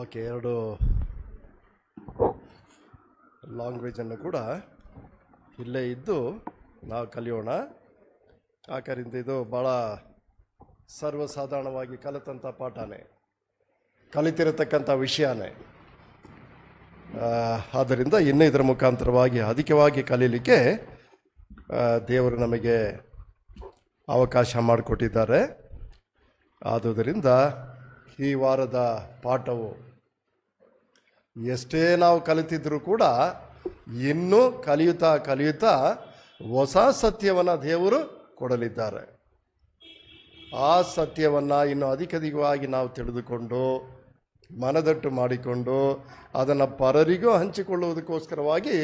Okay ಎರಡು ಲಾಂಗ್ವೇಜನ್ನು ಕೂಡ ಇಲ್ಲೇ ಇದ್ದು ನಾವು ಕಲಿಯೋಣ ಆದ್ದರಿಂದ ಇದು ಭಾಳ ಸರ್ವಸಾಧಾರಣವಾಗಿ ಕಲಿತಂಥ ಪಾಠನೇ ಕಲಿತಿರತಕ್ಕಂಥ ವಿಷಯನೇ ಆದ್ದರಿಂದ ಇನ್ನೂ ಇದರ ಮುಖಾಂತರವಾಗಿ ಅಧಿಕವಾಗಿ ಕಲೀಲಿಕ್ಕೆ ದೇವರು ನಮಗೆ ಅವಕಾಶ ಮಾಡಿಕೊಟ್ಟಿದ್ದಾರೆ ಆದುದರಿಂದ ಈ ವಾರದ ಪಾಠವು ಎಷ್ಟೇ ನಾವು ಕಲಿತಿದ್ರೂ ಕೂಡ ಇನ್ನೂ ಕಲಿಯುತ್ತಾ ಕಲಿಯುತ್ತಾ ಹೊಸ ಸತ್ಯವನ್ನು ದೇವರು ಕೊಡಲಿದ್ದಾರೆ ಆ ಸತ್ಯವನ್ನು ಇನ್ನು ಅಧಿಕಧಿಕವಾಗಿ ನಾವು ತಿಳಿದುಕೊಂಡು ಮನದಟ್ಟು ಮಾಡಿಕೊಂಡು ಅದನ್ನು ಪರರಿಗೂ ಹಂಚಿಕೊಳ್ಳುವುದಕ್ಕೋಸ್ಕರವಾಗಿ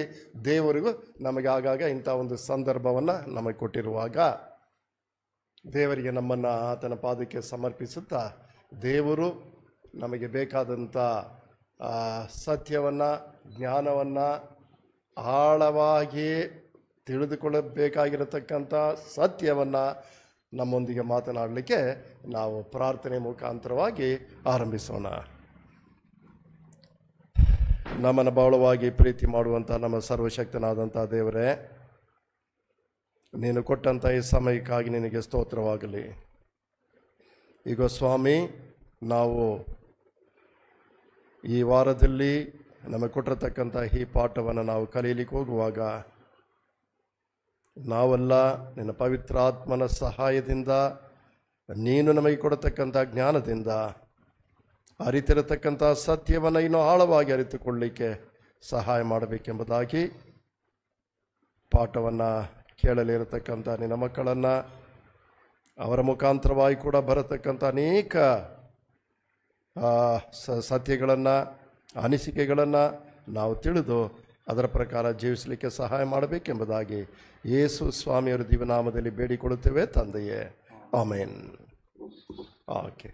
ದೇವರಿಗೂ ನಮಗೆ ಆಗಾಗ ಇಂಥ ಒಂದು ಸಂದರ್ಭವನ್ನು ನಮಗೆ ಕೊಟ್ಟಿರುವಾಗ ದೇವರಿಗೆ ನಮ್ಮನ್ನು ಆತನ ಪಾದಕ್ಕೆ ಸಮರ್ಪಿಸುತ್ತಾ ದೇವರು ನಮಗೆ ಬೇಕಾದಂಥ ಸತ್ಯವನ್ನು ಜ್ಞಾನವನ್ನು ಆಳವಾಗಿ ತಿಳಿದುಕೊಳ್ಳಬೇಕಾಗಿರತಕ್ಕಂಥ ಸತ್ಯವನ್ನು ನಮ್ಮೊಂದಿಗೆ ಮಾತನಾಡಲಿಕ್ಕೆ ನಾವು ಪ್ರಾರ್ಥನೆ ಮುಖಾಂತರವಾಗಿ ಆರಂಭಿಸೋಣ ನಮ್ಮನ್ನು ಬಹಳವಾಗಿ ಪ್ರೀತಿ ಮಾಡುವಂಥ ನಮ್ಮ ಸರ್ವಶಕ್ತನಾದಂಥ ದೇವರೇ ನೀನು ಕೊಟ್ಟಂಥ ಈ ಸಮಯಕ್ಕಾಗಿ ನಿನಗೆ ಸ್ತೋತ್ರವಾಗಲಿ ಈಗ ಸ್ವಾಮಿ ನಾವು ಈ ವಾರದಲ್ಲಿ ನಮಗೆ ಕೊಟ್ಟಿರತಕ್ಕಂಥ ಈ ಪಾಠವನ್ನು ನಾವು ಕಲಿಯಲಿಕ್ಕೆ ಹೋಗುವಾಗ ನಾವೆಲ್ಲ ನಿನ್ನ ಪವಿತ್ರಾತ್ಮನ ಸಹಾಯದಿಂದ ನೀನು ನಮಗೆ ಕೊಡತಕ್ಕಂಥ ಜ್ಞಾನದಿಂದ ಅರಿತಿರತಕ್ಕಂಥ ಸತ್ಯವನ್ನು ಇನ್ನೂ ಆಳವಾಗಿ ಅರಿತುಕೊಳ್ಳಲಿಕ್ಕೆ ಸಹಾಯ ಮಾಡಬೇಕೆಂಬುದಾಗಿ ಪಾಠವನ್ನು ಕೇಳಲಿರತಕ್ಕಂಥ ನಿನ್ನ ಮಕ್ಕಳನ್ನು ಅವರ ಮುಖಾಂತರವಾಗಿ ಕೂಡ ಬರತಕ್ಕಂಥ ಅನೇಕ ಸತ್ಯಗಳನ್ನು ಅನಿಸಿಕೆಗಳನ್ನು ನಾವು ತಿಳಿದು ಅದರ ಪ್ರಕಾರ ಜೀವಿಸಲಿಕ್ಕೆ ಸಹಾಯ ಮಾಡಬೇಕೆಂಬುದಾಗಿ ಯೇಸು ಸ್ವಾಮಿಯವರ ದಿವನಾಮದಲ್ಲಿ ಬೇಡಿಕೊಳ್ಳುತ್ತೇವೆ ತಂದೆಯೇ ಆಮೇನ್ ಓಕೆ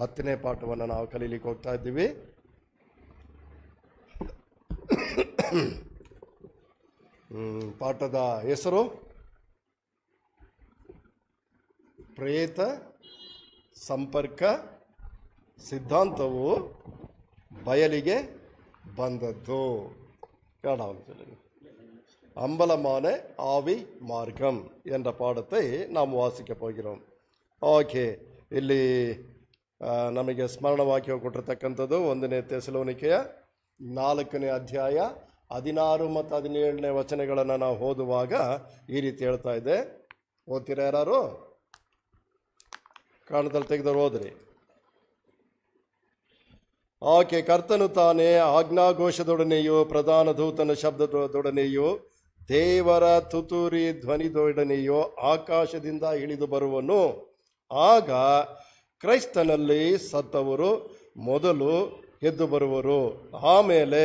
ಹತ್ತನೇ ಪಾಠವನ್ನು ನಾವು ಕಲೀಲಿಕ್ಕೆ ಹೋಗ್ತಾ ಇದ್ದೀವಿ ಪಾಠದ ಹೆಸರು ಪ್ರೇತ ಸಂಪರ್ಕ ಸಿದ್ಧಾಂತವು ಬಯಲಿಗೆ ಬಂದದ್ದು கனடாவில் ಅಂಬಲಮಾನೆ ಆವಿ ಮಾರ್ಗಂ என்ற ಪಾಠತೆ ನಾವು ವಾಸಿಕப் ಹೋಗಿರೋಣ ಓಕೆ ಇಲ್ಲಿ ನಮಗೆ ಸ್ಮರಣ ವಾಕ್ಯ ಕೊಟ್ಟಿರ್ತಕ್ಕಂಥದ್ದು ಒಂದನೇ ತೆಸಲೋನಿಕೆಯ ನಾಲ್ಕನೇ ಅಧ್ಯಾಯ ಹದಿನಾರು ಮತ್ತು ಹದಿನೇಳನೇ ವಚನಗಳನ್ನು ನಾವು ಓದುವಾಗ ಈ ರೀತಿ ಹೇಳ್ತಾ ಇದೆ ಓದ್ತೀರಾ ಯಾರು ಕಾಣದಲ್ಲಿ ತೆಗೆದವ್ರು ಓದ್ರಿ ಆಕೆ ಕರ್ತನು ತಾನೇ ಆಜ್ಞಾಘೋಷದೊಡನೆಯೋ ಪ್ರಧಾನ ದೂತನ ಶಬ್ದದೊಡನೆಯೋ ದೇವರ ತುತುರಿ ಧ್ವನಿದೊಡನೆಯೋ ಆಕಾಶದಿಂದ ಇಳಿದು ಬರುವನು ಆಗ ಕ್ರೈಸ್ತನಲ್ಲಿ ಸತ್ತವರು ಮೊದಲು ಎದ್ದು ಬರುವರು ಆಮೇಲೆ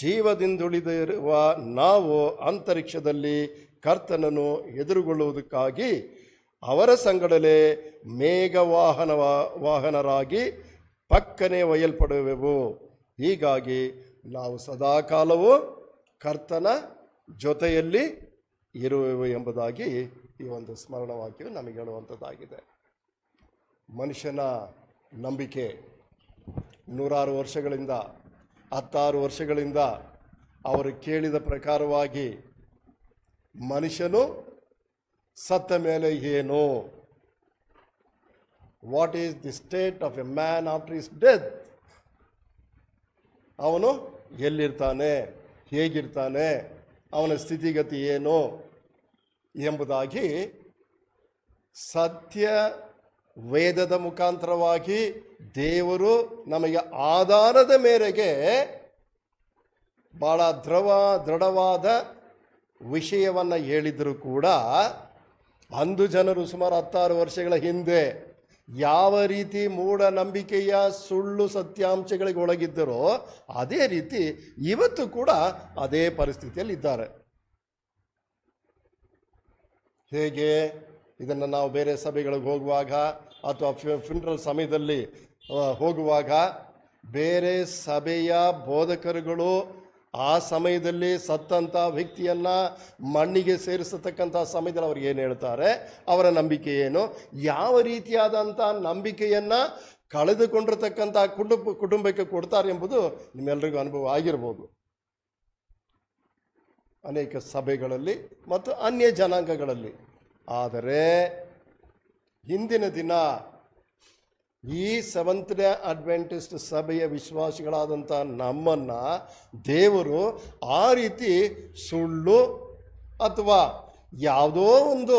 ಜೀವದಿಂದುಳಿದಿರುವ ನಾವು ಅಂತರಿಕ್ಷದಲ್ಲಿ ಕರ್ತನನ್ನು ಎದುರುಗೊಳ್ಳುವುದಕ್ಕಾಗಿ ಅವರ ಸಂಗಡಲೇ ಮೇಘವಾಹನ ವಾಹನರಾಗಿ ಪಕ್ಕನೆ ಒಯ್ಯಲ್ಪಡುವೆವು ಹೀಗಾಗಿ ನಾವು ಸದಾಕಾಲವೂ ಕರ್ತನ ಜೊತೆಯಲ್ಲಿ ಇರುವೆವು ಎಂಬುದಾಗಿ ಈ ಒಂದು ಸ್ಮರಣವಾಗಿಯೂ ನಮಗೆ ಹೇಳುವಂಥದ್ದಾಗಿದೆ ಮನುಷ್ಯನ ನಂಬಿಕೆ ನೂರಾರು ವರ್ಷಗಳಿಂದ ಹತ್ತಾರು ವರ್ಷಗಳಿಂದ ಅವರು ಕೇಳಿದ ಪ್ರಕಾರವಾಗಿ ಮನುಷ್ಯನು ಸತ್ತ ಮೇಲೆ ಏನು what is the state of a man after is death ಅವನು ಎಲ್ಲಿರ್ತಾನೆ ಹೇಗಿರ್ತಾನೆ ಅವನ ಸ್ಥಿತಿಗತಿ ಏನು ಎಂಬುದಾಗಿ ಸತ್ಯ ವೇದದ ಮುಖಾಂತರವಾಗಿ ದೇವರು ನಮಗೆ ಆಧಾರದ ಮೇರೆಗೆ ಭಾಳ ದ್ರವ ದೃಢವಾದ ವಿಷಯವನ್ನು ಹೇಳಿದರೂ ಕೂಡ ಅಂದು ಜನರು ಸುಮಾರು ಹತ್ತಾರು ವರ್ಷಗಳ ಹಿಂದೆ ಯಾವ ರೀತಿ ಮೂಢನಂಬಿಕೆಯ ಸುಳ್ಳು ಸತ್ಯಾಂಶಗಳಿಗೆ ಒಳಗಿದ್ದರೋ ಅದೇ ರೀತಿ ಇವತ್ತು ಕೂಡ ಅದೇ ಪರಿಸ್ಥಿತಿಯಲ್ಲಿ ಇದ್ದಾರೆ ಹೇಗೆ ಇದನ್ನು ನಾವು ಬೇರೆ ಸಭೆಗಳಿಗೆ ಹೋಗುವಾಗ ಅಥವಾ ಫಿನ್ರಲ್ ಸಮಯದಲ್ಲಿ ಹೋಗುವಾಗ ಬೇರೆ ಸಭೆಯ ಬೋಧಕರುಗಳು ಆ ಸಮಯದಲ್ಲಿ ಸತ್ತಂಥ ವ್ಯಕ್ತಿಯನ್ನು ಮಣ್ಣಿಗೆ ಸೇರಿಸತಕ್ಕಂಥ ಸಮಯದಲ್ಲಿ ಅವ್ರಿಗೆ ಏನು ಹೇಳ್ತಾರೆ ಅವರ ನಂಬಿಕೆ ಏನು ಯಾವ ರೀತಿಯಾದಂಥ ನಂಬಿಕೆಯನ್ನು ಕಳೆದುಕೊಂಡಿರತಕ್ಕಂಥ ಕುಟುಂಬ ಕುಟುಂಬಕ್ಕೆ ಕೊಡ್ತಾರೆ ಎಂಬುದು ನಿಮ್ಮೆಲ್ಲರಿಗೂ ಅನುಭವ ಆಗಿರ್ಬೋದು ಅನೇಕ ಸಭೆಗಳಲ್ಲಿ ಮತ್ತು ಅನ್ಯ ಜನಾಂಗಗಳಲ್ಲಿ ಆದರೆ ಹಿಂದಿನ ದಿನ ಈ ಸೆವೆಂತ್ ಅಡ್ವೆಂಟಿಸ್ಟ್ ಸಭೆಯ ವಿಶ್ವಾಸಿಗಳಾದಂಥ ನಮ್ಮನ್ನು ದೇವರು ಆ ರೀತಿ ಸುಳ್ಳು ಅಥವಾ ಯಾವುದೋ ಒಂದು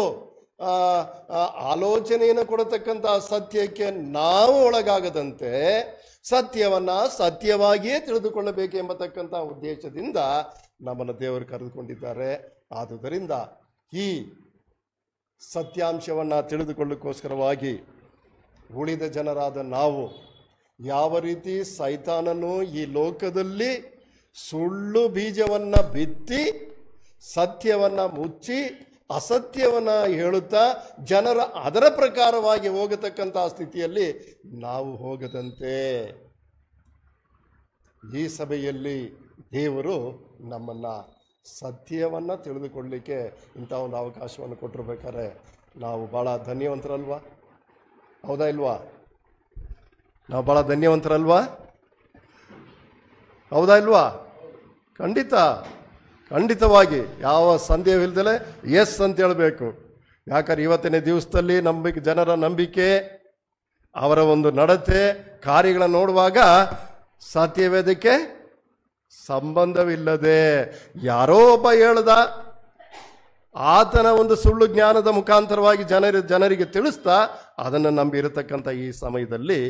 ಆಲೋಚನೆಯನ್ನು ಕೊಡತಕ್ಕಂಥ ಸತ್ಯಕ್ಕೆ ನಾವು ಒಳಗಾಗದಂತೆ ಸತ್ಯವನ್ನು ಸತ್ಯವಾಗಿಯೇ ತಿಳಿದುಕೊಳ್ಳಬೇಕೆಂಬತಕ್ಕಂಥ ಉದ್ದೇಶದಿಂದ ನಮ್ಮನ್ನು ದೇವರು ಕರೆದುಕೊಂಡಿದ್ದಾರೆ ಆದುದರಿಂದ ಈ ಸತ್ಯಾಂಶವನ್ನು ತಿಳಿದುಕೊಳ್ಳಕ್ಕೋಸ್ಕರವಾಗಿ ಉಳಿದ ಜನರಾದ ನಾವು ಯಾವ ರೀತಿ ಸೈತಾನನು ಈ ಲೋಕದಲ್ಲಿ ಸುಳ್ಳು ಬೀಜವನ್ನು ಬಿತ್ತಿ ಸತ್ಯವನ್ನು ಮುಚ್ಚಿ ಅಸತ್ಯವನ್ನು ಹೇಳುತ್ತಾ ಜನರ ಅದರ ಪ್ರಕಾರವಾಗಿ ಹೋಗತಕ್ಕಂಥ ಸ್ಥಿತಿಯಲ್ಲಿ ನಾವು ಹೋಗದಂತೆ ಈ ಸಭೆಯಲ್ಲಿ ದೇವರು ನಮ್ಮನ್ನು ಸತ್ಯವನ್ನು ತಿಳಿದುಕೊಳ್ಳಲಿಕ್ಕೆ ಇಂಥ ಒಂದು ಅವಕಾಶವನ್ನು ಕೊಟ್ಟಿರ್ಬೇಕಾದ್ರೆ ನಾವು ಭಾಳ ಧನ್ಯವಂತರಲ್ವಾ ಹೌದಾ ಇಲ್ವಾ ನಾವು ಭಾಳ ಧನ್ಯವಂತರಲ್ವಾ ಹೌದಾ ಇಲ್ವಾ ಖಂಡಿತ ಖಂಡಿತವಾಗಿ ಯಾವ ಸಂದೇಹವಿಲ್ಲದೆ ಎಸ್ ಅಂತ ಹೇಳಬೇಕು ಯಾಕಂದ್ರೆ ಇವತ್ತಿನ ದಿವಸದಲ್ಲಿ ನಂಬಿಕೆ ಜನರ ನಂಬಿಕೆ ಅವರ ಒಂದು ನಡತೆ ಕಾರ್ಯಗಳನ್ನು ನೋಡುವಾಗ ಸತ್ಯವೇದಕ್ಕೆ ಸಂಬಂಧವಿಲ್ಲದೆ ಯಾರೋ ಒಬ್ಬ ಹೇಳ್ದ ಆತನ ಒಂದು ಸುಳ್ಳು ಜ್ಞಾನದ ಮುಖಾಂತರವಾಗಿ ಜನರ ಜನರಿಗೆ ತಿಳಿಸ್ತಾ ಅದನ್ನು ನಂಬಿರತಕ್ಕಂಥ ಈ ಸಮಯದಲ್ಲಿ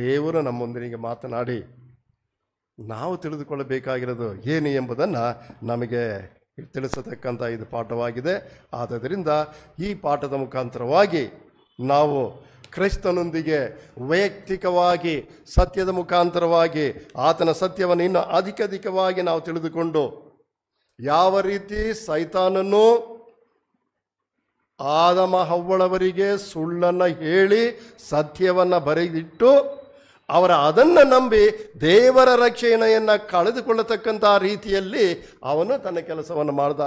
ದೇವರು ನಮ್ಮೊಂದಿಗೆ ಮಾತನಾಡಿ ನಾವು ತಿಳಿದುಕೊಳ್ಳಬೇಕಾಗಿರೋದು ಏನು ಎಂಬುದನ್ನು ನಮಗೆ ತಿಳಿಸತಕ್ಕಂಥ ಇದು ಪಾಠವಾಗಿದೆ ಆದ್ದರಿಂದ ಈ ಪಾಠದ ಮುಖಾಂತರವಾಗಿ ನಾವು ಕ್ರೈಸ್ತನೊಂದಿಗೆ ವೈಯಕ್ತಿಕವಾಗಿ ಸತ್ಯದ ಮುಖಾಂತರವಾಗಿ ಆತನ ಸತ್ಯವನ್ನು ಇನ್ನೂ ಅಧಿಕಧಿಕವಾಗಿ ನಾವು ತಿಳಿದುಕೊಂಡು ಯಾವ ರೀತಿ ಸೈತಾನನ್ನು ಆದಮ ಹವ್ವಳವರಿಗೆ ಸುಳ್ಳನ್ನು ಹೇಳಿ ಸತ್ಯವನ್ನು ಬರೆದಿಟ್ಟು ಅವರ ಅದನ್ನು ನಂಬಿ ದೇವರ ರಕ್ಷಣೆಯನ್ನು ಕಳೆದುಕೊಳ್ಳತಕ್ಕಂಥ ರೀತಿಯಲ್ಲಿ ಅವನು ತನ್ನ ಕೆಲಸವನ್ನು ಮಾಡ್ದ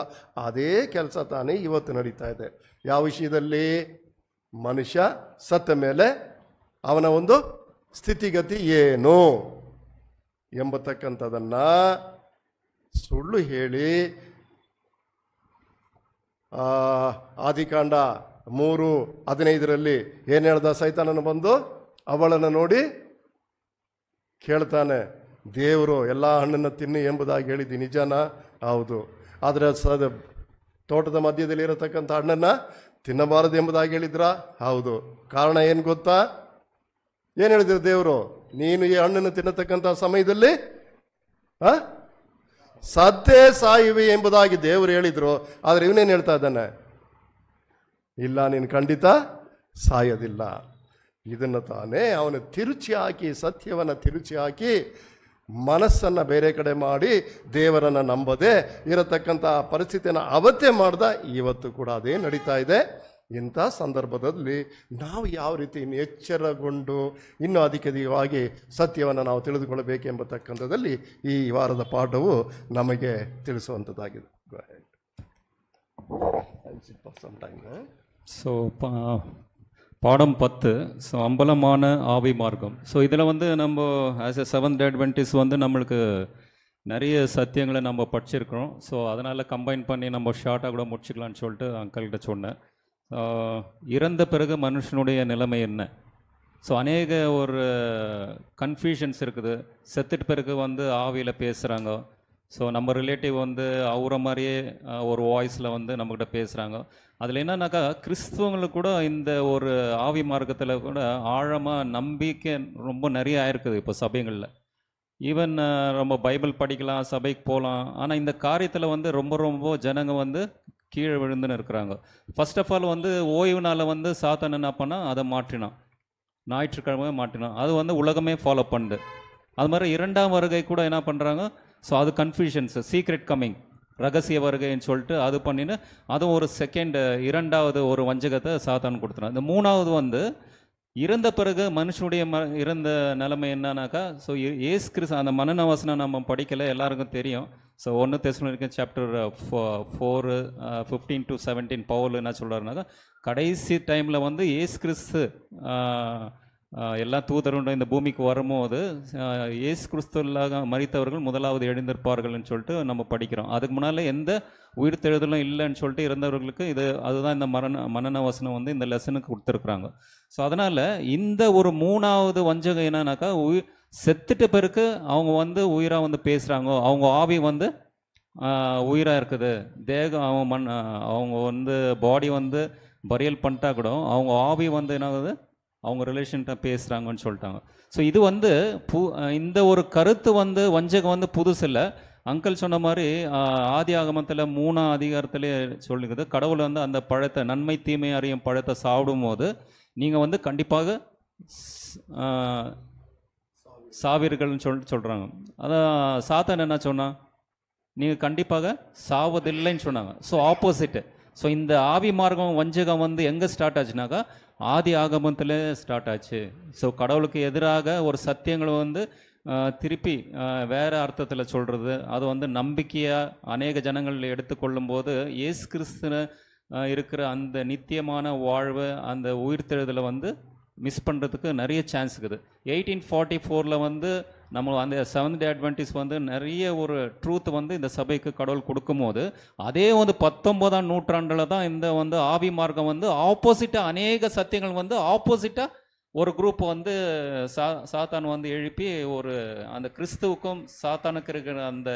ಅದೇ ಕೆಲಸ ತಾನೇ ಇವತ್ತು ನಡೀತಾ ಇದೆ ಯಾವ ವಿಷಯದಲ್ಲಿ ಮನುಷ್ಯ ಸತ್ತ ಮೇಲೆ ಅವನ ಒಂದು ಸ್ಥಿತಿಗತಿ ಏನು ಎಂಬತಕ್ಕಂಥದನ್ನು ಸುಳ್ಳು ಹೇಳಿ ಆದಿಕಾಂಡ ಮೂರು ಹದಿನೈದರಲ್ಲಿ ಏನು ಹೇಳ್ದ ಸೈತಾನನ ಬಂದು ಅವಳನ್ನು ನೋಡಿ ಕೇಳ್ತಾನೆ ದೇವರು ಎಲ್ಲ ಹಣ್ಣನ್ನು ತಿನ್ನಿ ಎಂಬುದಾಗಿ ಹೇಳಿದ್ದಿ ನಿಜಾನ ಹೌದು ಆದರೆ ಸದ ತೋಟದ ಮಧ್ಯದಲ್ಲಿ ಇರತಕ್ಕಂಥ ಹಣ್ಣನ್ನು ತಿನ್ನಬಾರದು ಎಂಬುದಾಗಿ ಹೇಳಿದ್ರಾ ಹೌದು ಕಾರಣ ಏನು ಗೊತ್ತಾ ಏನು ಹೇಳಿದ್ರು ದೇವರು ನೀನು ಈ ಹಣ್ಣನ್ನು ತಿನ್ನತಕ್ಕಂಥ ಸಮಯದಲ್ಲಿ ಹಾಂ ಸತ್ತೇ ಸಾಯುವೆ ಎಂಬುದಾಗಿ ದೇವರು ಹೇಳಿದ್ರು ಆದರೆ ಇವನೇನು ಹೇಳ್ತಾ ಇದ್ದಾನೆ ಇಲ್ಲ ನೀನು ಖಂಡಿತ ಸಾಯೋದಿಲ್ಲ ಇದನ್ನು ತಾನೇ ಅವನು ತಿರುಚಿ ಹಾಕಿ ಸತ್ಯವನ್ನು ತಿರುಚಿ ಹಾಕಿ ಮನಸ್ಸನ್ನು ಬೇರೆ ಕಡೆ ಮಾಡಿ ದೇವರನ್ನು ನಂಬದೆ ಇರತಕ್ಕಂಥ ಪರಿಸ್ಥಿತಿಯನ್ನು ಅವತ್ತೇ ಮಾಡ್ದ ಇವತ್ತು ಕೂಡ ಅದೇ ನಡೀತಾ ಇದೆ ಇಂಥ ಸಂದರ್ಭದಲ್ಲಿ ನಾವು ಯಾವ ರೀತಿ ಇನ್ನು ಎಚ್ಚರಗೊಂಡು ಇನ್ನೂ ಅಧಿಕವಾಗಿ ಸತ್ಯವನ್ನು ನಾವು ತಿಳಿದುಕೊಳ್ಳಬೇಕೆಂಬತಕ್ಕಂಥದ್ದಲ್ಲಿ ಈ ವಾರದ ಪಾಠವು ನಮಗೆ ತಿಳಿಸುವಂಥದ್ದಾಗಿದೆ ஸோ பா பாடம் பத்து ஸோ அம்பலமான ஆவி மார்க்கம் ஸோ இதில் வந்து நம்ம ஆஸ் எ செவன்த் அட்வென்டிஸ் வந்து நம்மளுக்கு நிறைய சத்தியங்களை நம்ம படிச்சிருக்கிறோம் ஸோ அதனால் கம்பைன் பண்ணி நம்ம ஷார்ட்டாக கூட முடிச்சுக்கலான்னு சொல்லிட்டு அங்கிள்கிட்ட சொன்னேன் இறந்த பிறகு மனுஷனுடைய நிலைமை என்ன ஸோ அநேக ஒரு கன்ஃபியூஷன்ஸ் இருக்குது செத்துட்டு பிறகு வந்து ஆவியில் பேசுகிறாங்க ஸோ நம்ம ரிலேட்டிவ் வந்து அவரை மாதிரியே ஒரு வாய்ஸில் வந்து நம்மக்கிட்ட பேசுகிறாங்க அதில் என்னன்னாக்கா கிறிஸ்துவங்களுக்கு கூட இந்த ஒரு ஆவி மார்க்கத்தில் கூட ஆழமாக நம்பிக்கை ரொம்ப நிறைய ஆயிருக்குது இப்போ சபைங்களில் ஈவன் ரொம்ப பைபிள் படிக்கலாம் சபைக்கு போகலாம் ஆனால் இந்த காரியத்தில் வந்து ரொம்ப ரொம்ப ஜனங்கள் வந்து கீழே விழுந்துன்னு இருக்கிறாங்க ஃபர்ஸ்ட் ஆஃப் ஆல் வந்து ஓய்வு வந்து சாத்தன் என்ன பண்ணால் அதை மாற்றினான் ஞாயிற்றுக்கிழமை மாற்றினான் அது வந்து உலகமே ஃபாலோ பண்ணுது அது மாதிரி இரண்டாம் வருகை கூட என்ன பண்ணுறாங்க ஸோ அது கன்ஃபியூஷன்ஸ் சீக்ரெட் கம்மிங் ரகசிய வருகைன்னு சொல்லிட்டு அது பண்ணின்னு அதுவும் ஒரு செகண்ட் இரண்டாவது ஒரு வஞ்சகத்தை சாத்தான் கொடுத்துறான் இந்த மூணாவது வந்து இறந்த பிறகு மனுஷனுடைய ம இறந்த நிலைமை என்னன்னாக்கா ஸோ ஏஸ் கிறிஸ் அந்த மனநவாசனை நம்ம படிக்கலை எல்லாருக்கும் தெரியும் ஸோ ஒன்று தெசலோனிக்க chapter four four fifteen to seventeen Paul என்ன சொல்கிறாருனாக்கா கடைசி டைமில் வந்து ஏசு கிறிஸ்து uh, uh, எல்லா தூதரும் இந்த பூமிக்கு வரும்போது uh, ஏசு கிறிஸ்துலாக மறித்தவர்கள் முதலாவது எழுந்திருப்பார்கள்னு சொல்லிட்டு நம்ம படிக்கிறோம் அதுக்கு முன்னால் எந்த உயிர் தெழுதலும் இல்லைன்னு சொல்லிட்டு இறந்தவர்களுக்கு இது அதுதான் இந்த மரண மரண வசனம் வந்து இந்த லெசனுக்கு கொடுத்துருக்குறாங்க ஸோ அதனால் இந்த ஒரு மூணாவது வஞ்சகம் என்னன்னாக்கா உயிர் செத்துட்ட பிறகு அவங்க வந்து உயிராக வந்து பேசுகிறாங்க அவங்க ஆவி வந்து உயிராக இருக்குது தேகம் அவங்க மண் அவங்க வந்து பாடி வந்து பரியல் பண்ணிட்டா கூட அவங்க ஆவி வந்து என்னாகுது அவங்க ரிலேஷன்கிட்ட பேசுகிறாங்கன்னு சொல்லிட்டாங்க ஸோ இது வந்து பு இந்த ஒரு கருத்து வந்து வஞ்சகம் வந்து புதுசில் அங்கிள் சொன்ன மாதிரி ஆதி ஆகமத்தில் மூணாம் அதிகாரத்திலே சொல்லிக்கிறது கடவுள் வந்து அந்த பழத்தை நன்மை தீமை அறியும் பழத்தை சாப்பிடும் போது நீங்கள் வந்து கண்டிப்பாக சாவீர்கள்னு சொல் சொல்கிறாங்க அதான் சாத்தன் என்ன சொன்னான் நீங்கள் கண்டிப்பாக சாவதில்லைன்னு சொன்னாங்க ஸோ ஆப்போசிட்டு ஸோ இந்த ஆவி மார்க்கம் வஞ்சகம் வந்து எங்கே ஸ்டார்ட் ஆச்சுனாக்கா ஆதி ஆகமத்தில் ஸ்டார்ட் ஆச்சு ஸோ கடவுளுக்கு எதிராக ஒரு சத்தியங்களை வந்து திருப்பி வேறு அர்த்தத்தில் சொல்கிறது அது வந்து நம்பிக்கையாக அநேக ஜனங்கள் எடுத்துக்கொள்ளும் போது ஏசு கிறிஸ்துன இருக்கிற அந்த நித்தியமான வாழ்வு அந்த உயிர்த்தெழுதலை வந்து மிஸ் பண்ணுறதுக்கு நிறைய சான்ஸ் இருக்குது எயிட்டீன் ஃபார்ட்டி ஃபோரில் வந்து நம்ம அந்த செவன்த் டே அட்வான்டேஜ் வந்து நிறைய ஒரு ட்ரூத் வந்து இந்த சபைக்கு கடவுள் கொடுக்கும்போது அதே வந்து பத்தொம்போதாம் நூற்றாண்டில் தான் இந்த வந்து ஆவி மார்க்கம் வந்து ஆப்போசிட்டாக அநேக சத்தியங்கள் வந்து ஆப்போசிட்டாக ஒரு குரூப் வந்து சா சாத்தான் வந்து எழுப்பி ஒரு அந்த கிறிஸ்துவுக்கும் சாத்தானுக்கு இருக்கிற அந்த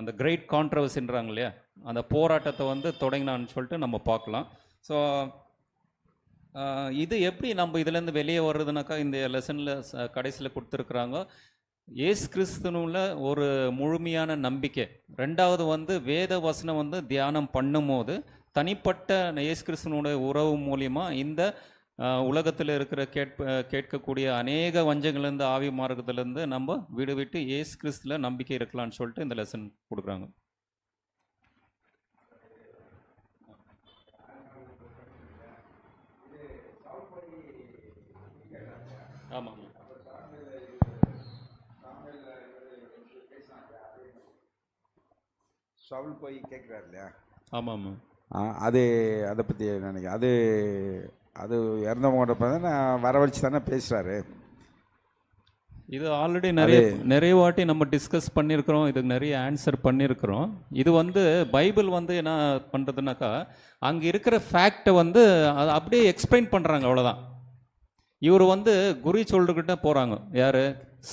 அந்த கிரேட் கான்ட்ரவர்சின்றாங்க இல்லையா அந்த போராட்டத்தை வந்து தொடங்கினான்னு சொல்லிட்டு நம்ம பார்க்கலாம் ஸோ இது எப்படி நம்ம இதுலேருந்து வெளியே வர்றதுனாக்கா இந்த லெசனில் கடைசியில் கொடுத்துருக்குறாங்க ஏசு கிறிஸ்துனுள்ள ஒரு முழுமையான நம்பிக்கை ரெண்டாவது வந்து வேத வசனம் வந்து தியானம் பண்ணும்போது தனிப்பட்ட ஏசு கிறிஸ்துனுடைய உறவு மூலிமா இந்த உலகத்தில் இருக்கிற கேட்ப கேட்கக்கூடிய அநேக வஞ்சங்கள்லேருந்து ஆவி மார்க்கத்துலேருந்து நம்ம விடுவிட்டு ஏசு கிறிஸ்துல நம்பிக்கை இருக்கலாம்னு சொல்லிட்டு இந்த லெசன் கொடுக்குறாங்க சவுல் போய் கேட்குறாரு இல்லையா ஆமாம் அது அதை பற்றி நினைக்க அது அது இறந்தவங்கள்ட்ட பார்த்தா நான் வரவழைச்சி தானே பேசுகிறாரு இது ஆல்ரெடி நிறைய நிறைய வாட்டி நம்ம டிஸ்கஸ் பண்ணியிருக்கிறோம் இதுக்கு நிறைய ஆன்சர் பண்ணியிருக்கிறோம் இது வந்து பைபிள் வந்து என்ன பண்ணுறதுனாக்கா அங்கே இருக்கிற ஃபேக்டை வந்து அதை அப்படியே எக்ஸ்பிளைன் பண்ணுறாங்க அவ்வளோதான் இவர் வந்து குரு சொல்றக்கிட்ட போகிறாங்க யார்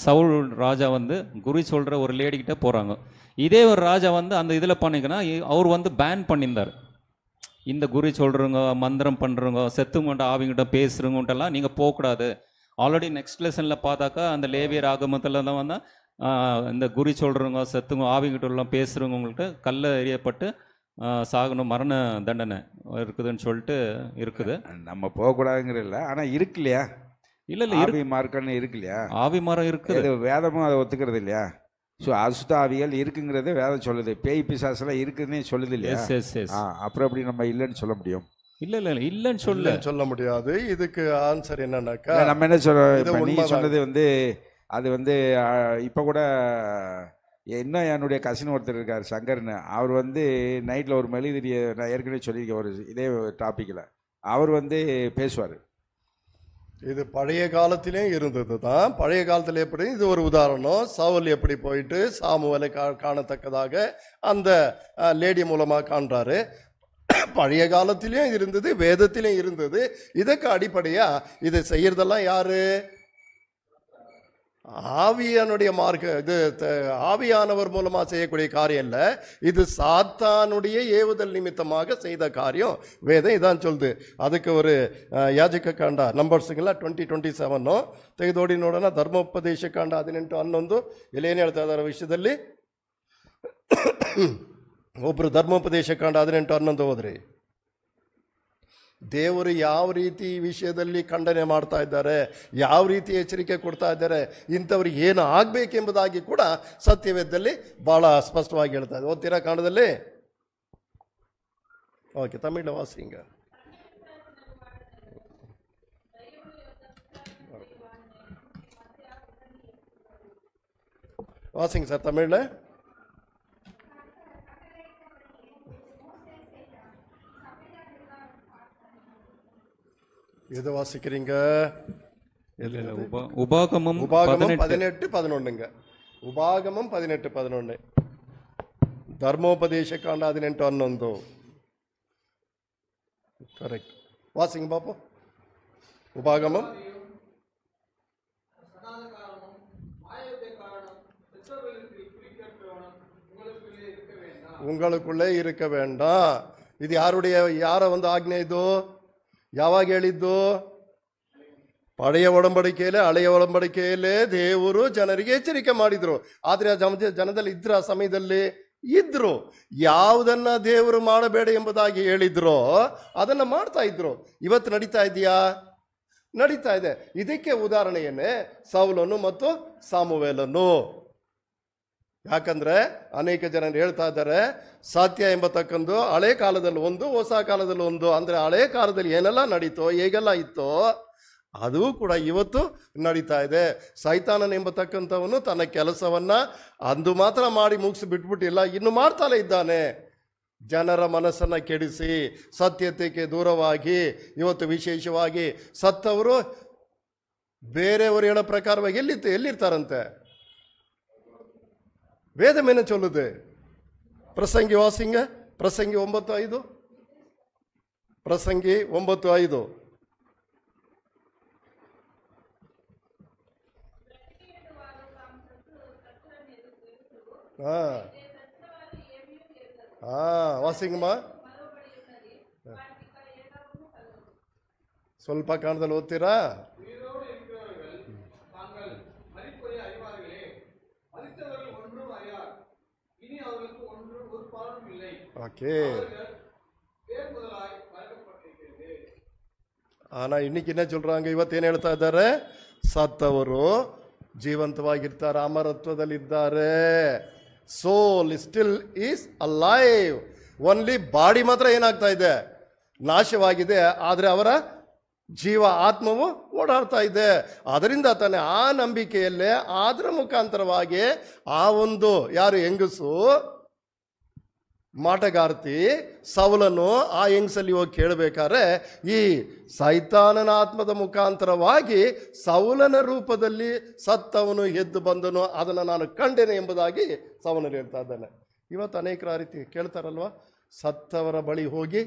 சவுல் ராஜா வந்து குரு சொல்கிற ஒரு லேடிக்கிட்ட போகிறாங்க இதே ஒரு ராஜா வந்து அந்த இதில் பண்ணிக்கன்னா அவர் வந்து பேன் பண்ணியிருந்தார் இந்த குரு சொல்கிறவங்க மந்திரம் பண்ணுறவங்க செத்துங்கிட்ட ஆவிங்கிட்ட பேசுகிறவங்கட்டெல்லாம் நீங்கள் போகக்கூடாது ஆல்ரெடி நெக்ஸ்ட் லெசனில் பார்த்தாக்கா அந்த லேவியர் ஆகமத்தில் தான் வந்து இந்த குறி சொல்கிறவங்க செத்துங்க ஆவிங்கிட்ட எல்லாம் பேசுகிறவங்கள்ட்ட கல்லை எறியப்பட்டு சாகணும் மரண தண்டனை இருக்குதுன்னு சொல்லிட்டு இருக்குது நம்ம போகக்கூடாதுங்கிற இல்லை ஆனால் இருக்கு இல்லையா இல்லை இல்லை ஆவி மார்க்கன்னு இருக்கு இல்லையா ஆவி மரம் இருக்குது வேதமும் அதை ஒத்துக்கிறது இல்லையா ஸோ அசுத்த ஆவிகள் இருக்குங்கிறது வேதம் சொல்லுது பேய் பிசாசெல்லாம் இருக்குதுன்னு சொல்லுது இல்லையா சரி அப்புறம் எப்படி நம்ம இல்லைன்னு சொல்ல முடியும் இல்ல இல்ல இல்லன்னு சொல்ல சொல்ல முடியாது இதுக்கு ஆன்சர் என்னன்னாக்கா நம்ம என்ன சொல்றோம் நீ சொன்னது வந்து அது வந்து இப்போ கூட இன்னும் என்னுடைய கசின் ஒருத்தர் இருக்கார் சங்கர்னு அவர் வந்து நைட்டில் ஒரு மெழுதிரிய நான் ஏற்கனவே சொல்லியிருக்கேன் ஒரு இதே டாப்பிக்கில் அவர் வந்து பேசுவார் இது பழைய காலத்திலே இருந்தது தான் பழைய காலத்தில் எப்படி இது ஒரு உதாரணம் சவுல் எப்படி போயிட்டு சாமுவலை கா காணத்தக்கதாக அந்த லேடி மூலமாக காண்றாரு பழைய காலத்திலையும் இருந்தது வேதத்திலையும் இருந்தது இதுக்கு அடிப்படையாக இதை செய்கிறதெல்லாம் யாரு ஆவியானுடைய மார்க்க இது ஆவியானவர் மூலமாக செய்யக்கூடிய காரியம் இல்லை இது சாத்தானுடைய ஏவுதல் நிமித்தமாக செய்த காரியம் வேதம் இதான் சொல்லுது அதுக்கு ஒரு யாஜக காண்டா நம்பர்ஸுங்களா டுவெண்ட்டி டுவெண்ட்டி செவனோ தெய்தோடினோடனா தர்ம உபதேச காண்டா அதினெட்டு அன்னொந்து இளையநேர்த்தாதார விஷயத்தில் ஒவ்வொரு தர்ம உபதேச காண்டா அதினெட்டு அன்னொந்து ஓதுரு ದೇವರು ಯಾವ ರೀತಿ ಈ ವಿಷಯದಲ್ಲಿ ಖಂಡನೆ ಮಾಡ್ತಾ ಇದ್ದಾರೆ ಯಾವ ರೀತಿ ಎಚ್ಚರಿಕೆ ಕೊಡ್ತಾ ಇದ್ದಾರೆ ಇಂಥವ್ರಿಗೆ ಏನು ಆಗಬೇಕೆಂಬುದಾಗಿ ಕೂಡ ಸತ್ಯವೇದದಲ್ಲಿ ಭಾಳ ಸ್ಪಷ್ಟವಾಗಿ ಹೇಳ್ತಾ ಇದೆ ಓದ್ತೀರಾ ಕಾಣದಲ್ಲಿ ಓಕೆ ತಮಿಳು ವಾಸಿಂಗ ವಾಸಿಂಗ್ ಸರ್ ತಮಿಳು எதை வாசிக்கிறீங்க உபாகமம் பதினெட்டு பதினொன்றுங்க உபாகமம் பதினெட்டு பதினொன்று ಧರ್ಮೋಪದೇಶಕಾಂಡ ಹದಿನೆಂಟು ಹನ್ನೊಂದು கரெக்ட் வாசிங்க ಬಾಪು உபாகமம் உங்களுக்குள்ளே இருக்க வேண்டாம் இது யாருடைய யாரை வந்து ஆக்ஞை இதோ ಯಾವಾಗ ಹೇಳಿದ್ದು ಹಳೆಯ ಒಡಂಬಡಿಕೆಯಲ್ಲೇ ಹಳೆಯ ಒಡಂಬಡಿಕೆಯಲ್ಲೇ ದೇವರು ಜನರಿಗೆ ಎಚ್ಚರಿಕೆ ಮಾಡಿದರು ಆದರೆ ಆ ಜನದಲ್ಲಿ ಇದ್ರ ಸಮಯದಲ್ಲಿ ಇದ್ರು ಯಾವುದನ್ನ ದೇವರು ಮಾಡಬೇಡ ಎಂಬುದಾಗಿ ಹೇಳಿದ್ರು ಅದನ್ನು ಮಾಡ್ತಾ ಇದ್ರು ಇವತ್ತು ನಡೀತಾ ಇದೆಯಾ ನಡೀತಾ ಇದೆ ಇದಕ್ಕೆ ಉದಾಹರಣೆಯನ್ನೇ ಸೌಲನು ಮತ್ತು ಸಾಮುವೇಲನ್ನು ಯಾಕಂದರೆ ಅನೇಕ ಜನರು ಹೇಳ್ತಾ ಇದ್ದಾರೆ ಸತ್ಯ ಎಂಬತಕ್ಕಂದು ಹಳೆ ಕಾಲದಲ್ಲಿ ಒಂದು ಹೊಸ ಕಾಲದಲ್ಲಿ ಒಂದು ಅಂದರೆ ಹಳೆ ಕಾಲದಲ್ಲಿ ಏನೆಲ್ಲ ನಡೀತೋ ಹೇಗೆಲ್ಲ ಇತ್ತೋ ಅದು ಕೂಡ ಇವತ್ತು ನಡೀತಾ ಇದೆ ಸೈತಾನನ್ ಎಂಬತಕ್ಕಂಥವನು ತನ್ನ ಕೆಲಸವನ್ನು ಅಂದು ಮಾತ್ರ ಮಾಡಿ ಮುಗಿಸಿ ಬಿಟ್ಬಿಟ್ಟಿಲ್ಲ ಇನ್ನು ಮಾಡ್ತಾನೆ ಇದ್ದಾನೆ ಜನರ ಮನಸ್ಸನ್ನು ಕೆಡಿಸಿ ಸತ್ಯತೆಗೆ ದೂರವಾಗಿ ಇವತ್ತು ವಿಶೇಷವಾಗಿ ಸತ್ತವರು ಬೇರೆಯವರು ಹೇಳೋ ಪ್ರಕಾರವಾಗಿ ಎಲ್ಲಿತ್ತು ಎಲ್ಲಿರ್ತಾರಂತೆ வேதம் என்ன சொல்லுது பிரசங்கி வாசிங்க பிரಸங்கி ಒಂಬತ್ತು ಐದು ಪ್ರಸಂಗಿ ಒಂಬತ್ತು ಐದು ವಾಸಿಂಗಮ್ಮ ಸ್ವಲ್ಪ ಕಾಣದಲ್ಲಿ ಓದ್ತೀರಾ ஓகே ஆனால் என்ன ಇವತ್ತೇನು ಹೇಳ್ತಾ ಇದ್ದಾರೆ ಸತ್ತವರು ಜೀವಂತವಾಗಿರ್ತಾರೆ ಅಮರತ್ವದಲ್ಲಿದ್ದಾರೆ soul still is alive only body ಮಾತ್ರ ಏನಾಗ್ತಾ ಇದೆ ನಾಶವಾಗಿದೆ ಆದರೆ ಅವರ ಜೀವ ಆತ್ಮವು ಓಡಾಡ್ತಾ ಇದೆ ಅದರಿಂದ ತಾನೆ ಆ ನಂಬಿಕೆಯಲ್ಲೇ ಅದರ ಮುಖಾಂತರವಾಗಿ ಆ ಒಂದು ಯಾರು ಹೆಂಗಸು ಮಾಟಗಾರ್ತಿ ಸೌಲನು ಆ ಹೆಂಗಸಲ್ಲಿ ಹೋಗಿ ಕೇಳಬೇಕಾದ್ರೆ ಈ ಸೈತಾನನ ಆತ್ಮದ ಮುಖಾಂತರವಾಗಿ ಸೌಲನ ರೂಪದಲ್ಲಿ ಸತ್ತವನು ಎದ್ದು ಬಂದನು ಅದನ್ನು ನಾನು ಕಂಡೆನೆ ಎಂಬುದಾಗಿ ಸೌಲನು ಹೇಳ್ತಾ ಇದ್ದಾನೆ ಇವತ್ತು ಅನೇಕರ ಆ ರೀತಿ ಕೇಳ್ತಾರಲ್ವ ಸತ್ತವರ ಬಳಿ ಹೋಗಿ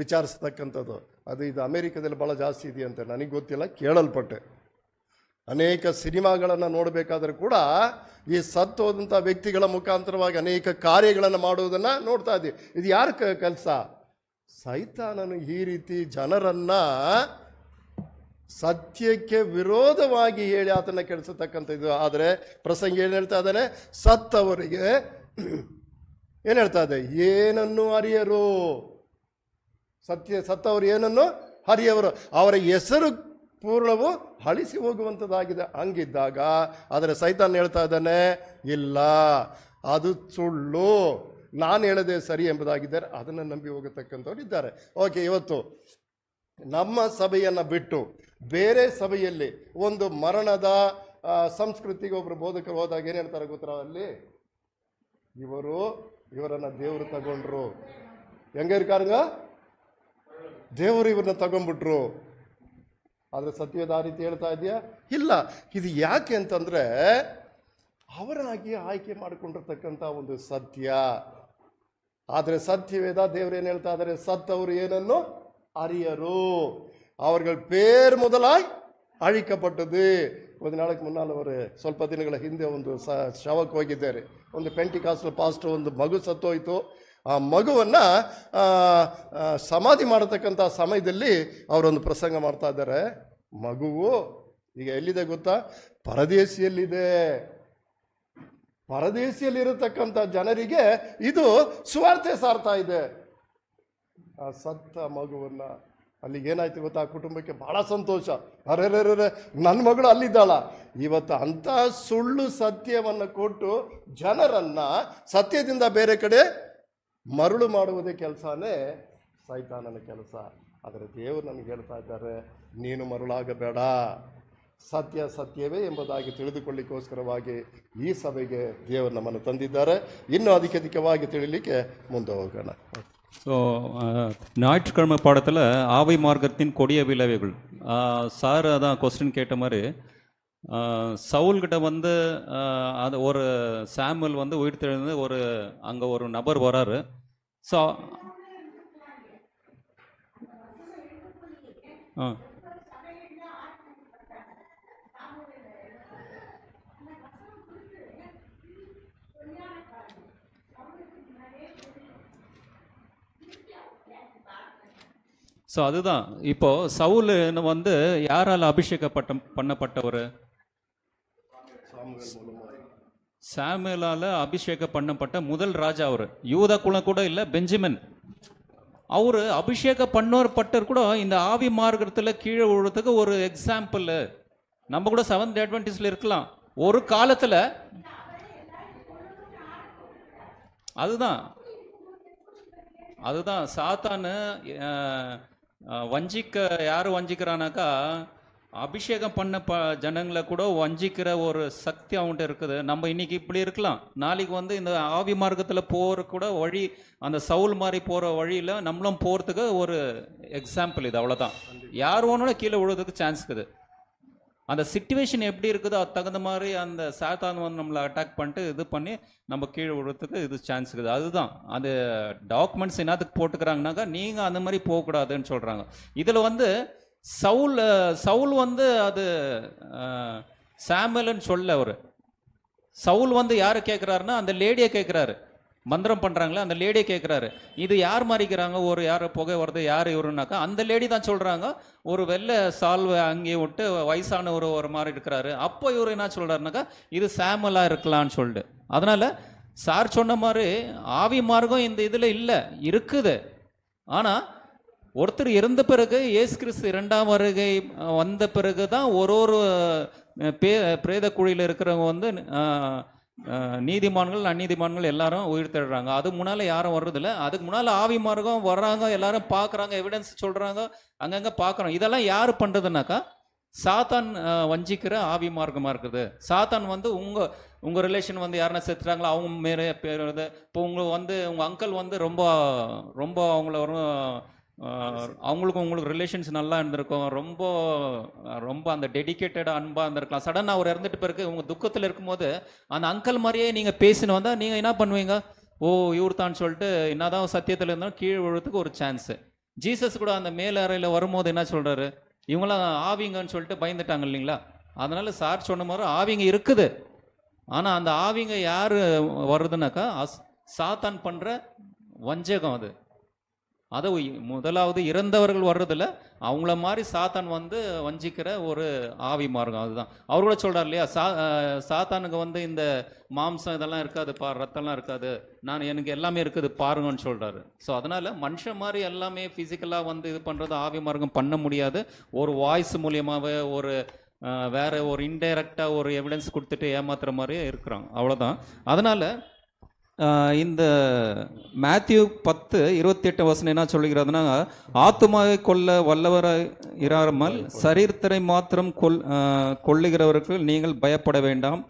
ವಿಚಾರಿಸ್ತಕ್ಕಂಥದ್ದು ಅದು ಇದು ಅಮೇರಿಕದಲ್ಲಿ ಭಾಳ ಜಾಸ್ತಿ ಇದೆಯಂತೆ ನನಗೆ ಗೊತ್ತಿಲ್ಲ ಕೇಳಲ್ಪಟ್ಟೆ ಅನೇಕ ಸಿನಿಮಾಗಳನ್ನು ನೋಡಬೇಕಾದ್ರೂ ಕೂಡ ಈ ಸತ್ತು ಹೋದಂಥ ವ್ಯಕ್ತಿಗಳ ಮುಖಾಂತರವಾಗಿ ಅನೇಕ ಕಾರ್ಯಗಳನ್ನು ಮಾಡುವುದನ್ನು ನೋಡ್ತಾ ಇದ್ದೀವಿ ಇದು ಯಾರ ಕೆಲಸ ಸೈತಾನನು ಈ ರೀತಿ ಜನರನ್ನು ಸತ್ಯಕ್ಕೆ ವಿರೋಧವಾಗಿ ಹೇಳಿ ಆತನ ಇದು ಆದರೆ ಪ್ರಸಂಗ ಏನು ಹೇಳ್ತಾ ಇದ್ದಾನೆ ಸತ್ತವರಿಗೆ ಏನು ಹೇಳ್ತಾ ಇದೆ ಏನನ್ನು ಅರಿಯರು ಸತ್ಯ ಸತ್ತವರು ಏನನ್ನು ಹರಿಯವರು ಅವರ ಹೆಸರು ಪೂರ್ಣವು ಅಳಿಸಿ ಹೋಗುವಂಥದ್ದಾಗಿದೆ ಹಂಗಿದ್ದಾಗ ಆದರೆ ಸೈತಾನ್ ಹೇಳ್ತಾ ಇದ್ದಾನೆ ಇಲ್ಲ ಅದು ಸುಳ್ಳು ನಾನು ಹೇಳದೆ ಸರಿ ಎಂಬುದಾಗಿದ್ದಾರೆ ಅದನ್ನು ನಂಬಿ ಹೋಗತಕ್ಕಂಥವ್ರು ಇದ್ದಾರೆ ಓಕೆ ಇವತ್ತು ನಮ್ಮ ಸಭೆಯನ್ನು ಬಿಟ್ಟು ಬೇರೆ ಸಭೆಯಲ್ಲಿ ಒಂದು ಮರಣದ ಸಂಸ್ಕೃತಿಗೆ ಒಬ್ಬರು ಬೋಧಕರು ಹೋದಾಗ ಏನು ಹೇಳ್ತಾರೆ ಗೊತ್ತರ ಅಲ್ಲಿ ಇವರು ಇವರನ್ನು ದೇವರು ತಗೊಂಡ್ರು ಹೆಂಗೆ ಇರ್ಕಾರಂಗ ದೇವರು ಇವ್ರನ್ನ ತಗೊಂಡ್ಬಿಟ್ರು ಆದರೆ ಸತ್ಯವೇದ ಆ ರೀತಿ ಹೇಳ್ತಾ ಇದೆಯಾ ಇಲ್ಲ ಇದು ಯಾಕೆ ಅಂತಂದರೆ ಅವರಾಗಿ ಆಯ್ಕೆ ಮಾಡಿಕೊಂಡಿರ್ತಕ್ಕಂಥ ಒಂದು ಸತ್ಯ ಆದರೆ ಸತ್ಯವೇದ ಏನು ಹೇಳ್ತಾ ಇದ್ದಾರೆ ಸತ್ತವರು ಏನನ್ನು ಅರಿಯರು ಅವರುಗಳ பேர் ಮೊದಲಾಯ್ ಅಳಿಕಪಟ್ಟದ್ದು ಒಂದು ನಾಲ್ಕು ಮುನ್னால் ಸ್ವಲ್ಪ ದಿನಗಳ ಹಿಂದೆ ಒಂದು ಸ ಶವಕ್ಕೆ ಹೋಗಿದ್ದಾರೆ ಒಂದು ಕಾಸ್ಟ್ ಪಾಸ್ಟ್ ಒಂದು ಮಗು ಸತ್ತೋಯ್ತು ಆ ಮಗುವನ್ನು ಸಮಾಧಿ ಮಾಡತಕ್ಕಂಥ ಸಮಯದಲ್ಲಿ ಅವರೊಂದು ಪ್ರಸಂಗ ಮಾಡ್ತಾ ಇದ್ದಾರೆ ಮಗುವು ಈಗ ಎಲ್ಲಿದೆ ಗೊತ್ತಾ ಪರದೇಶಿಯಲ್ಲಿದೆ ಪರದೇಶಿಯಲ್ಲಿರತಕ್ಕಂಥ ಜನರಿಗೆ ಇದು ಸುವಾರ್ತೆ ಸಾರ್ತಾ ಇದೆ ಆ ಸತ್ತ ಮಗುವನ್ನು ಅಲ್ಲಿ ಏನಾಯ್ತು ಗೊತ್ತಾ ಆ ಕುಟುಂಬಕ್ಕೆ ಬಹಳ ಸಂತೋಷ ಅರೆರೆರೆ ನನ್ನ ಮಗಳು ಅಲ್ಲಿದ್ದಾಳ ಇವತ್ತು ಅಂಥ ಸುಳ್ಳು ಸತ್ಯವನ್ನು ಕೊಟ್ಟು ಜನರನ್ನ ಸತ್ಯದಿಂದ ಬೇರೆ ಕಡೆ ಮರಳು ಮಾಡುವುದೇ ಕೆಲಸನೇ ಸೈತಾನನ ಕೆಲಸ ಅದರ ದೇವರು ನನಗೆ ಹೇಳ್ತಾ ಇದ್ದಾರೆ ನೀನು ಮರುಳಾಗಬೇಡ ಸತ್ಯ ಸತ್ಯವೇ ಎಂಬುದಾಗಿ ತಿಳಿದುಕೊಳ್ಳಿಕ್ಕೋಸ್ಕರವಾಗಿ ಈ ಸಭೆಗೆ ದೇವರು ನಮ್ಮನ್ನು ತಂದಿದ್ದಾರೆ ಇನ್ನೂ ಅಧಿಕ ಅಧಿಕವಾಗಿ ತಿಳಿಲಿಕ್ಕೆ ಮುಂದೆ ಹೋಗೋಣ ஸோ ஞாயிற்றுக்கிழமை பாடத்தில் ஆவை மார்க்கத்தின் கொடிய விளைவுகள் சார் அதான் கொஸ்டின் கேட்ட மாதிரி சவுல்கிட்ட வந்து அது ஒரு சாம்பல் வந்து உயிர் தெழுந்து ஒரு அங்கே ஒரு நபர் வராரு ஸோ ஆ ஸோ அதுதான் இப்போ சவுல் வந்து யாரால் அபிஷேகப்பட்ட பண்ணப்பட்டவர் சாமுவேலால் அபிஷேகம் பண்ணப்பட்ட முதல் ராஜா அவர் யூத குலம் கூட இல்லை பெஞ்சமின் அவர் அபிஷேகம் பட்டர் கூட இந்த ஆவி மார்க்கத்தில் கீழே விழுறதுக்கு ஒரு எக்ஸாம்பிள் நம்ம கூட செவன்த் அட்வான்டேஜில் இருக்கலாம் ஒரு காலத்தில் அதுதான் அதுதான் சாத்தானு வஞ்சிக்க யார் வஞ்சிக்கிறானாக்கா அபிஷேகம் பண்ண ப ஜனங்களை கூட வஞ்சிக்கிற ஒரு சக்தி அவன்கிட்ட இருக்குது நம்ம இன்னைக்கு இப்படி இருக்கலாம் நாளைக்கு வந்து இந்த ஆவி மார்க்கத்தில் போகிற கூட வழி அந்த சவுல் மாதிரி போகிற வழியில் நம்மளும் போகிறதுக்கு ஒரு எக்ஸாம்பிள் இது அவ்வளோதான் யார் ஒன்றும் கீழே விழுறதுக்கு சான்ஸ் இருக்குது அந்த சுச்சுவேஷன் எப்படி இருக்குதோ அது தகுந்த மாதிரி அந்த சாத்தான் வந்து நம்மளை அட்டாக் பண்ணிட்டு இது பண்ணி நம்ம கீழே விழுறதுக்கு இது சான்ஸ் இருக்குது அதுதான் அது டாக்குமெண்ட்ஸ் என்னத்துக்கு போட்டுக்கிறாங்கனாக்கா நீங்கள் அந்த மாதிரி போகக்கூடாதுன்னு சொல்கிறாங்க இதில் வந்து சவுல் சவுல் வந்து அது சாமுவல்னு சொல்ல அவர் சவுல் வந்து யார் கேட்குறாருன்னா அந்த லேடியை கேட்குறாரு மந்திரம் பண்ணுறாங்களே அந்த லேடியை கேட்குறாரு இது யார் மாறிக்கிறாங்க ஒரு யார் புகை வருது யார் இவருனாக்கா அந்த லேடி தான் சொல்கிறாங்க ஒரு வெள்ளை சால்வை அங்கேயே விட்டு வயசான ஒரு ஒரு மாதிரி இருக்கிறாரு அப்போ இவர் என்ன சொல்கிறாருனாக்கா இது சாமலாக இருக்கலாம்னு சொல்லிட்டு அதனால் சார் சொன்ன மாதிரி ஆவி மார்க்கம் இந்த இதில் இல்லை இருக்குது ஆனால் ஒருத்தர் இறந்த பிறகு ஏசு கிறிஸ்து இரண்டாம் வருகை வந்த பிறகு தான் ஒரு ஒரு பே பிரேத குழியில் இருக்கிறவங்க வந்து நீதிமான்கள் அந்நீதிமான்கள் எல்லாரும் உயிர் தேடுறாங்க அதுக்கு முன்னால் யாரும் வர்றதில்ல அதுக்கு முன்னால் ஆவி மார்க்கம் வர்றாங்க எல்லாரும் பார்க்குறாங்க எவிடன்ஸ் சொல்கிறாங்க அங்கங்கே பார்க்குறோம் இதெல்லாம் யார் பண்ணுறதுனாக்கா சாத்தான் வஞ்சிக்கிற ஆவி மார்க்கமாக இருக்குது சாத்தான் வந்து உங்கள் உங்கள் ரிலேஷன் வந்து யாருன்னா செத்துறாங்களோ அவங்க மேலே பேர் இப்போ உங்களுக்கு வந்து உங்கள் அங்கிள் வந்து ரொம்ப ரொம்ப அவங்கள அவங்களுக்கும் உங்களுக்கு ரிலேஷன்ஸ் நல்லா இருந்திருக்கும் ரொம்ப ரொம்ப அந்த டெடிக்கேட்டடாக அன்பாக இருந்திருக்கலாம் சடனாக அவர் இறந்துட்டு பிறகு உங்கள் துக்கத்தில் இருக்கும்போது அந்த அங்கிள் மாதிரியே நீங்கள் பேசினு வந்தால் நீங்கள் என்ன பண்ணுவீங்க ஓ இவர் தான் சொல்லிட்டு என்னதான் சத்தியத்தில் இருந்தாலும் கீழே விழுறதுக்கு ஒரு சான்ஸு ஜீசஸ் கூட அந்த மேல் அறையில் வரும்போது என்ன சொல்கிறாரு இவங்களாம் ஆவிங்கன்னு சொல்லிட்டு பயந்துட்டாங்க இல்லைங்களா அதனால் சார் சொன்ன மாதிரி ஆவிங்க இருக்குது ஆனால் அந்த ஆவிங்க யார் வருதுனாக்கா சாத்தான் பண்ணுற வஞ்சகம் அது அதை முதலாவது இறந்தவர்கள் வர்றதில் அவங்கள மாதிரி சாத்தான் வந்து வஞ்சிக்கிற ஒரு ஆவி மார்க்கம் அதுதான் அவர் கூட சொல்கிறார் இல்லையா சா சாத்தானுக்கு வந்து இந்த மாம்சம் இதெல்லாம் இருக்காது பா ரத்தம்லாம் இருக்காது நான் எனக்கு எல்லாமே இருக்குது பாருங்கன்னு சொல்கிறாரு ஸோ அதனால் மனுஷன் மாதிரி எல்லாமே ஃபிசிக்கலாக வந்து இது பண்ணுறது ஆவி மார்க்கம் பண்ண முடியாது ஒரு வாய்ஸ் மூலியமாகவே ஒரு வேறு ஒரு இன்டைரக்டாக ஒரு எவிடன்ஸ் கொடுத்துட்டு ஏமாத்துற மாதிரியே இருக்கிறாங்க அவ்வளோதான் அதனால் இந்த மேத்யூ பத்து இருபத்தி எட்டு வசனம் என்ன சொல்லுகிறதுனா ஆத்துமாவை கொல்ல வல்லவராக இராமல் சரீரத்தை மாத்திரம் கொல் கொள்ளுகிறவருக்கு நீங்கள் பயப்பட வேண்டாம்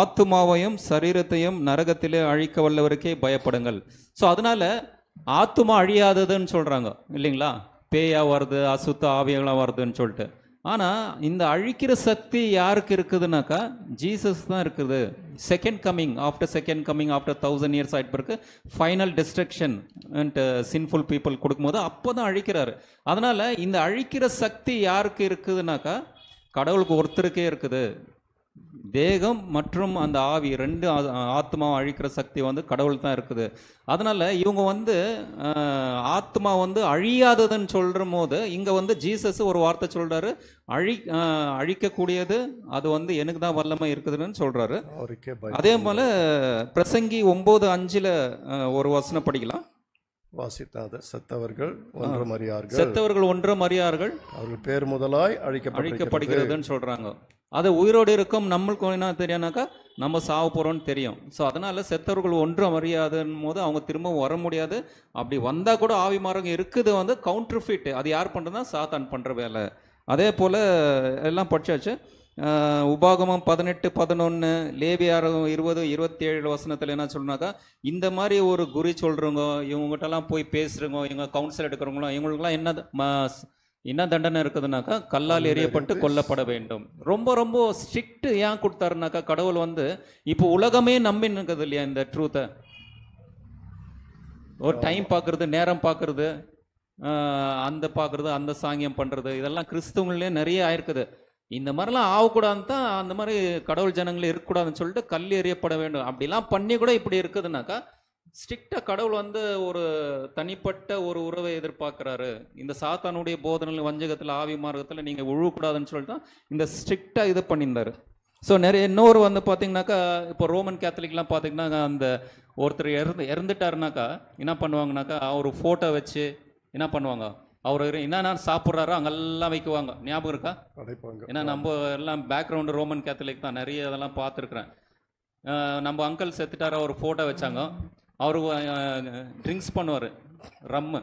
ஆத்துமாவையும் சரீரத்தையும் நரகத்திலே அழிக்க வல்லவருக்கே பயப்படுங்கள் ஸோ அதனால ஆத்துமா அழியாததுன்னு சொல்கிறாங்க இல்லைங்களா பேயா வருது அசுத்த ஆவியங்களாக வருதுன்னு சொல்லிட்டு ஆனால் இந்த அழிக்கிற சக்தி யாருக்கு இருக்குதுனாக்கா ஜீசஸ் தான் இருக்குது second coming after second coming after thousand years ஆகிட்டு பிறகு final destruction and sinful people கொடுக்கும்போது அப்போ தான் அழிக்கிறாரு அதனால் இந்த அழிக்கிற சக்தி யாருக்கு இருக்குதுனாக்கா கடவுளுக்கு ஒருத்தருக்கே இருக்குது வேகம் மற்றும் அந்த ஆவி ரெண்டு ஆத்மாவை அழிக்கிற சக்தி வந்து கடவுள் தான் இருக்குது அதனால இவங்க வந்து ஆத்மா வந்து அழியாததுன்னு சொல்கிற போது இங்கே வந்து ஜீசஸ் ஒரு வார்த்தை சொல்கிறாரு அழி அழிக்கக்கூடியது அது வந்து எனக்கு தான் வல்லமை இருக்குதுன்னு சொல்கிறாரு அதே போல் பிரசங்கி ஒம்பது அஞ்சில் ஒரு வசனம் படிக்கலாம் வாசித்தாத செத்தவர்கள் ஒன்றும் அறியார்கள் செத்தவர்கள் ஒன்றும் அறியார்கள் அவர்கள் பேர் முதலாய் அழிக்க அழிக்கப்படுகிறதுன்னு சொல்றாங்க அது உயிரோடு இருக்கும் நம்மளுக்கு என்ன தெரியும்னாக்கா நம்ம சாவ போகிறோம்னு தெரியும் ஸோ அதனால் செத்தவர்கள் ஒன்றும் அறியாதுன்னும் போது அவங்க திரும்பவும் வர முடியாது அப்படி வந்தால் கூட ஆவி மாறவங்க இருக்குது வந்து கவுண்டர் ஃபிட் அது யார் பண்ணுறதுனா சாத்தான் பண்ணுற வேலை அதே போல் எல்லாம் படித்தாச்சு உபாகமம் பதினெட்டு பதினொன்று லேபியாரம் இருபது இருபத்தி ஏழு வசனத்தில் என்ன சொல்லணுனாக்கா இந்த மாதிரி ஒரு குறி சொல்கிறவங்க இவங்ககிட்டலாம் போய் பேசுகிறவங்க இவங்க கவுன்சில் எடுக்கிறவங்களும் இவங்களுக்குலாம் என்ன என்ன தண்டனை இருக்குதுனாக்கா கல்லால் எரியப்பட்டு கொல்லப்பட வேண்டும் ரொம்ப ரொம்ப ஸ்ட்ரிக்ட் ஏன் கொடுத்தாருனாக்கா கடவுள் வந்து இப்போ உலகமே நம்பின்னு இருக்குது இல்லையா இந்த ட்ரூத்தை ஒரு டைம் பார்க்குறது நேரம் பார்க்குறது அந்த பார்க்குறது அந்த சாங்கியம் பண்ணுறது இதெல்லாம் கிறிஸ்துவங்களே நிறைய ஆயிருக்குது இந்த மாதிரிலாம் ஆகக்கூடாதுன்னு தான் அந்த மாதிரி கடவுள் ஜனங்கள் இருக்கக்கூடாதுன்னு சொல்லிட்டு கல் எறியப்பட வேண்டும் அப்படிலாம் பண்ணி கூட இப்படி இருக்குதுனாக்கா ஸ்ட்ரிக்டாக கடவுள் வந்து ஒரு தனிப்பட்ட ஒரு உறவை எதிர்பார்க்குறாரு இந்த சாத்தானுடைய போதனையில் வஞ்சகத்தில் ஆவி மார்க்கத்தில் நீங்கள் உழுவக்கூடாதுன்னு சொல்லிட்டு தான் இந்த ஸ்ட்ரிக்டாக இது பண்ணியிருந்தார் ஸோ நிறைய இன்னொரு வந்து பார்த்தீங்கன்னாக்கா இப்போ ரோமன் கேத்தலிக்லாம் பார்த்தீங்கன்னா அந்த ஒருத்தர் இறந்து இறந்துட்டாருனாக்கா என்ன பண்ணுவாங்கனாக்கா அவர் ஃபோட்டோ வச்சு என்ன பண்ணுவாங்க அவர் என்னென்ன சாப்பிட்றாரோ அங்கெல்லாம் வைக்குவாங்க ஞாபகம் இருக்கா ஏன்னா நம்ம எல்லாம் பேக்ரவுண்டு ரோமன் கேத்தலிக் தான் நிறைய இதெல்லாம் பார்த்துருக்குறேன் நம்ம அங்கிள் செத்துட்டார ஒரு ஃபோட்டோ வச்சாங்க அவர் ட்ரிங்க்ஸ் பண்ணுவார் ரம்மு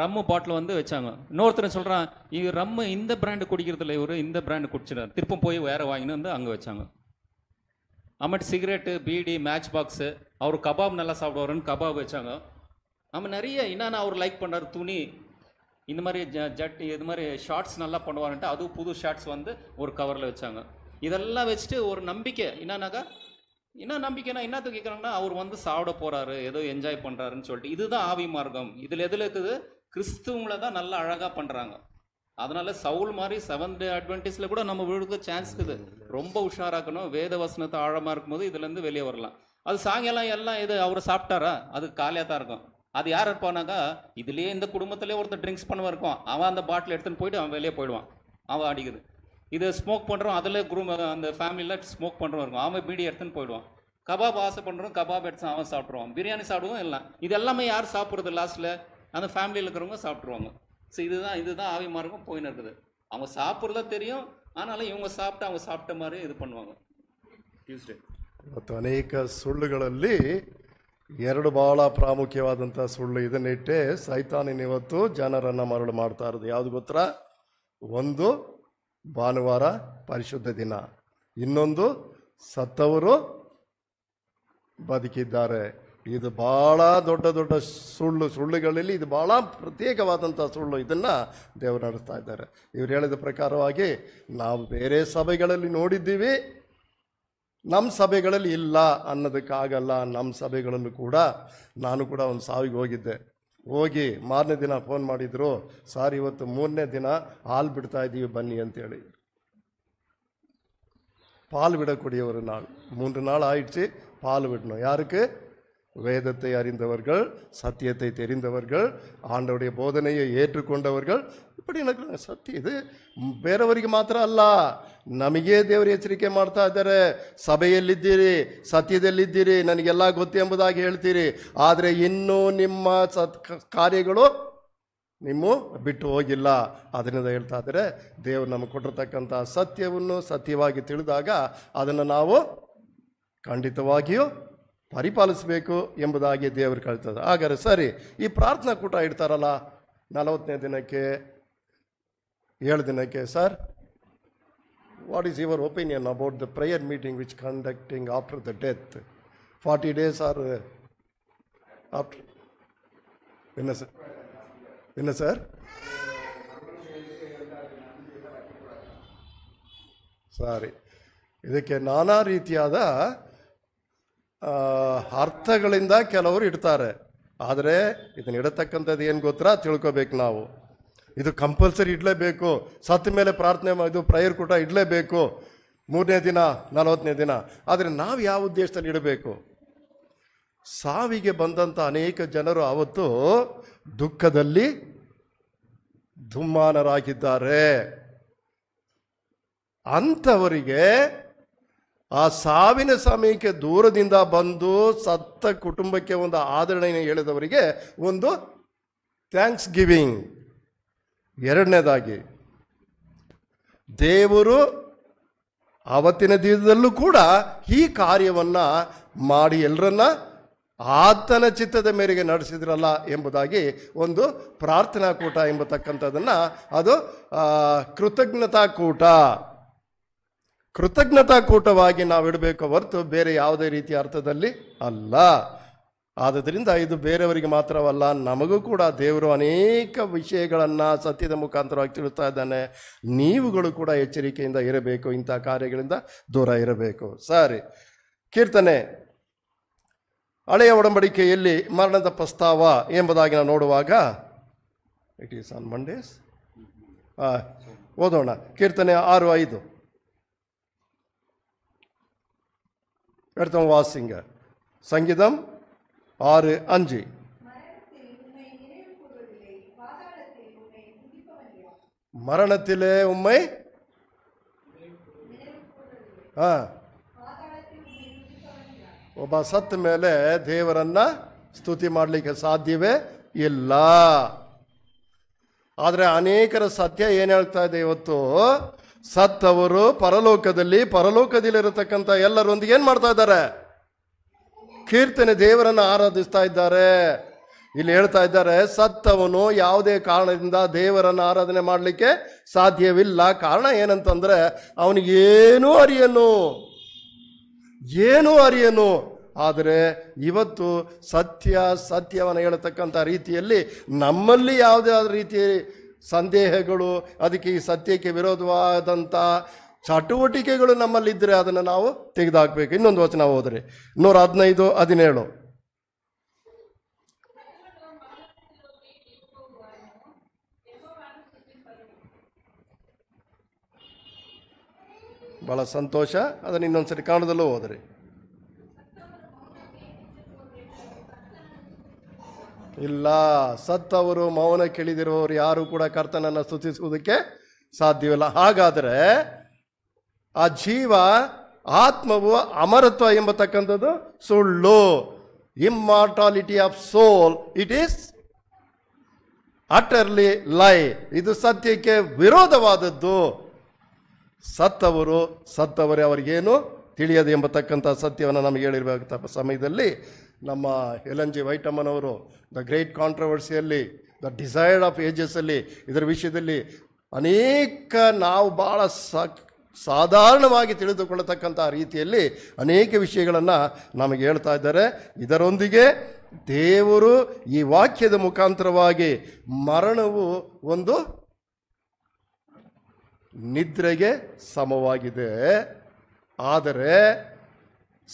ரம்மு பாட்டில் வந்து வச்சாங்க இன்னொருத்தர் சொல்கிறான் இது ரம்மு இந்த பிராண்டு இல்லை இவர் இந்த பிராண்டு குடிச்சிடாரு திருப்பம் போய் வேறு வாங்கினு வந்து அங்கே வச்சாங்க அம்மன் சிகரெட்டு பீடி மேட்ச் பாக்ஸு அவர் கபாப் நல்லா சாப்பிடுவாருன்னு கபாப் வச்சாங்க நம்ம நிறைய என்னென்ன அவர் லைக் பண்ணார் துணி இந்த மாதிரி ஜ ஜட் இது மாதிரி ஷார்ட்ஸ் நல்லா பண்ணுவாருன்ட்டு அதுவும் புது ஷார்ட்ஸ் வந்து ஒரு கவரில் வச்சாங்க இதெல்லாம் வச்சுட்டு ஒரு நம்பிக்கை என்னன்னாக்கா என்ன நம்பிக்கைனா என்னத்த கேட்குறாங்கன்னா அவர் வந்து சாப்பிட போறாரு ஏதோ என்ஜாய் பண்றாருன்னு சொல்லிட்டு இதுதான் ஆவி மார்க்கம் இதுல எதுல இருக்குது கிறிஸ்துவங்கள தான் நல்லா அழகா பண்றாங்க அதனால சவுல் மாதிரி செவன்த் அட்வான்டேஜில் கூட நம்ம விழுக்க சான்ஸ் இருக்குது ரொம்ப உஷாராக்கணும் வேத வசனத்தை ஆழமா இருக்கும்போது இதுல இருந்து வெளியே வரலாம் அது சாயங்காலம் எல்லாம் இது அவர் சாப்பிட்டாரா அது காலியா தான் இருக்கும் அது யார் இருப்பானாக்கா இதுலயே இந்த குடும்பத்திலே ஒருத்தர் ட்ரிங்க்ஸ் பண்ணுவா இருக்கும் அவன் அந்த பாட்டில் எடுத்துன்னு போயிட்டு அவன் வெளியே போயிடுவான் அவன் அடிக்குது இதை ஸ்மோக் பண்ணுறோம் அதில் குரூம் அந்த ஃபேமிலியில் ஸ்மோக் பண்ணுறோம் இருக்கும் அவன் பீடி எடுத்துன்னு போயிடுவான் கபாப் ஆசை பண்ணுறோம் கபாப் எடுத்து அவன் சாப்பிட்ருவான் பிரியாணி சாப்பிடுவோம் எல்லாம் இது எல்லாமே யார் சாப்பிட்றது லாஸ்ட்டில் அந்த ஃபேமிலியில் இருக்கிறவங்க சாப்பிட்ருவாங்க ஸோ இதுதான் இதுதான் ஆவி மார்க்கும் போயின்னு இருக்குது அவங்க சாப்பிட்றதா தெரியும் ஆனாலும் இவங்க சாப்பிட்டு அவங்க ಸಾಪ್ಟ இது பண்ணுவாங்க ಪನ್ವಾಗ ಟ್ಯೂಸ್ಡೇ ಮತ್ತು ಅನೇಕ எரடு ಎರಡು பிராமுக்கியவாதந்த ಪ್ರಾಮುಖ್ಯವಾದಂಥ ಸುಳ್ಳು ಇದನ್ನಿಟ್ಟೆ ಸೈತಾನಿನಿವತ್ತು ಜನರನ್ನು ಮರಳು ಮಾಡ್ತಾ ಇರೋದು ಯಾವುದು ಗೊತ್ತಾ ಒಂದು ಭಾನುವಾರ ಪರಿಶುದ್ಧ ದಿನ ಇನ್ನೊಂದು ಸತ್ತವರು ಬದುಕಿದ್ದಾರೆ ಇದು ಭಾಳ ದೊಡ್ಡ ದೊಡ್ಡ ಸುಳ್ಳು ಸುಳ್ಳುಗಳಲ್ಲಿ ಇದು ಭಾಳ ಪ್ರತ್ಯೇಕವಾದಂಥ ಸುಳ್ಳು ಇದನ್ನು ದೇವರು ನಡೆಸ್ತಾ ಇದ್ದಾರೆ ಇವರು ಹೇಳಿದ ಪ್ರಕಾರವಾಗಿ ನಾವು ಬೇರೆ ಸಭೆಗಳಲ್ಲಿ ನೋಡಿದ್ದೀವಿ ನಮ್ಮ ಸಭೆಗಳಲ್ಲಿ ಇಲ್ಲ ಅನ್ನೋದಕ್ಕಾಗಲ್ಲ ನಮ್ಮ ಸಭೆಗಳಲ್ಲೂ ಕೂಡ ನಾನು ಕೂಡ ಒಂದು ಸಾವಿಗೆ ಹೋಗಿದ್ದೆ ಹೋಗಿ ಮಾರನೇ தினா ಫೋನ್ ಮಾಡಿದರು சாரி ಇವತ್ತು ಮೂರನೇ ದಿನ ಹಾಲು ಬಿಡ್ತಾ ಇದ್ದೀವಿ ಬನ್ನಿ பால் விடக்கூடிய ஒரு நாள் மூன்று நாள் ஆயிடுச்சு பால் விடணும் யாருக்கு வேதத்தை அறிந்தவர்கள் சத்தியத்தை தெரிந்தவர்கள் ஆண்டவுடைய போதனையை ஏற்றுக்கொண்டவர்கள் இப்படி எனக்கு சத்தியம் இது பேரவருக்கு மாத்திரம் அல்ல ನಮಗೇ ದೇವರು ಎಚ್ಚರಿಕೆ ಮಾಡ್ತಾ ಇದ್ದಾರೆ ಸಭೆಯಲ್ಲಿದ್ದೀರಿ ಸತ್ಯದಲ್ಲಿದ್ದೀರಿ ನನಗೆಲ್ಲ ಗೊತ್ತು ಎಂಬುದಾಗಿ ಹೇಳ್ತೀರಿ ಆದರೆ ಇನ್ನೂ ನಿಮ್ಮ ಸತ್ ಕಾರ್ಯಗಳು ನಿಮ್ಮ ಬಿಟ್ಟು ಹೋಗಿಲ್ಲ ಅದರಿಂದ ಹೇಳ್ತಾ ಇದ್ದಾರೆ ದೇವರು ನಮಗೆ ಕೊಟ್ಟಿರ್ತಕ್ಕಂಥ ಸತ್ಯವನ್ನು ಸತ್ಯವಾಗಿ ತಿಳಿದಾಗ ಅದನ್ನು ನಾವು ಖಂಡಿತವಾಗಿಯೂ ಪರಿಪಾಲಿಸಬೇಕು ಎಂಬುದಾಗಿ ದೇವರು ಕಳ್ತದೆ ಹಾಗಾದ್ರೆ ಸರಿ ಈ ಪ್ರಾರ್ಥನಾ ಕೂಟ ಇಡ್ತಾರಲ್ಲ ನಲವತ್ತನೇ ದಿನಕ್ಕೆ ಏಳು ದಿನಕ್ಕೆ sir What is your opinion about the prayer meeting which conducting after the death? 40 days or uh, after? என்ன சார் என்ன சார் ಸಾರಿ ಇದಕ್ಕೆ ನಾನಾ ರೀತಿಯಾದ ಅರ್ಥಗಳಿಂದ ಕೆಲವರು ಇಡ್ತಾರೆ ಆದರೆ ಇದನ್ನ ಇಡತಕ್ಕಂಥದ್ದು ಏನು ಗೊತ್ತಾ ತಿಳ್ಕೊಬೇಕು ನಾವು ಇದು ಕಂಪಲ್ಸರಿ ಇಡಲೇಬೇಕು ಸತ್ತ ಮೇಲೆ ಪ್ರಾರ್ಥನೆ ಇದು ಪ್ರಯರ್ ಕೂಟ ಇಡಲೇಬೇಕು ಮೂರನೇ ದಿನ ನಲವತ್ತನೇ ದಿನ ಆದರೆ ನಾವು ಯಾವ ಉದ್ದೇಶದಲ್ಲಿ ಇಡಬೇಕು ಸಾವಿಗೆ ಬಂದಂಥ ಅನೇಕ ಜನರು ಅವತ್ತು ದುಃಖದಲ್ಲಿ ದುಮ್ಮಾನರಾಗಿದ್ದಾರೆ ಅಂಥವರಿಗೆ ಆ ಸಾವಿನ ಸಮಯಕ್ಕೆ ದೂರದಿಂದ ಬಂದು ಸತ್ತ ಕುಟುಂಬಕ್ಕೆ ಒಂದು ಆದರಣೆಯನ್ನು ಹೇಳಿದವರಿಗೆ ಒಂದು ಥ್ಯಾಂಕ್ಸ್ ಗಿವಿಂಗ್ ಎರಡನೇದಾಗಿ ದೇವರು ಆವತ್ತಿನ ದಿನದಲ್ಲೂ ಕೂಡ ಈ ಕಾರ್ಯವನ್ನು ಮಾಡಿ ಎಲ್ಲರನ್ನ ಆತನ ಚಿತ್ತದ ಮೇರೆಗೆ ನಡೆಸಿದ್ರಲ್ಲ ಎಂಬುದಾಗಿ ಒಂದು ಪ್ರಾರ್ಥನಾ ಕೂಟ ಎಂಬತಕ್ಕಂಥದ್ದನ್ನು ಅದು ಕೃತಜ್ಞತಾ ಕೂಟ ಕೃತಜ್ಞತಾ ಕೂಟವಾಗಿ ನಾವು ಇಡಬೇಕು ಹೊರತು ಬೇರೆ ಯಾವುದೇ ರೀತಿಯ ಅರ್ಥದಲ್ಲಿ ಅಲ್ಲ ಆದ್ದರಿಂದ ಇದು ಬೇರೆಯವರಿಗೆ ಮಾತ್ರವಲ್ಲ ನಮಗೂ ಕೂಡ ದೇವರು ಅನೇಕ ವಿಷಯಗಳನ್ನು ಸತ್ಯದ ಮುಖಾಂತರವಾಗಿ ತಿಳಿಸ್ತಾ ಇದ್ದಾನೆ ನೀವುಗಳು ಕೂಡ ಎಚ್ಚರಿಕೆಯಿಂದ ಇರಬೇಕು ಇಂಥ ಕಾರ್ಯಗಳಿಂದ ದೂರ ಇರಬೇಕು ಸರಿ ಕೀರ್ತನೆ ಹಳೆಯ ಒಡಂಬಡಿಕೆಯಲ್ಲಿ ಮರಣದ ಪ್ರಸ್ತಾವ ಎಂಬುದಾಗಿ ನಾವು ನೋಡುವಾಗ ಇಟ್ ಈಸ್ ಆನ್ ಮಂಡೇಸ್ ಓದೋಣ ಕೀರ್ತನೆ ಆರು ಐದು எடுத்தோம் ವಾಸಿಂಗ ಸಂಗೀತ ஆறு அஞ்சு மரணத்திலே உண்மை ಆ ಒಬ್ಬ ಸತ್ ಮೇಲೆ ದೇವರನ್ನ ಸ್ತುತಿ ಮಾಡಲಿಕ್ಕೆ ಸಾಧ್ಯವೇ ಇಲ್ಲ ಆದರೆ ಅನೇಕರ ಸತ್ಯ ಏನು ಹೇಳ್ತಾ ಇದೆ ಇವತ್ತು ಸತ್ತವರು ಪರಲೋಕದಲ್ಲಿ ಪರಲೋಕದಲ್ಲಿರತಕ್ಕಂಥ ಎಲ್ಲರೊಂದಿಗೆ ಏನು ಮಾಡ್ತಾ ಇದ್ದಾರೆ ಕೀರ್ತನೆ ದೇವರನ್ನು ಆರಾಧಿಸ್ತಾ ಇದ್ದಾರೆ ಇಲ್ಲಿ ಹೇಳ್ತಾ ಇದ್ದಾರೆ ಸತ್ತವನು ಯಾವುದೇ ಕಾರಣದಿಂದ ದೇವರನ್ನು ಆರಾಧನೆ ಮಾಡಲಿಕ್ಕೆ ಸಾಧ್ಯವಿಲ್ಲ ಕಾರಣ ಏನಂತಂದರೆ ಅವನಿಗೇನೂ ಅರಿಯನು ಏನೂ ಅರಿಯನು ಆದರೆ ಇವತ್ತು ಸತ್ಯ ಸತ್ಯವನ್ನು ಹೇಳತಕ್ಕಂಥ ರೀತಿಯಲ್ಲಿ ನಮ್ಮಲ್ಲಿ ಯಾವುದೇ ರೀತಿ ಸಂದೇಹಗಳು ಅದಕ್ಕೆ ಈ ಸತ್ಯಕ್ಕೆ ವಿರೋಧವಾದಂಥ ಚಟುವಟಿಕೆಗಳು ನಮ್ಮಲ್ಲಿದ್ದರೆ ಅದನ್ನು ನಾವು ತೆಗೆದುಹಾಕಬೇಕು ಇನ್ನೊಂದು ವಚನ ಹೋದರೆ ನೂರ ಹದಿನೈದು ಹದಿನೇಳು ಬಹಳ ಸಂತೋಷ ಅದನ್ನು ಇನ್ನೊಂದ್ಸರಿ ಕಾಣದಲ್ಲೂ ಹೋದ್ರಿ ಇಲ್ಲ ಸತ್ತವರು ಮೌನ ಕೇಳಿದಿರುವವರು ಯಾರು ಕೂಡ ಕರ್ತನನ್ನ ಸ್ತುತಿಸುವುದಕ್ಕೆ ಸಾಧ್ಯವಿಲ್ಲ ಹಾಗಾದ್ರೆ ಆ ಜೀವ ಆತ್ಮವು ಅಮರತ್ವ ಎಂಬತಕ್ಕಂಥದ್ದು ಸುಳ್ಳು immortality of soul it is utterly lie ಇದು ಸತ್ಯಕ್ಕೆ ವಿರೋಧವಾದದ್ದು ಸತ್ತವರು ಸತ್ತವರೇ ಅವರಿಗೇನು ತಿಳಿಯದು ಎಂಬತಕ್ಕಂಥ ಸತ್ಯವನ್ನು ನಮಗೆ ಹೇಳಿರಬೇಕಂತ ಸಮಯದಲ್ಲಿ ನಮ್ಮ ಎಲ್ ಜಿ ವೈಟಮ್ಮನವರು ದ ಗ್ರೇಟ್ ಕಾಂಟ್ರವರ್ಸಿಯಲ್ಲಿ ದ ಡಿಸೈರ್ಡ್ ಆಫ್ ಅಲ್ಲಿ ಇದರ ವಿಷಯದಲ್ಲಿ ಅನೇಕ ನಾವು ಭಾಳ ಸಕ್ ಸಾಧಾರಣವಾಗಿ ತಿಳಿದುಕೊಳ್ಳತಕ್ಕಂಥ ರೀತಿಯಲ್ಲಿ ಅನೇಕ ವಿಷಯಗಳನ್ನು ನಮಗೆ ಹೇಳ್ತಾ ಇದ್ದಾರೆ ಇದರೊಂದಿಗೆ ದೇವರು ಈ ವಾಕ್ಯದ ಮುಖಾಂತರವಾಗಿ ಮರಣವು ಒಂದು ನಿದ್ರೆಗೆ ಸಮವಾಗಿದೆ ಆದರೆ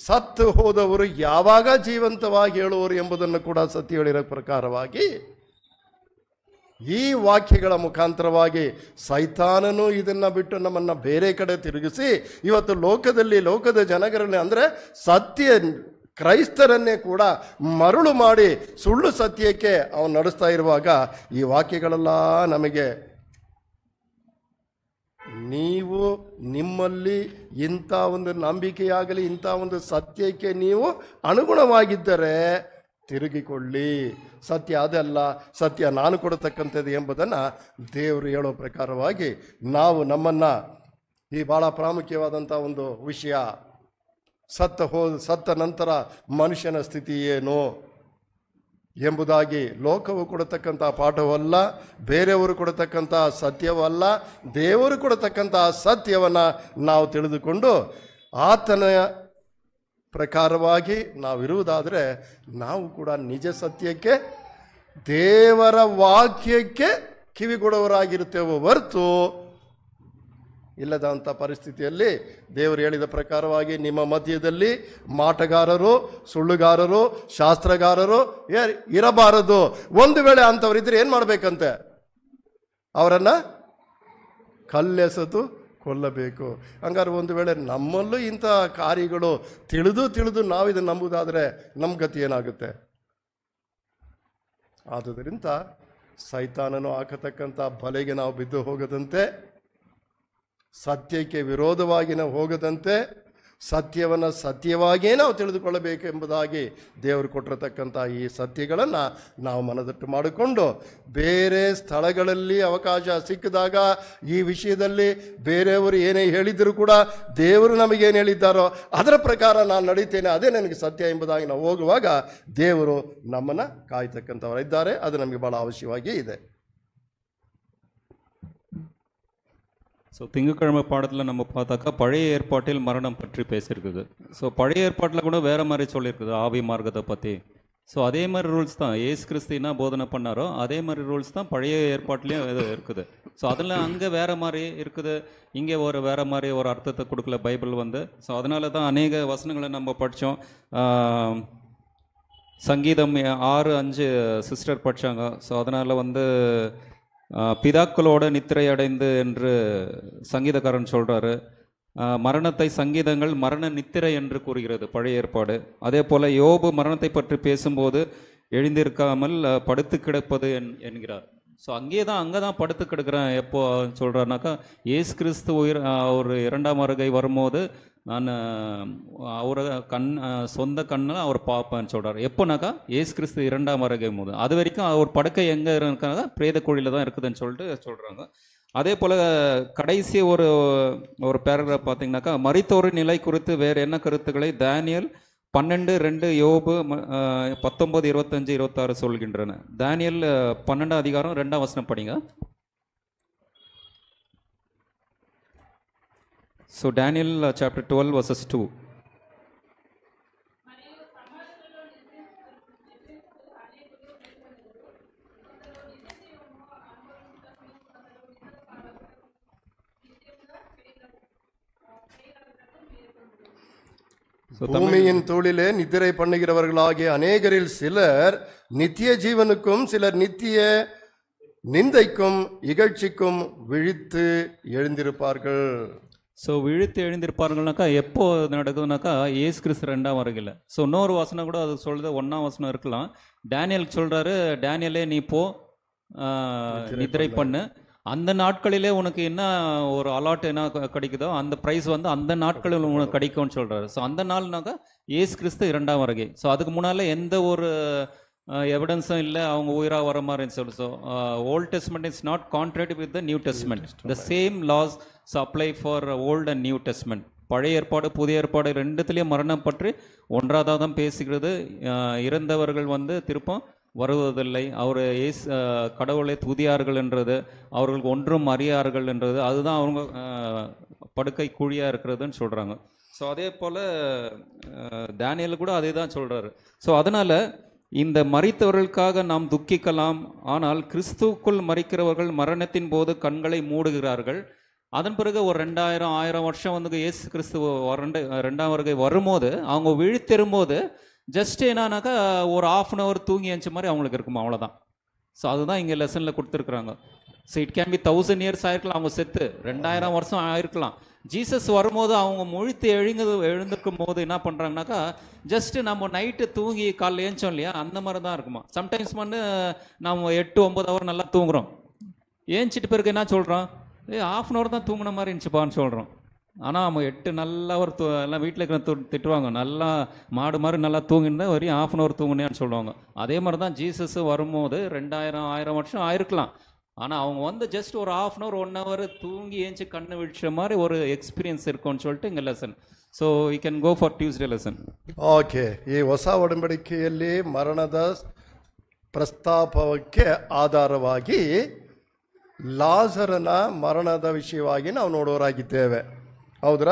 ಸತ್ತು ಹೋದವರು ಯಾವಾಗ ಜೀವಂತವಾಗಿ ಹೇಳುವರು ಎಂಬುದನ್ನು ಕೂಡ ಸತ್ಯ ಹೇಳಿರೋ ಪ್ರಕಾರವಾಗಿ ಈ ವಾಕ್ಯಗಳ ಮುಖಾಂತರವಾಗಿ ಸೈತಾನನು ಇದನ್ನು ಬಿಟ್ಟು ನಮ್ಮನ್ನು ಬೇರೆ ಕಡೆ ತಿರುಗಿಸಿ ಇವತ್ತು ಲೋಕದಲ್ಲಿ ಲೋಕದ ಜನಗರನ್ನೇ ಅಂದರೆ ಸತ್ಯ ಕ್ರೈಸ್ತರನ್ನೇ ಕೂಡ ಮರಳು ಮಾಡಿ ಸುಳ್ಳು ಸತ್ಯಕ್ಕೆ ಅವನು ನಡೆಸ್ತಾ ಇರುವಾಗ ಈ ವಾಕ್ಯಗಳೆಲ್ಲ ನಮಗೆ ನೀವು ನಿಮ್ಮಲ್ಲಿ ಇಂಥ ಒಂದು ನಂಬಿಕೆಯಾಗಲಿ ಇಂಥ ಒಂದು ಸತ್ಯಕ್ಕೆ ನೀವು ಅನುಗುಣವಾಗಿದ್ದರೆ ತಿರುಗಿಕೊಳ್ಳಿ ಸತ್ಯ ಅದಲ್ಲ ಸತ್ಯ ನಾನು ಕೊಡತಕ್ಕಂಥದ್ದು ಎಂಬುದನ್ನು ದೇವರು ಹೇಳೋ ಪ್ರಕಾರವಾಗಿ ನಾವು ನಮ್ಮನ್ನು ಈ ಭಾಳ ಪ್ರಾಮುಖ್ಯವಾದಂಥ ಒಂದು ವಿಷಯ ಸತ್ತ ಹೋ ಸತ್ತ ನಂತರ ಮನುಷ್ಯನ ಸ್ಥಿತಿ ಏನು ಎಂಬುದಾಗಿ ಲೋಕವು ಕೊಡತಕ್ಕಂಥ ಪಾಠವಲ್ಲ ಬೇರೆಯವರು ಕೊಡತಕ್ಕಂಥ ಸತ್ಯವಲ್ಲ ದೇವರು ಕೊಡತಕ್ಕಂಥ ಸತ್ಯವನ್ನು ನಾವು ತಿಳಿದುಕೊಂಡು ಆತನ ಪ್ರಕಾರವಾಗಿ ನಾವಿರುವುದಾದರೆ ನಾವು ಕೂಡ ನಿಜ ಸತ್ಯಕ್ಕೆ ದೇವರ ವಾಕ್ಯಕ್ಕೆ ಕಿವಿಗೊಡವರಾಗಿರುತ್ತೇವೆ ಹೊರತು ಇಲ್ಲದಂಥ ಪರಿಸ್ಥಿತಿಯಲ್ಲಿ ದೇವರು ಹೇಳಿದ ಪ್ರಕಾರವಾಗಿ ನಿಮ್ಮ ಮಧ್ಯದಲ್ಲಿ ಮಾಟಗಾರರು ಸುಳ್ಳುಗಾರರು ಶಾಸ್ತ್ರಗಾರರು ಇರಬಾರದು ಒಂದು ವೇಳೆ ಇದ್ರೆ ಏನು ಮಾಡಬೇಕಂತೆ ಅವರನ್ನು ಕಲ್ಲೆಸೆದು ಕೊಲ್ಲಬೇಕು ಹಂಗಾರೆ ಒಂದು ವೇಳೆ ನಮ್ಮಲ್ಲೂ ಇಂಥ ಕಾರ್ಯಗಳು ತಿಳಿದು ತಿಳಿದು ನಾವು ಇದನ್ನು ನಂಬುದಾದರೆ ನಮ್ಮ ಗತಿ ಏನಾಗುತ್ತೆ ಆದುದರಿಂದ ಸೈತಾನನು ಹಾಕತಕ್ಕಂಥ ಬಲೆಗೆ ನಾವು ಬಿದ್ದು ಹೋಗದಂತೆ ಸತ್ಯಕ್ಕೆ ವಿರೋಧವಾಗಿ ನಾವು ಹೋಗದಂತೆ ಸತ್ಯವನ್ನು ಸತ್ಯವಾಗಿಯೇ ನಾವು ತಿಳಿದುಕೊಳ್ಳಬೇಕೆಂಬುದಾಗಿ ದೇವರು ಕೊಟ್ಟಿರತಕ್ಕಂಥ ಈ ಸತ್ಯಗಳನ್ನು ನಾವು ಮನದಟ್ಟು ಮಾಡಿಕೊಂಡು ಬೇರೆ ಸ್ಥಳಗಳಲ್ಲಿ ಅವಕಾಶ ಸಿಕ್ಕಿದಾಗ ಈ ವಿಷಯದಲ್ಲಿ ಬೇರೆಯವರು ಏನೇ ಹೇಳಿದರೂ ಕೂಡ ದೇವರು ನಮಗೇನು ಹೇಳಿದ್ದಾರೋ ಅದರ ಪ್ರಕಾರ ನಾನು ನಡೀತೇನೆ ಅದೇ ನನಗೆ ಸತ್ಯ ಎಂಬುದಾಗಿ ನಾವು ಹೋಗುವಾಗ ದೇವರು ನಮ್ಮನ್ನು ಕಾಯ್ತಕ್ಕಂಥವರಿದ್ದಾರೆ ಅದು ನಮಗೆ ಭಾಳ ಅವಶ್ಯವಾಗಿಯೇ ಇದೆ ஸோ திங்கக்கிழமை பாடத்தில் நம்ம பார்த்தாக்கா பழைய ஏற்பாட்டில் மரணம் பற்றி பேசியிருக்குது ஸோ பழைய ஏற்பாட்டில் கூட வேறு மாதிரி சொல்லியிருக்குது ஆவி மார்க்கத்தை பற்றி ஸோ அதே மாதிரி ரூல்ஸ் தான் ஏசு கிறிஸ்தினா போதனை பண்ணாரோ அதே மாதிரி ரூல்ஸ் தான் பழைய ஏற்பாட்லேயும் இது இருக்குது ஸோ அதில் அங்கே வேறு மாதிரி இருக்குது இங்கே ஒரு வேறு மாதிரி ஒரு அர்த்தத்தை கொடுக்கல பைபிள் வந்து ஸோ அதனால தான் அநேக வசனங்களை நம்ம படித்தோம் சங்கீதம் ஆறு அஞ்சு சிஸ்டர் படித்தாங்க ஸோ அதனால் வந்து பிதாக்களோட நித்திரை அடைந்து என்று சங்கீதக்காரன் சொல்கிறாரு மரணத்தை சங்கீதங்கள் மரண நித்திரை என்று கூறுகிறது பழைய ஏற்பாடு அதே போல் யோபு மரணத்தை பற்றி பேசும்போது எழுந்திருக்காமல் படுத்து கிடப்பது என் என்கிறார் ஸோ அங்கேயே தான் அங்கே தான் படுத்து கிடக்கிறேன் எப்போ சொல்கிறேன்னாக்கா ஏசு கிறிஸ்து உயிர் அவர் இரண்டாம் அருகை வரும்போது நான் அவரை கண் சொந்த கண்ணில் அவர் பார்ப்பேன்னு சொல்கிறார் எப்போனாக்கா ஏசு கிறிஸ்து இரண்டாம் அருகை போது அது வரைக்கும் அவர் படுக்கை எங்கே இருக்காங்க பிரேத கோழியில் தான் இருக்குதுன்னு சொல்லிட்டு சொல்கிறாங்க அதே போல் கடைசி ஒரு ஒரு பேராகிராஃப் பார்த்தீங்கன்னாக்கா மறித்தோரு நிலை குறித்து வேறு என்ன கருத்துக்களை தானியல் பன்னெண்டு ரெண்டு யோபு பத்தொன்பது இருபத்தஞ்சு இருபத்தாறு சொல்கின்றன தானியல் பன்னெண்டாம் அதிகாரம் ரெண்டாம் வசனம் படிங்க so Daniel chapter twelve verses two பூமியின் தொழிலே நித்திரை பண்ணுகிறவர்களாகிய அநேகரில் சிலர் நித்திய ஜீவனுக்கும் சிலர் நித்திய நிந்தைக்கும் இகழ்ச்சிக்கும் விழித்து எழுந்திருப்பார்கள் ஸோ விழித்து எழுந்திருப்பார்கள்னாக்கா எப்போ நடக்குதுனாக்கா ஏசு கிறிஸ்து ரெண்டாம் வருகையில் ஸோ இன்னொரு வசனம் கூட அது சொல்றது ஒன்றாம் வசனம் இருக்கலாம் டேனியலுக்கு சொல்கிறாரு டேனியலே நீ போ நிதிரை பண்ணு அந்த நாட்களிலே உனக்கு என்ன ஒரு அலாட் என்ன கிடைக்குதோ அந்த ப்ரைஸ் வந்து அந்த நாட்களில் உனக்கு கிடைக்கும்னு சொல்கிறாரு ஸோ அந்த நாள்னாக்கா ஏசு கிறிஸ்து இரண்டாம் வரகை ஸோ அதுக்கு முன்னால் எந்த ஒரு எவிடன்ஸும் இல்லை அவங்க உயிராக வர மாதிரி சொல்லி so old testament is not contradict with the new testament the same laws supply apply for old and new testament பழைய ஏற்பாடு புதிய ஏற்பாடு ரெண்டுத்துலேயும் மரணம் பற்றி ஒன்றாக தான் பேசுகிறது இறந்தவர்கள் வந்து திருப்பம் வருவதில்லை அவர் ஏஸ் கடவுளை துதியார்கள் என்றது அவர்களுக்கு ஒன்றும் அறியார்கள் என்றது அதுதான் அவங்க படுக்கை குழியாக இருக்கிறதுன்னு சொல்கிறாங்க ஸோ அதே போல் தானியல் கூட அதே தான் சொல்கிறாரு ஸோ அதனால் இந்த மறித்தவர்களுக்காக நாம் துக்கிக்கலாம் ஆனால் கிறிஸ்துக்குள் மறிக்கிறவர்கள் மரணத்தின் போது கண்களை மூடுகிறார்கள் அதன் பிறகு ஒரு ரெண்டாயிரம் ஆயிரம் வருஷம் வந்து இயேசு கிறிஸ்துவ ரெண்டு ரெண்டாம் வருகை வரும்போது அவங்க விழித்திரும்போது ஜஸ்ட் என்னன்னாக்கா ஒரு ஆஃப் அன் ஹவர் தூங்கி அஞ்ச மாதிரி அவங்களுக்கு இருக்குமா அவ்வளோதான் ஸோ அதுதான் இங்கே லெசனில் கொடுத்துருக்குறாங்க so it can be thousand years ஆயிருக்கலாம் அவங்க செத்து ரெண்டாயிரம் வருஷம் ஆயிருக்கலாம் ஜீசஸ் வரும்போது அவங்க முழித்து எழுங்குது எழுந்திருக்கும் போது என்ன பண்ணுறாங்கனாக்கா ஜஸ்ட்டு நம்ம நைட்டு தூங்கி காலைல ஏஞ்சோம் இல்லையா அந்த மாதிரி தான் இருக்குமா சம்டைம்ஸ் வந்து நம்ம எட்டு ஒம்பது ஹவர் நல்லா தூங்குறோம் ஏஞ்சிட்டு பிறகு என்ன சொல்கிறோம் ஏ ஆஃப் அன் ஹவர் தான் தூங்கின மாதிரி இருந்துச்சுப்பான்னு சொல்கிறோம் ஆனால் அவங்க எட்டு நல்லா ஒரு தூ எல்லாம் வீட்டில் இருக்கிற தூ திட்டுவாங்க நல்லா மாடு மாதிரி நல்லா தூங்கினா வரையும் ஆஃப் அன் ஹவர் தூங்கினேன்னு சொல்லுவாங்க அதே மாதிரி தான் ஜீசஸ் வரும்போது ரெண்டாயிரம் ஆயிரம் வருஷம் ஆயிருக்கலாம் ஆனால் அவங்க வந்து ஜஸ்ட் ஒரு half an hour one hour தூங்கி ஏஞ்சி கண்ணு விழிச்ச மாதிரி ஒரு எக்ஸ்பீரியன்ஸ் இருக்கும்னு சொல்லிட்டு இங்கே lesson so so you can go for Tuesday lesson okay ಈ ಹೊಸ ಒಡಂಬಡಿಕೆಯಲ್ಲಿ ಮರಣದ ಪ್ರಸ್ತಾಪಕ್ಕೆ ಆಧಾರವಾಗಿ ಲಾಜರನ ಮರಣದ ஒரு ನಾವು தேவை ಹೌದ್ರ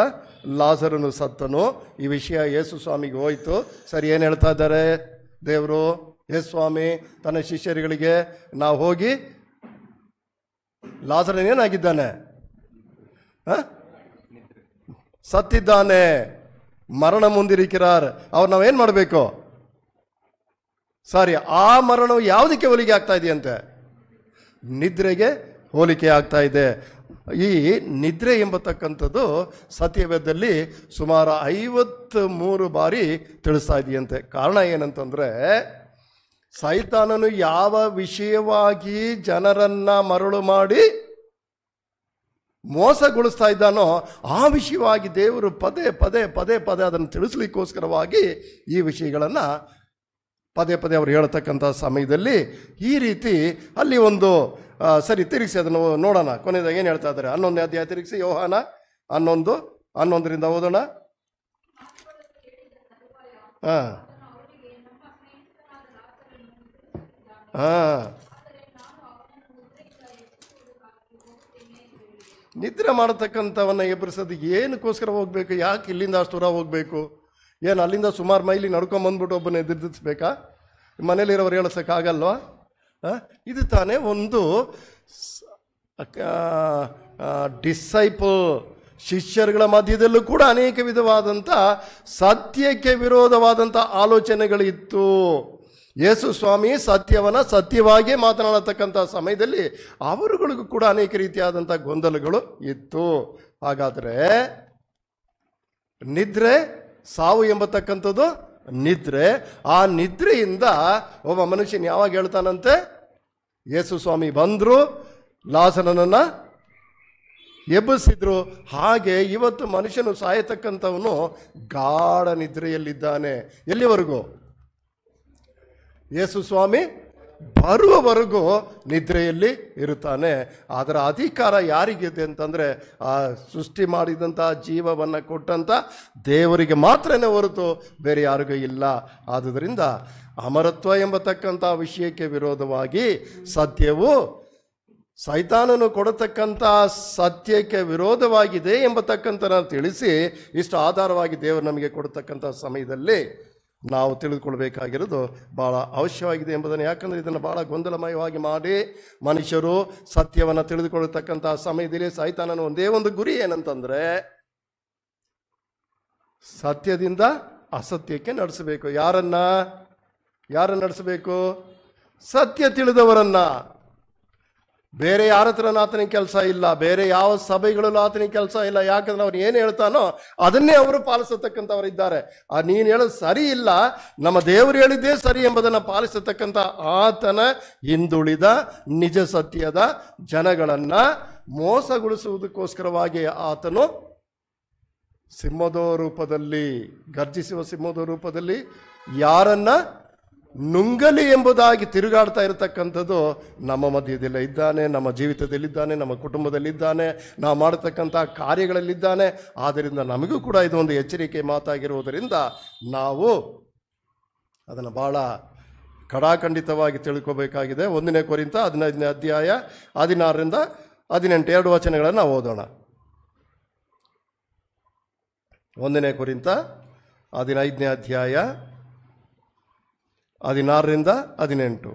ಲಾಸರನು ಸತ್ತನು ಈ ವಿಷಯ ಯೇಸು ಸ್ವಾಮಿಗೆ ಹೋಯಿತು ಸರಿ ಏನು ಹೇಳ್ತಾ ಇದ್ದಾರೆ ದೇವರು ಯೇಸು ಸ್ವಾಮಿ ತನ್ನ ಶಿಷ್ಯರುಗಳಿಗೆ ನಾವು ಹೋಗಿ ಲಾಸರನೇನಾಗಿದ್ದಾನೆ ಸತ್ತಿದ್ದಾನೆ ಮರಣ ಮುಂದಿರಿಕಿರಾರ್ ಅವ್ರು ನಾವೇನು ಮಾಡಬೇಕು ಸರಿ ಆ ಮರಣವು ಯಾವುದಕ್ಕೆ ಹೋಲಿಕೆ ಆಗ್ತಾ ಇದೆಯಂತೆ ನಿದ್ರೆಗೆ ಹೋಲಿಕೆ ಆಗ್ತಾ ಇದೆ ಈ ನಿದ್ರೆ ಎಂಬತಕ್ಕಂಥದ್ದು ಸತ್ಯವೇದದಲ್ಲಿ ಸುಮಾರು ಐವತ್ತು ಮೂರು ಬಾರಿ ತಿಳಿಸ್ತಾ ಇದೆಯಂತೆ ಕಾರಣ ಏನಂತಂದರೆ ಸೈತಾನನು ಯಾವ ವಿಷಯವಾಗಿ ಜನರನ್ನ ಮರಳು ಮಾಡಿ ಮೋಸಗೊಳಿಸ್ತಾ ಇದ್ದಾನೋ ಆ ವಿಷಯವಾಗಿ ದೇವರು ಪದೇ ಪದೇ ಪದೇ ಪದೇ ಅದನ್ನು ತಿಳಿಸ್ಲಿಕ್ಕೋಸ್ಕರವಾಗಿ ಈ ವಿಷಯಗಳನ್ನು ಪದೇ ಪದೇ ಅವರು ಹೇಳ್ತಕ್ಕಂಥ ಸಮಯದಲ್ಲಿ ಈ ರೀತಿ ಅಲ್ಲಿ ಒಂದು ಸರಿ ತಿರುಗಿಸಿ ಅದನ್ನು ನೋಡೋಣ ಕೊನೆಯದಾಗ ಏನು ಹೇಳ್ತಾ ಇದ್ದಾರೆ ಹನ್ನೊಂದನೇ ಅಧ್ಯಾಯ ತಿರುಗಿಸಿ ಯೋಹಾನ ಹನ್ನೊಂದು ಹನ್ನೊಂದರಿಂದ ಓದೋಣ ಹಾಂ ನಿದ್ರೆ ಮಾಡತಕ್ಕಂಥವನ್ನ ಎಬ್ಬರಿಸೋದು ಏನಕ್ಕೋಸ್ಕರ ಹೋಗ್ಬೇಕು ಯಾಕೆ ಇಲ್ಲಿಂದ ಅಷ್ಟು ದೂರ ಹೋಗ್ಬೇಕು ಏನು ಅಲ್ಲಿಂದ ಸುಮಾರು ಮೈಲಿ ನಡ್ಕೊಂಬಂದ್ಬಿಟ್ಟು ಒಬ್ಬನ ಎದುರಿಸಬೇಕಾ ಮನೇಲಿರೋರು ಆಗಲ್ವಾ ಇದು ತಾನೇ ಒಂದು ಡಿಸೈಪಲ್ ಶಿಷ್ಯರುಗಳ ಮಧ್ಯದಲ್ಲೂ ಕೂಡ ಅನೇಕ ವಿಧವಾದಂಥ ಸತ್ಯಕ್ಕೆ ವಿರೋಧವಾದಂಥ ಆಲೋಚನೆಗಳಿತ್ತು ಯೇಸು ಸ್ವಾಮಿ ಸತ್ಯವನ ಸತ್ಯವಾಗಿಯೇ ಮಾತನಾಡತಕ್ಕಂಥ ಸಮಯದಲ್ಲಿ ಅವರುಗಳಿಗೂ ಕೂಡ ಅನೇಕ ರೀತಿಯಾದಂಥ ಗೊಂದಲಗಳು ಇತ್ತು ಹಾಗಾದರೆ ನಿದ್ರೆ ಸಾವು ಎಂಬತಕ್ಕಂಥದ್ದು ನಿದ್ರೆ ಆ ನಿದ್ರೆಯಿಂದ ಒಬ್ಬ ಮನುಷ್ಯನ ಯಾವಾಗ ಹೇಳ್ತಾನಂತೆ ಯೇಸು ಸ್ವಾಮಿ ಬಂದರು ಲಾಸನನನ್ನ ಎಬ್ಬಿಸಿದ್ರು ಹಾಗೆ ಇವತ್ತು ಮನುಷ್ಯನು ಸಾಯತಕ್ಕಂಥವನು ಗಾಢ ನಿದ್ರೆಯಲ್ಲಿದ್ದಾನೆ ಎಲ್ಲಿವರೆಗೂ ಯೇಸು ಸ್ವಾಮಿ ಬರುವವರೆಗೂ ನಿದ್ರೆಯಲ್ಲಿ ಇರುತ್ತಾನೆ ಅದರ ಅಧಿಕಾರ ಯಾರಿಗಿದೆ ಅಂತಂದರೆ ಆ ಸೃಷ್ಟಿ ಮಾಡಿದಂಥ ಜೀವವನ್ನು ಕೊಟ್ಟಂಥ ದೇವರಿಗೆ ಮಾತ್ರನೇ ಹೊರತು ಬೇರೆ ಯಾರಿಗೂ ಇಲ್ಲ ಆದುದರಿಂದ ಅಮರತ್ವ ಎಂಬತಕ್ಕಂಥ ವಿಷಯಕ್ಕೆ ವಿರೋಧವಾಗಿ ಸತ್ಯವು ಸೈತಾನನು ಕೊಡತಕ್ಕಂಥ ಸತ್ಯಕ್ಕೆ ವಿರೋಧವಾಗಿದೆ ಎಂಬತಕ್ಕಂಥ ತಿಳಿಸಿ ಇಷ್ಟು ಆಧಾರವಾಗಿ ದೇವರು ನಮಗೆ ಕೊಡತಕ್ಕಂಥ ಸಮಯದಲ್ಲಿ ನಾವು ತಿಳಿದುಕೊಳ್ಬೇಕಾಗಿರೋದು ಭಾಳ ಅವಶ್ಯವಾಗಿದೆ ಎಂಬುದನ್ನು ಯಾಕಂದರೆ ಇದನ್ನು ಭಾಳ ಗೊಂದಲಮಯವಾಗಿ ಮಾಡಿ ಮನುಷ್ಯರು ಸತ್ಯವನ್ನು ತಿಳಿದುಕೊಳ್ಳತಕ್ಕಂಥ ಸಮಯದಲ್ಲಿ ಸೈತಾನನ ಒಂದೇ ಒಂದು ಗುರಿ ಏನಂತಂದರೆ ಸತ್ಯದಿಂದ ಅಸತ್ಯಕ್ಕೆ ನಡೆಸಬೇಕು ಯಾರನ್ನ ಯಾರನ್ನು ನಡೆಸಬೇಕು ಸತ್ಯ ತಿಳಿದವರನ್ನ ಬೇರೆ ಯಾರ ಹತ್ರನೂ ಆತನ ಕೆಲಸ ಇಲ್ಲ ಬೇರೆ ಯಾವ ಸಭೆಗಳಲ್ಲೂ ಆತನಿಗೆ ಕೆಲಸ ಇಲ್ಲ ಯಾಕಂದ್ರೆ ಅವ್ರು ಏನು ಹೇಳ್ತಾನೋ ಅದನ್ನೇ ಅವರು ಪಾಲಿಸತಕ್ಕಂಥವ್ರು ಇದ್ದಾರೆ ಆ ನೀನು ಹೇಳೋದು ಸರಿ ಇಲ್ಲ ನಮ್ಮ ದೇವರು ಹೇಳಿದ್ದೇ ಸರಿ ಎಂಬುದನ್ನು ಪಾಲಿಸತಕ್ಕಂಥ ಆತನ ಹಿಂದುಳಿದ ನಿಜ ಸತ್ಯದ ಜನಗಳನ್ನು ಮೋಸಗೊಳಿಸುವುದಕ್ಕೋಸ್ಕರವಾಗಿ ಆತನು ಸಿಂಹದ ರೂಪದಲ್ಲಿ ಗರ್ಜಿಸುವ ಸಿಂಹದ ರೂಪದಲ್ಲಿ ಯಾರನ್ನ ನುಂಗಲಿ ಎಂಬುದಾಗಿ ತಿರುಗಾಡ್ತಾ ಇರತಕ್ಕಂಥದ್ದು ನಮ್ಮ ಮಧ್ಯದಲ್ಲಿ ಇದ್ದಾನೆ ನಮ್ಮ ಜೀವಿತದಲ್ಲಿದ್ದಾನೆ ನಮ್ಮ ಕುಟುಂಬದಲ್ಲಿದ್ದಾನೆ ನಾವು ಮಾಡತಕ್ಕಂಥ ಕಾರ್ಯಗಳಲ್ಲಿದ್ದಾನೆ ಆದ್ದರಿಂದ ನಮಗೂ ಕೂಡ ಇದೊಂದು ಎಚ್ಚರಿಕೆ ಮಾತಾಗಿರುವುದರಿಂದ ನಾವು ಅದನ್ನು ಭಾಳ ಕಡಾಖಂಡಿತವಾಗಿ ತಿಳ್ಕೋಬೇಕಾಗಿದೆ ಒಂದನೇ ಕೋರಿಂತ ಹದಿನೈದನೇ ಅಧ್ಯಾಯ ಹದಿನಾರರಿಂದ ಹದಿನೆಂಟು ಎರಡು ವಚನಗಳನ್ನು ನಾವು ಓದೋಣ ಒಂದನೇ ಕುರಿತ ಹದಿನೈದನೇ ಅಧ್ಯಾಯ ಹದಿನಾರರಿಂದ ಹದಿನೆಂಟು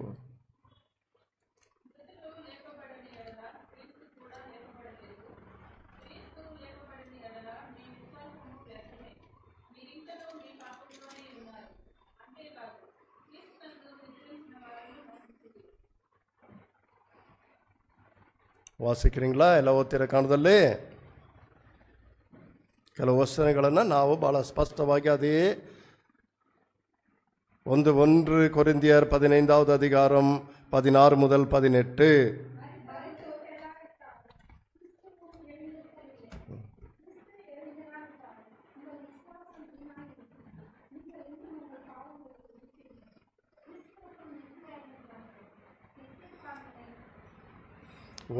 ವಾಸಿಕರಿಂಗ್ಲಾ ಎಲ್ಲ ಓದ್ತಿರೋ ಕಾಣದಲ್ಲಿ ಕೆಲವು ವಸ್ತುಗಳನ್ನು ನಾವು ಭಾಳ ಸ್ಪಷ್ಟವಾಗಿ ಅದೇ ஒன்று ஒன்று கொரிந்தியர் பதினைந்தாவது அதிகாரம் பதினாறு முதல் பதினெட்டு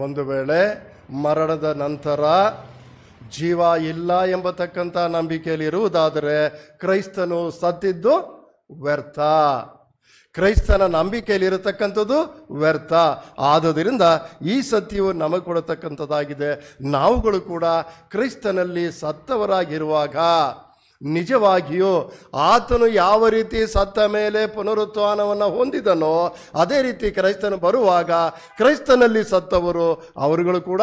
ಒಂದು ವೇಳೆ ಮರಣದ ನಂತರ ಜೀವ ಇಲ್ಲ ಎಂಬತಕ್ಕಂಥ ನಂಬಿಕೆಯಲ್ಲಿರುವುದಾದರೆ ಕ್ರೈಸ್ತನು ಸತ್ತಿದ್ದು ವ್ಯರ್ಥ ಕ್ರೈಸ್ತನ ನಂಬಿಕೆಯಲ್ಲಿರತಕ್ಕಂಥದ್ದು ವ್ಯರ್ಥ ಆದುದರಿಂದ ಈ ಸತ್ಯವು ನಮಗೆ ಕೊಡತಕ್ಕಂಥದ್ದಾಗಿದೆ ನಾವುಗಳು ಕೂಡ ಕ್ರೈಸ್ತನಲ್ಲಿ ಸತ್ತವರಾಗಿರುವಾಗ ನಿಜವಾಗಿಯೂ ಆತನು ಯಾವ ರೀತಿ ಸತ್ತ ಮೇಲೆ ಪುನರುತ್ಥಾನವನ್ನು ಹೊಂದಿದನೋ ಅದೇ ರೀತಿ ಕ್ರೈಸ್ತನು ಬರುವಾಗ ಕ್ರೈಸ್ತನಲ್ಲಿ ಸತ್ತವರು ಅವರುಗಳು ಕೂಡ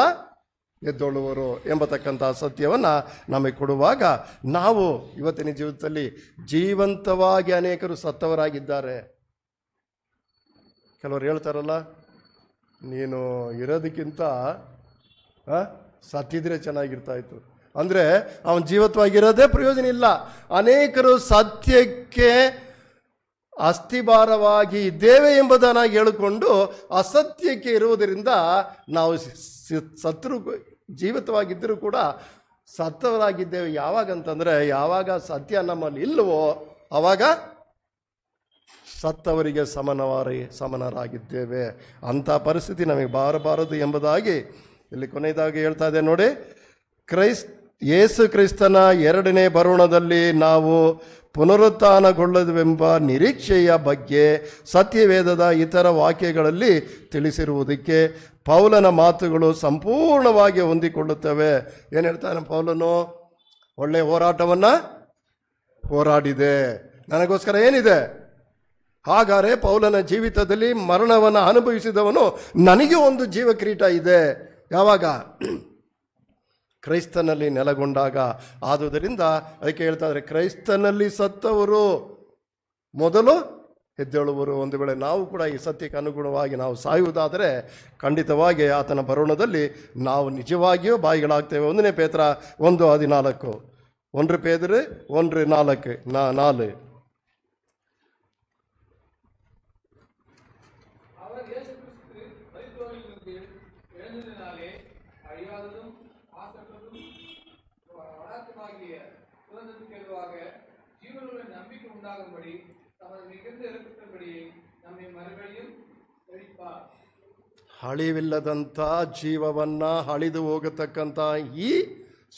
ಎದ್ದೊಳ್ಳುವರು ಎಂಬತಕ್ಕಂಥ ಸತ್ಯವನ್ನು ನಮಗೆ ಕೊಡುವಾಗ ನಾವು ಇವತ್ತಿನ ಜೀವಿತದಲ್ಲಿ ಜೀವಂತವಾಗಿ ಅನೇಕರು ಸತ್ತವರಾಗಿದ್ದಾರೆ ಕೆಲವರು ಹೇಳ್ತಾರಲ್ಲ ನೀನು ಇರೋದಕ್ಕಿಂತ ಸತ್ತಿದ್ರೆ ಚೆನ್ನಾಗಿರ್ತಾ ಇತ್ತು ಅಂದರೆ ಅವನು ಜೀವತ್ವಾಗಿರೋದೇ ಪ್ರಯೋಜನ ಇಲ್ಲ ಅನೇಕರು ಸತ್ಯಕ್ಕೆ ಅಸ್ಥಿಭಾರವಾಗಿ ಇದ್ದೇವೆ ಎಂಬುದನ್ನು ಹೇಳಿಕೊಂಡು ಅಸತ್ಯಕ್ಕೆ ಇರುವುದರಿಂದ ನಾವು ಸತ್ರು ಜೀವಿತವಾಗಿದ್ದರೂ ಕೂಡ ಸತ್ತವರಾಗಿದ್ದೇವೆ ಯಾವಾಗ ಅಂತಂದರೆ ಯಾವಾಗ ಸತ್ಯ ನಮ್ಮಲ್ಲಿ ಇಲ್ಲವೋ ಆವಾಗ ಸತ್ತವರಿಗೆ ಸಮನವಾರಿ ಸಮನರಾಗಿದ್ದೇವೆ ಅಂಥ ಪರಿಸ್ಥಿತಿ ನಮಗೆ ಬಾರಬಾರದು ಎಂಬುದಾಗಿ ಇಲ್ಲಿ ಕೊನೆಯದಾಗಿ ಹೇಳ್ತಾ ಇದೆ ನೋಡಿ ಕ್ರೈಸ್ ಯೇಸು ಕ್ರಿಸ್ತನ ಎರಡನೇ ಬರುಣದಲ್ಲಿ ನಾವು ಪುನರುತ್ಥಾನಗೊಳ್ಳದುವೆಂಬ ನಿರೀಕ್ಷೆಯ ಬಗ್ಗೆ ಸತ್ಯವೇದದ ಇತರ ವಾಕ್ಯಗಳಲ್ಲಿ ತಿಳಿಸಿರುವುದಕ್ಕೆ ಪೌಲನ ಮಾತುಗಳು ಸಂಪೂರ್ಣವಾಗಿ ಹೊಂದಿಕೊಳ್ಳುತ್ತವೆ ಏನು ಹೇಳ್ತಾನೆ ಪೌಲನು ಒಳ್ಳೆಯ ಹೋರಾಟವನ್ನು ಹೋರಾಡಿದೆ ನನಗೋಸ್ಕರ ಏನಿದೆ ಹಾಗಾದರೆ ಪೌಲನ ಜೀವಿತದಲ್ಲಿ ಮರಣವನ್ನು ಅನುಭವಿಸಿದವನು ನನಗೆ ಒಂದು ಜೀವಕ್ರೀಟ ಇದೆ ಯಾವಾಗ ಕ್ರೈಸ್ತನಲ್ಲಿ ನೆಲೆಗೊಂಡಾಗ ಆದುದರಿಂದ ಅದಕ್ಕೆ ಹೇಳ್ತಾ ಇದ್ರೆ ಕ್ರೈಸ್ತನಲ್ಲಿ ಸತ್ತವರು ಮೊದಲು ಎದ್ದೇಳುವರು ಒಂದು ವೇಳೆ ನಾವು ಕೂಡ ಈ ಸತ್ಯಕ್ಕೆ ಅನುಗುಣವಾಗಿ ನಾವು ಸಾಯುವುದಾದರೆ ಖಂಡಿತವಾಗಿ ಆತನ ಬರೋಣದಲ್ಲಿ ನಾವು ನಿಜವಾಗಿಯೂ ಬಾಯಿಗಳಾಗ್ತೇವೆ ಒಂದನೇ ಪೇತ್ರ ಒಂದು ಹದಿನಾಲ್ಕು ஒன்று ಪೇದ್ರೆ ಒಂದು ನಾಲ್ಕು ನಾಲ್ ஜீவனுடன் நம்பிக்கை உண்டாகும்படி ಅಳಿವಿಲ್ಲದಂಥ ಜೀವವನ್ನು ಅಳಿದು ಹೋಗತಕ್ಕಂಥ ಈ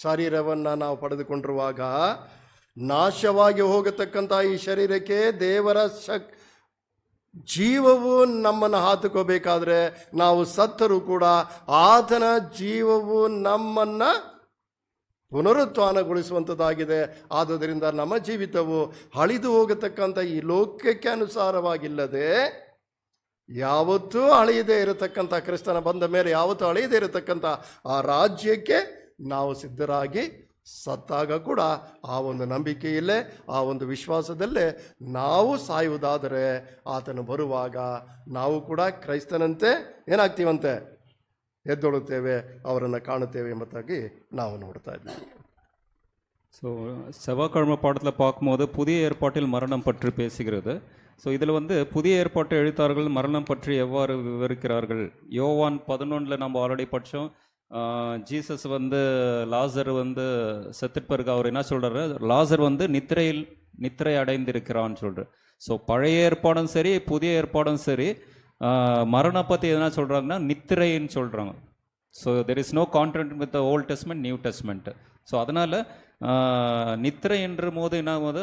ಶರೀರವನ್ನ ನಾವು ಪಡೆದುಕೊಂಡಿರುವಾಗ ನಾಶವಾಗಿ ಹೋಗತಕ್ಕಂಥ ಈ ಶರೀರಕ್ಕೆ ದೇವರ ಶಕ್ ಜೀವವು ನಮ್ಮನ್ನು ಹಾತುಕೋಬೇಕಾದ್ರೆ ನಾವು ಸತ್ತರೂ ಕೂಡ ಆತನ ಜೀವವು ನಮ್ಮನ್ನು ಪುನರುತ್ಥಾನಗೊಳಿಸುವಂಥದ್ದಾಗಿದೆ ಆದುದರಿಂದ ನಮ್ಮ ಜೀವಿತವು ಅಳಿದು ಹೋಗತಕ್ಕಂಥ ಈ ಲೋಕಕ್ಕೆ ಅನುಸಾರವಾಗಿಲ್ಲದೆ ಯಾವತ್ತೂ ಅಳೆಯದೇ ಇರತಕ್ಕಂಥ ಕ್ರಿಸ್ತನ ಬಂದ ಮೇಲೆ ಯಾವತ್ತೂ ಅಳೆಯದೇ ಇರತಕ್ಕಂಥ ಆ ರಾಜ್ಯಕ್ಕೆ ನಾವು ಸಿದ್ಧರಾಗಿ ಸತ್ತಾಗ ಕೂಡ ಆ ಒಂದು ನಂಬಿಕೆಯಲ್ಲೇ ಆ ಒಂದು ವಿಶ್ವಾಸದಲ್ಲೇ ನಾವು ಸಾಯುವುದಾದರೆ ಆತನು ಬರುವಾಗ ನಾವು ಕೂಡ ಕ್ರೈಸ್ತನಂತೆ ಏನಾಗ್ತೀವಂತೆ ಎದ್ದೇಳು ತೇವೆ ಅವರನ್ನು ಕಾಣುತ್ತೇವೆ ಎಂಬುದಾಗಿ ನಾವು ನೋಡ್ತಾ ಇದ್ದೀವಿ ஸோ செவ்வாய்க்கிழமை பாடத்தில் பார்க்கும்போது புதிய ஏற்பாட்டில் மரணம் பற்றி பேசுகிறது ஸோ இதில் வந்து புதிய ஏற்பாட்டு எழுத்தார்கள் மரணம் பற்றி எவ்வாறு விவரிக்கிறார்கள் யோவான் பதினொன்றில் நம்ம ஆல்ரெடி படித்தோம் ஜீசஸ் வந்து லாசர் வந்து செத்துட்டு பிறகு அவர் என்ன சொல்கிறாரு லாசர் வந்து நித்திரையில் நித்திரை அடைந்திருக்கிறான்னு சொல்கிறார் ஸோ பழைய ஏற்பாடும் சரி புதிய ஏற்பாடும் சரி மரணம் பற்றி எதனா சொல்கிறாங்கன்னா நித்திரைன்னு சொல்கிறாங்க so there is no content with the old testament new testament so அதனால் நித்திரை என்ற போது என்ன போது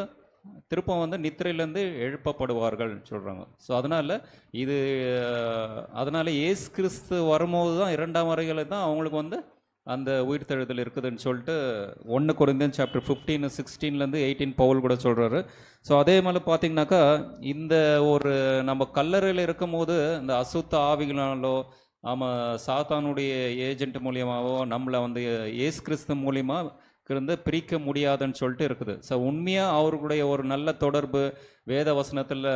திருப்பம் வந்து நித்திரையிலேருந்து எழுப்பப்படுவார்கள் சொல்கிறாங்க ஸோ அதனால் இது அதனால் ஏசு கிறிஸ்து வரும்போது தான் இரண்டாம் வரைகளை தான் அவங்களுக்கு வந்து அந்த உயிர் தழுதல் இருக்குதுன்னு சொல்லிட்டு ஒன்று குறைந்தன் சாப்டர் ஃபிஃப்டீன் சிக்ஸ்டீன்லேருந்து எயிட்டீன் பவுல் கூட சொல்கிறாரு ஸோ அதே மாதிரி பார்த்திங்கனாக்கா இந்த ஒரு நம்ம கல்லறையில் இருக்கும் போது இந்த அசுத்த ஆவிகளாலோ நம்ம சாத்தானுடைய ஏஜென்ட் மூலியமாகவோ நம்மளை வந்து ஏசு கிறிஸ்து மூலியமாக இருந்து பிரிக்க முடியாதுன்னு சொல்லிட்டு இருக்குது ஸோ உண்மையாக அவர்களுடைய ஒரு நல்ல தொடர்பு வேத வசனத்தில்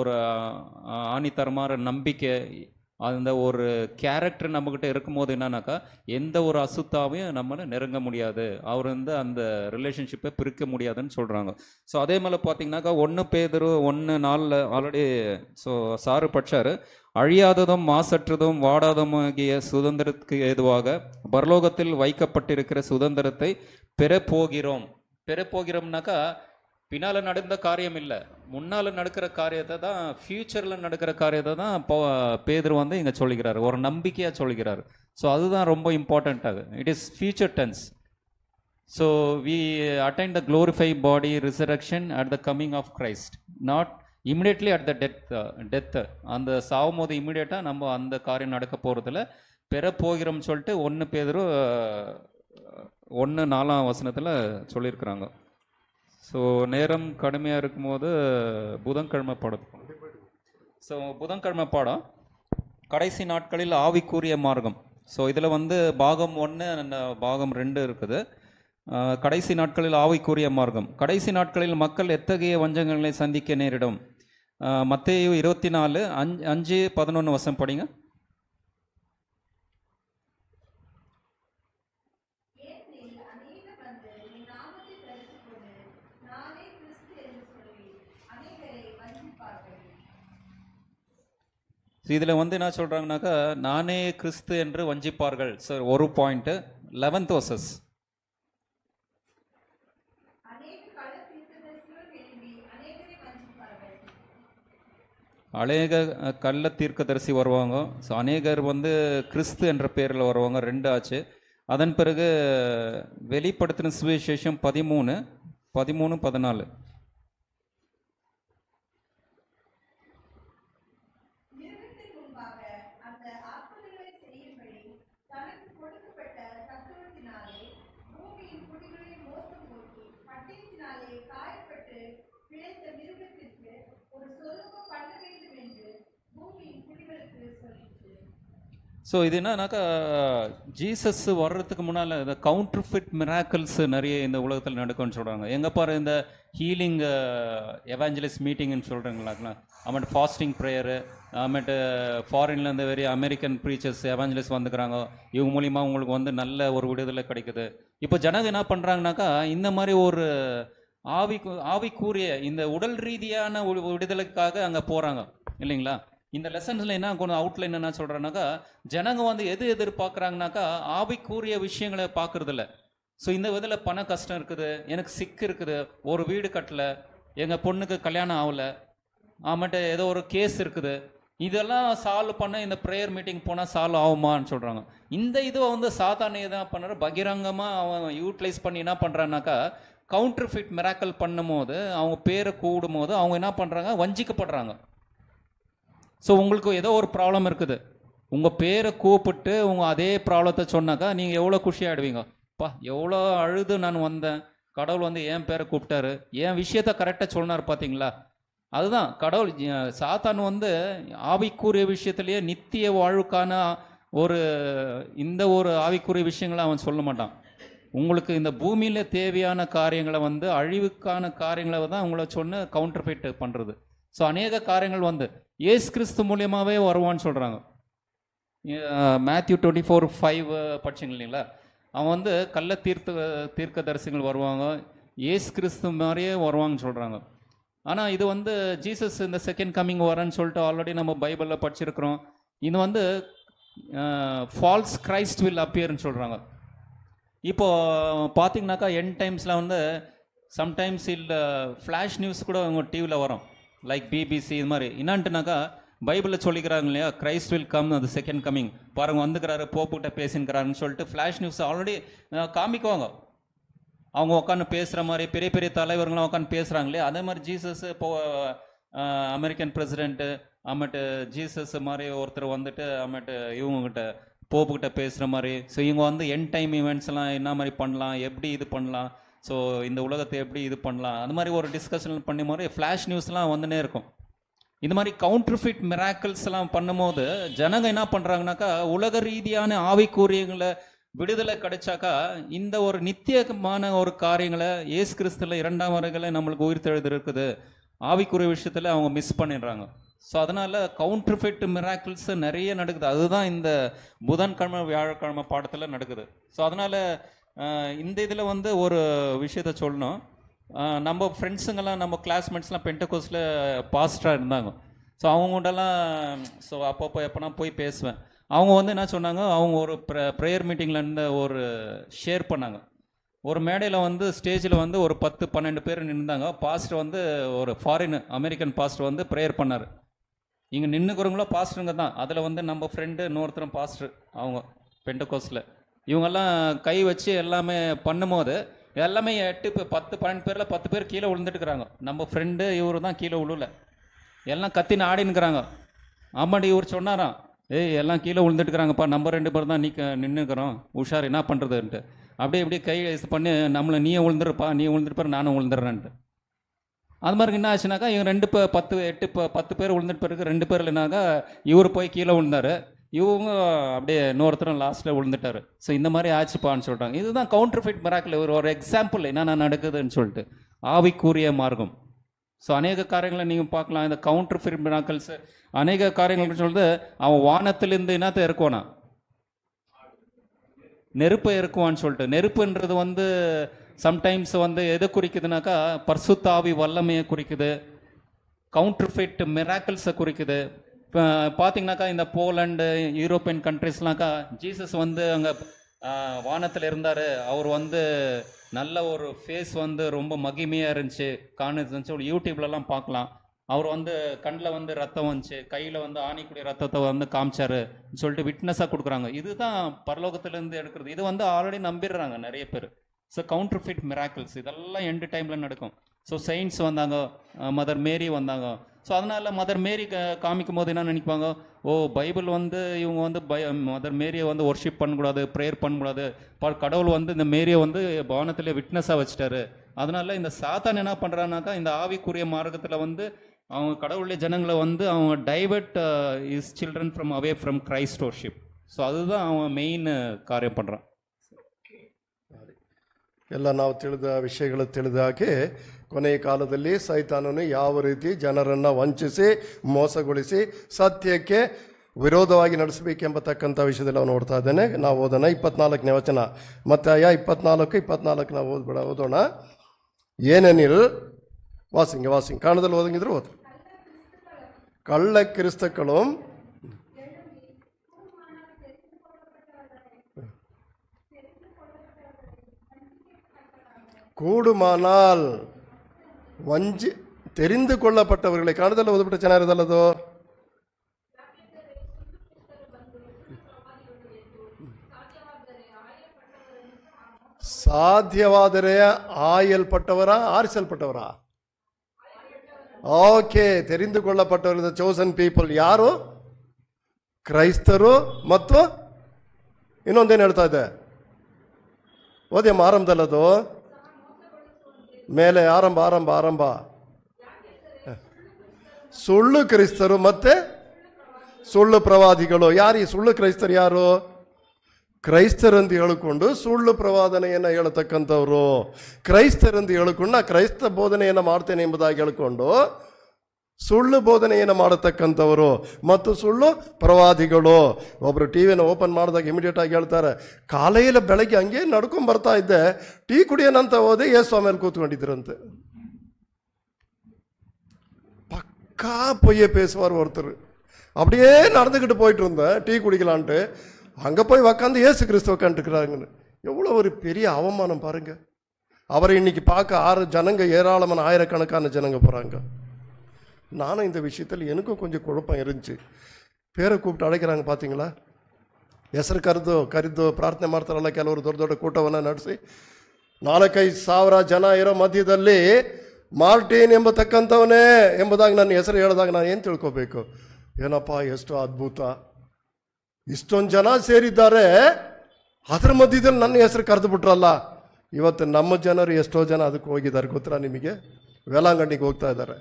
ஒரு ஆணித்தரமான நம்பிக்கை அந்த ஒரு கேரக்டர் நம்மக்கிட்ட இருக்கும்போது என்னன்னாக்கா எந்த ஒரு அசுத்தாவையும் நம்மளை நெருங்க முடியாது அவர் வந்து அந்த ரிலேஷன்ஷிப்பை பிரிக்க முடியாதுன்னு சொல்கிறாங்க ஸோ அதே மாதிரி பார்த்தீங்கன்னாக்கா ஒன்று பேதரு ஒன்று நாளில் ஆல்ரெடி ஸோ சாரு பட்சாரு அழியாததும் மாசற்றதும் வாடாதமாகிய சுதந்திரத்துக்கு ஏதுவாக பரலோகத்தில் வைக்கப்பட்டிருக்கிற சுதந்திரத்தை பெறப்போகிறோம் பெறப்போகிறோம்னாக்கா பின்னால் நடந்த காரியம் இல்லை முன்னால் நடக்கிற காரியத்தை தான் ஃப்யூச்சரில் நடக்கிற காரியத்தை தான் இப்போ பேதர் வந்து இங்கே சொல்லிக்கிறார் ஒரு நம்பிக்கையாக சொல்லிக்கிறார் ஸோ அதுதான் ரொம்ப இம்பார்ட்டண்ட்டாக it is future tense so we attain the glorify body resurrection at the coming of Christ not immediately at the death death அந்த சாகும் போது இமிடியேட்டாக நம்ம அந்த காரியம் நடக்க போகிறதில்ல பெற போகிறோம்னு சொல்லிட்டு ஒன்று பேதரும் ஒன்று நாலாம் வசனத்தில் சொல்லியிருக்கிறாங்க ஸோ நேரம் கடுமையாக இருக்கும்போது புதன்கிழமை பாடம் ஸோ புதன்கிழமை பாடம் கடைசி நாட்களில் ஆவிக்குரிய மார்க்கம் ஸோ இதில் வந்து பாகம் ஒன்று பாகம் ரெண்டு இருக்குது கடைசி நாட்களில் ஆவிக்குரிய மார்க்கம் கடைசி நாட்களில் மக்கள் எத்தகைய வஞ்சங்களை சந்திக்க நேரிடும் மத்திய இருபத்தி நாலு அஞ்சு அஞ்சு பதினொன்று வருஷம் படிங்க ஸோ இதில் வந்து என்ன சொல்கிறாங்கனாக்கா நானே கிறிஸ்து என்று வஞ்சிப்பார்கள் சார் ஒரு பாயிண்ட்டு லெவன்த் ஓசஸ் அநேக கள்ள தீர்க்கதரிசி வருவாங்க ஸோ அநேகர் வந்து கிறிஸ்து என்ற பேரில் வருவாங்க ரெண்டு ஆச்சு அதன் பிறகு வெளிப்படுத்தின சுவிசேஷம் பதிமூணு பதிமூணு பதினாலு ஸோ இது என்னன்னாக்கா ஜீசஸ் வர்றதுக்கு முன்னால் இந்த கவுண்டர் ஃபிட் மிராக்கல்ஸ் நிறைய இந்த உலகத்தில் நடக்கும்னு சொல்கிறாங்க எங்கே பாரு இந்த ஹீலிங் எவாஞ்சலிஸ் மீட்டிங்னு சொல்கிறீங்களாக்கலாம் அமௌண்ட் ஃபாஸ்டிங் ப்ரேயரு அமௌண்ட்டு ஃபாரின்லேருந்து வெறி அமெரிக்கன் ப்ரீச்சர்ஸ் எவாஞ்சலிஸ் வந்துக்கிறாங்க இவங்க மூலிமா உங்களுக்கு வந்து நல்ல ஒரு விடுதலை கிடைக்குது இப்போ ஜனங்க என்ன பண்ணுறாங்கனாக்கா இந்த மாதிரி ஒரு ஆவி ஆவிக்குரிய இந்த உடல் ரீதியான விடுதலைக்காக அங்கே போகிறாங்க இல்லைங்களா இந்த லெசன்ஸில் என்ன கொஞ்சம் அவுட்லைன் என்ன சொல்கிறேன்னாக்கா ஜனங்க வந்து எது எதிர்பார்க்குறாங்கனாக்கா ஆவிக்குரிய விஷயங்களை பார்க்குறதில்ல ஸோ இந்த விதத்தில் பண கஷ்டம் இருக்குது எனக்கு சிக்கு இருக்குது ஒரு வீடு கட்டலை எங்கள் பொண்ணுக்கு கல்யாணம் ஆகலை ஆமாட்ட ஏதோ ஒரு கேஸ் இருக்குது இதெல்லாம் சால்வ் பண்ண இந்த ப்ரேயர் மீட்டிங் போனால் சால்வ் ஆகுமான்னு சொல்கிறாங்க இந்த இதுவை வந்து சாதாரண இதாக பண்ணுற பகிரங்கமாக அவன் யூட்டிலைஸ் பண்ணி என்ன பண்ணுறான்னாக்கா கவுண்டர் ஃபிட் மிராக்கல் பண்ணும்போது அவங்க பேரை கூடும் போது அவங்க என்ன பண்ணுறாங்க வஞ்சிக்கப்படுறாங்க ஸோ உங்களுக்கு ஏதோ ஒரு ப்ராப்ளம் இருக்குது உங்கள் பேரை கூப்பிட்டு உங்கள் அதே ப்ராப்ளத்தை சொன்னாக்கா நீங்கள் எவ்வளோ குஷியாகிடுவீங்க பா எவ்வளோ அழுது நான் வந்தேன் கடவுள் வந்து என் பேரை கூப்பிட்டாரு என் விஷயத்த கரெக்டாக சொன்னார் பார்த்தீங்களா அதுதான் கடவுள் சாத்தான் வந்து ஆவிக்குரிய விஷயத்துலேயே நித்திய வாழ்வுக்கான ஒரு இந்த ஒரு ஆவிக்குரிய விஷயங்களை அவன் சொல்ல மாட்டான் உங்களுக்கு இந்த பூமியில் தேவையான காரியங்களை வந்து அழிவுக்கான காரியங்களை தான் உங்களை சொன்ன கவுண்டர் ஃபைட்டு பண்ணுறது ஸோ அநேக காரியங்கள் வந்து ஏசு கிறிஸ்து மூலியமாகவே வருவான்னு சொல்கிறாங்க மேத்யூ டுவெண்ட்டி ஃபோர் ஃபைவ் படிச்சிங்க இல்லைங்களா அவன் வந்து கள்ள தீர்த்த தீர்க்க தரிசிகள் வருவாங்க ஏசு கிறிஸ்து மாதிரியே வருவாங்கன்னு சொல்கிறாங்க ஆனால் இது வந்து ஜீசஸ் இந்த செகண்ட் கம்மிங் வரேன்னு சொல்லிட்டு ஆல்ரெடி நம்ம பைபிளில் படிச்சிருக்கிறோம் இது வந்து ஃபால்ஸ் கிரைஸ்ட் வில் அப்பியர்னு சொல்கிறாங்க இப்போது பார்த்தீங்கன்னாக்கா என் டைம்ஸில் வந்து சம்டைம்ஸ் இல்லை ஃப்ளாஷ் நியூஸ் கூட அவங்க டிவியில் வரும் லைக் பிபிசி இது மாதிரி என்னான்ட்டுனாக்கா பைபிளில் சொல்லிக்கிறாங்க இல்லையா கிரைஸ்ட் வில் கம் அது செகண்ட் கம்மிங் பாருங்க வந்துக்கிறாரு போப்புகிட்ட பேசுங்கிறாருன்னு சொல்லிட்டு ஃப்ளாஷ் நியூஸ் ஆல்ரெடி காமிக்குவாங்க அவங்க உட்காந்து பேசுகிற மாதிரி பெரிய பெரிய தலைவர்கள்லாம் உட்காந்து பேசுகிறாங்களே அதே மாதிரி ஜீசஸ் இப்போ அமெரிக்கன் பிரசிடென்ட்டு அம்மட்டு ஜீசஸ் மாதிரி ஒருத்தர் வந்துட்டு அம்மட்டு இவங்ககிட்ட போப்புக்கிட்ட பேசுகிற மாதிரி ஸோ இவங்க வந்து என் டைம் ஈவெண்ட்ஸ்லாம் என்ன மாதிரி பண்ணலாம் எப்படி இது பண்ணலாம் ஸோ இந்த உலகத்தை எப்படி இது பண்ணலாம் அந்த மாதிரி ஒரு டிஸ்கஷன் பண்ணி மாதிரி ஃப்ளாஷ் நியூஸ்லாம் வந்துனே இருக்கும் இந்த மாதிரி கவுண்டர்ஃபிட் மிராக்கிள்ஸ் எல்லாம் பண்ணும்போது ஜனங்க என்ன பண்ணுறாங்கனாக்கா உலக ரீதியான ஆவிக்கூரியங்களை விடுதலை கிடைச்சாக்கா இந்த ஒரு நித்தியமான ஒரு காரியங்களை ஏசு கிறிஸ்துல இரண்டாம் வரைகளை நம்மளுக்கு உயிர் தெழுது இருக்குது ஆவிக்குரிய விஷயத்தில் அவங்க மிஸ் பண்ணிடுறாங்க ஸோ அதனால் ஃபிட் மிராக்கிள்ஸ் நிறைய நடக்குது அதுதான் இந்த புதன்கிழமை வியாழக்கிழமை பாடத்தில் நடக்குது ஸோ அதனால் இந்த இதில் வந்து ஒரு விஷயத்த சொல்லணும் நம்ம ஃப்ரெண்ட்ஸுங்கெல்லாம் நம்ம கிளாஸ்மேட்ஸ்லாம் பென்டகோஸில் பாஸ்டராக இருந்தாங்க ஸோ கூடலாம் ஸோ அப்பப்போ எப்போனா போய் பேசுவேன் அவங்க வந்து என்ன சொன்னாங்க அவங்க ஒரு ப்ர ப்ரேயர் மீட்டிங்கில் இருந்த ஒரு ஷேர் பண்ணாங்க ஒரு மேடையில் வந்து ஸ்டேஜில் வந்து ஒரு பத்து பன்னெண்டு பேர் நின்றுந்தாங்க பாஸ்டர் வந்து ஒரு ஃபாரின் அமெரிக்கன் பாஸ்டர் வந்து ப்ரேயர் பண்ணார் இங்கே நின்றுக்கிறவங்களோ பாஸ்டருங்க தான் அதில் வந்து நம்ம ஃப்ரெண்டு இன்னொருத்தரும் பாஸ்டர் அவங்க பெண்டகோஸில் இவங்கெல்லாம் கை வச்சு எல்லாமே பண்ணும்போது எல்லாமே எட்டு இப்போ பத்து பன்னெண்டு பேரில் பத்து பேர் கீழே விழுந்துட்டுருக்குறாங்க நம்ம ஃப்ரெண்டு இவர் தான் கீழே விழுல எல்லாம் கத்தின்னு ஆடினுக்கிறாங்க ஆமாண்டி இவர் சொன்னாராம் ஏய் எல்லாம் கீழே விழுந்துட்டுக்கிறாங்கப்பா நம்ம ரெண்டு பேர் தான் நிற்க நின்றுக்கிறோம் உஷார் என்ன பண்ணுறதுன்ட்டு அப்படியே இப்படி கை இது பண்ணி நம்மளை நீயே விழுந்துருப்பா நீ விழுந்துருப்பாரு நானும் விழுந்துடுறேன்ட்டு அது மாதிரி என்ன ஆச்சுனாக்கா இவங்க ரெண்டு பத்து எட்டு பத்து பேர் விழுந்துட்டு பிறகு ரெண்டு பேர் இல்லைனாக்கா இவர் போய் கீழே விழுந்தார் இவங்க அப்படியே இன்னொருத்தரும் லாஸ்ட்டில் விழுந்துட்டாரு ஸோ இந்த மாதிரி ஆச்சுப்பான்னு சொல்கிறாங்க இதுதான் கவுண்டர் ஃபிட் மிராக்கில் ஒரு ஒரு எக்ஸாம்பிள் என்னென்ன நடக்குதுன்னு சொல்லிட்டு ஆவிக்குரிய மார்க்கம் ஸோ அநேக காரியங்களை நீங்கள் பார்க்கலாம் இந்த கவுண்டர் ஃபிட் மிராக்கல்ஸ் அநேக காரியங்கள் சொல்கிறது அவன் வானத்திலேருந்து என்னத்தை இறக்குவானா நெருப்பை இருக்குவான்னு சொல்லிட்டு நெருப்புன்றது வந்து சம்டைம்ஸ் வந்து எதை குறிக்குதுனாக்கா பர்சுத்தாவி வல்லமையை குறிக்குது கவுண்டர் ஃபிட் மிராக்கல்ஸை குறிக்குது இப்போ பார்த்தீங்கன்னாக்கா இந்த போலண்டு யூரோப்பியன் கண்ட்ரிஸ்னாக்கா ஜீசஸ் வந்து அங்கே வானத்தில் இருந்தார் அவர் வந்து நல்ல ஒரு ஃபேஸ் வந்து ரொம்ப மகிமையாக இருந்துச்சு காணுச்சு ஒரு யூடியூப்லலாம் பார்க்கலாம் அவர் வந்து கண்ணில் வந்து ரத்தம் வந்துச்சு கையில் வந்து ஆணிக்குடி ரத்தத்தை வந்து காமிச்சாரு சொல்லிட்டு விட்னஸாக கொடுக்குறாங்க இதுதான் பரலோகத்திலேருந்து எடுக்கிறது இது வந்து ஆல்ரெடி நம்பிடுறாங்க நிறைய பேர் ஸோ கவுண்டர் ஃபிட் மிராக்கிள்ஸ் இதெல்லாம் எண்டு டைமில் நடக்கும் ஸோ சயின்ஸ் வந்தாங்க மதர் மேரி வந்தாங்க ஸோ அதனால் மதர் மேரி காமிக்கும் போது என்ன நினைப்பாங்க ஓ பைபிள் வந்து இவங்க வந்து பை மதர் மேரியை வந்து ஒர்ஷிப் பண்ணக்கூடாது ப்ரேயர் பண்ணக்கூடாது ப கடவுள் வந்து இந்த மேரியை வந்து பவனத்தில் விட்னஸாக வச்சுட்டாரு அதனால இந்த சாத்தான் என்ன பண்ணுறான்னாக்கா இந்த ஆவிக்குரிய மார்க்கத்தில் வந்து அவங்க கடவுளுடைய ஜனங்களை வந்து அவங்க divert his children from away from Christ worship so அதுதான் அவன் மெயின் காரியம் பண்ணுறான் எல்லாம் நான் ತಿಳಿದ விஷயங்களை ತಿಳಿದ ಕೊನೆಯ ಕಾಲದಲ್ಲಿ ಸೈತಾನನು ಯಾವ ರೀತಿ ಜನರನ್ನು ವಂಚಿಸಿ ಮೋಸಗೊಳಿಸಿ ಸತ್ಯಕ್ಕೆ ವಿರೋಧವಾಗಿ ನಡೆಸಬೇಕೆಂಬತಕ್ಕಂಥ ವಿಷಯದಲ್ಲಿ ನಾವು ನೋಡ್ತಾ ಇದ್ದೇನೆ ನಾವು ಓದೋಣ ಇಪ್ಪತ್ನಾಲ್ಕನೇ ವಚನ ಮತ್ತೆ ಅಯ್ಯ ಇಪ್ಪತ್ನಾಲ್ಕು ಇಪ್ಪತ್ನಾಲ್ಕು ನಾವು ಓದ್ಬೇಡ ಓದೋಣ ಏನೇನಿರು ವಾಸಿಂಗ್ ವಾಸಿಂಗ್ ಕಾಣದಲ್ಲಿ ಓದಂಗಿದ್ರು ಓದ್ ಕಳ್ಳ ಕ್ರಿಸ್ತಗಳು ಕೂಡುಮಾನಾಲ್ ವಂಚಿ ತೆರಿಂದುಕೊಳ್ಳಪಟ್ಟವರಿಗೆ ಕಾಣದಲ್ಲ ಓದ್ಬಿಟ್ರೆ ಚೆನ್ನಾಗಿರೋದಲ್ಲದು ಸಾಧ್ಯವಾದರೆ ಆಯಲ್ಪಟ್ಟವರ ಆರಿಸಲ್ಪಟ್ಟವರ ಓಕೆ ತೆರಿಂದುಕೊಳ್ಳಪಟ್ಟವರಿಂದ ಚೋಸನ್ ಪೀಪಲ್ ಯಾರು ಕ್ರೈಸ್ತರು ಮತ್ತು ಇನ್ನೊಂದೇನು ಹೇಳ್ತಾ ಇದೆ ಓದಿ ಆರಂಭದಲ್ಲದು ಮೇಲೆ ಆರಂಭ ಆರಂಭ ಆರಂಭ ಸುಳ್ಳು ಕ್ರೈಸ್ತರು ಮತ್ತೆ ಸುಳ್ಳು ಪ್ರವಾದಿಗಳು ಯಾರು ಈ ಸುಳ್ಳು ಕ್ರೈಸ್ತರು ಯಾರು ಕ್ರೈಸ್ತರೆಂದು ಹೇಳಿಕೊಂಡು ಸುಳ್ಳು ಪ್ರವಾದನೆಯನ್ನು ಹೇಳತಕ್ಕಂಥವ್ರು ಕ್ರೈಸ್ತರೆಂದು ಹೇಳಿಕೊಂಡು ನಾ ಕ್ರೈಸ್ತ ಬೋಧನೆಯನ್ನು ಮಾಡ್ತೇನೆ ಎಂಬುದಾಗಿ ಹೇಳಿಕೊಂಡು ಸುಳ್ಳು ಬೋಧನೆಯನ್ನು ಮಾಡತಕ್ಕಂಥವರು ಮತ್ತು ಸುಳ್ಳು ಪ್ರವಾದಿಗಳು ಒಬ್ಬರು ಟಿ ವಿನ ಓಪನ್ ಮಾಡಿದಾಗ ಇಮಿಡಿಯೇಟಾಗಿ ಹೇಳ್ತಾರೆ ಕಾಲೆಯಲ್ಲಿ ಬೆಳಗ್ಗೆ ಹಂಗೆ ನಡ್ಕೊಂಡು ಬರ್ತಾ ಇದ್ದೆ ಟೀ ಕುಡಿಯೋಣಂತ ಹೋದೆ ಏ ಸ್ವಾಮಿಯಲ್ಲಿ ಕೂತ್ಕೊಂಡಿದ್ರಂತೆ பக்கா பொய்ய பேசுவார் ஒருத்தர் அப்படியே நடந்துக்கிட்டு போயிட்டு இருந்தேன் டீ குடிக்கலான்ட்டு அங்கே போய் உக்காந்து ஏசு கிறிஸ்துவ கண்டுக்கிறாங்கன்னு எவ்வளோ ஒரு பெரிய அவமானம் பாருங்கள் அவரை இன்னைக்கு பார்க்க ஆறு ஜனங்க ஏராளமான ஆயிரக்கணக்கான ஜனங்க போகிறாங்க ನಾನು இந்த ವಿಷಯದಲ್ಲಿ எனக்கும் கொஞ்சம் குழப்பம் இருந்துச்சு பேரை கூப்பிட்டு அழைக்கிறாங்க ಹೆಸರು ಕರೆದು ಕರೆದು ಪ್ರಾರ್ಥನೆ ಮಾಡ್ತಾರಲ್ಲ ಕೆಲವರು ದೊಡ್ಡ ದೊಡ್ಡ ಕೂಟವನ್ನು ನಡೆಸಿ ನಾಲ್ಕೈದು ಸಾವಿರ ಜನ ಇರೋ ಮಧ್ಯದಲ್ಲಿ ಮಾರ್ಟಿನ್ ಎಂಬತಕ್ಕಂಥವನೇ ಎಂಬುದಾಗಿ ನನ್ನ ಹೆಸರು ಹೇಳಿದಾಗ ನಾನು ಏನು ತಿಳ್ಕೋಬೇಕು ಏನಪ್ಪ ಎಷ್ಟು ಅದ್ಭುತ ಇಷ್ಟೊಂದು ಜನ ಸೇರಿದ್ದಾರೆ ಅದರ ಮಧ್ಯದಲ್ಲಿ ನನ್ನ ಹೆಸರು ಕರೆದು ಬಿಟ್ರಲ್ಲ ಇವತ್ತು ನಮ್ಮ ಜನರು ಎಷ್ಟೋ ಜನ ಅದಕ್ಕೆ ಹೋಗಿದ್ದಾರೆ ಗೊತ್ತಾ ನಿಮಗೆ ವೇಳಾಂಗಣ್ಣಿಗೆ ಹೋಗ್ತಾ ಇದ್ದಾರೆ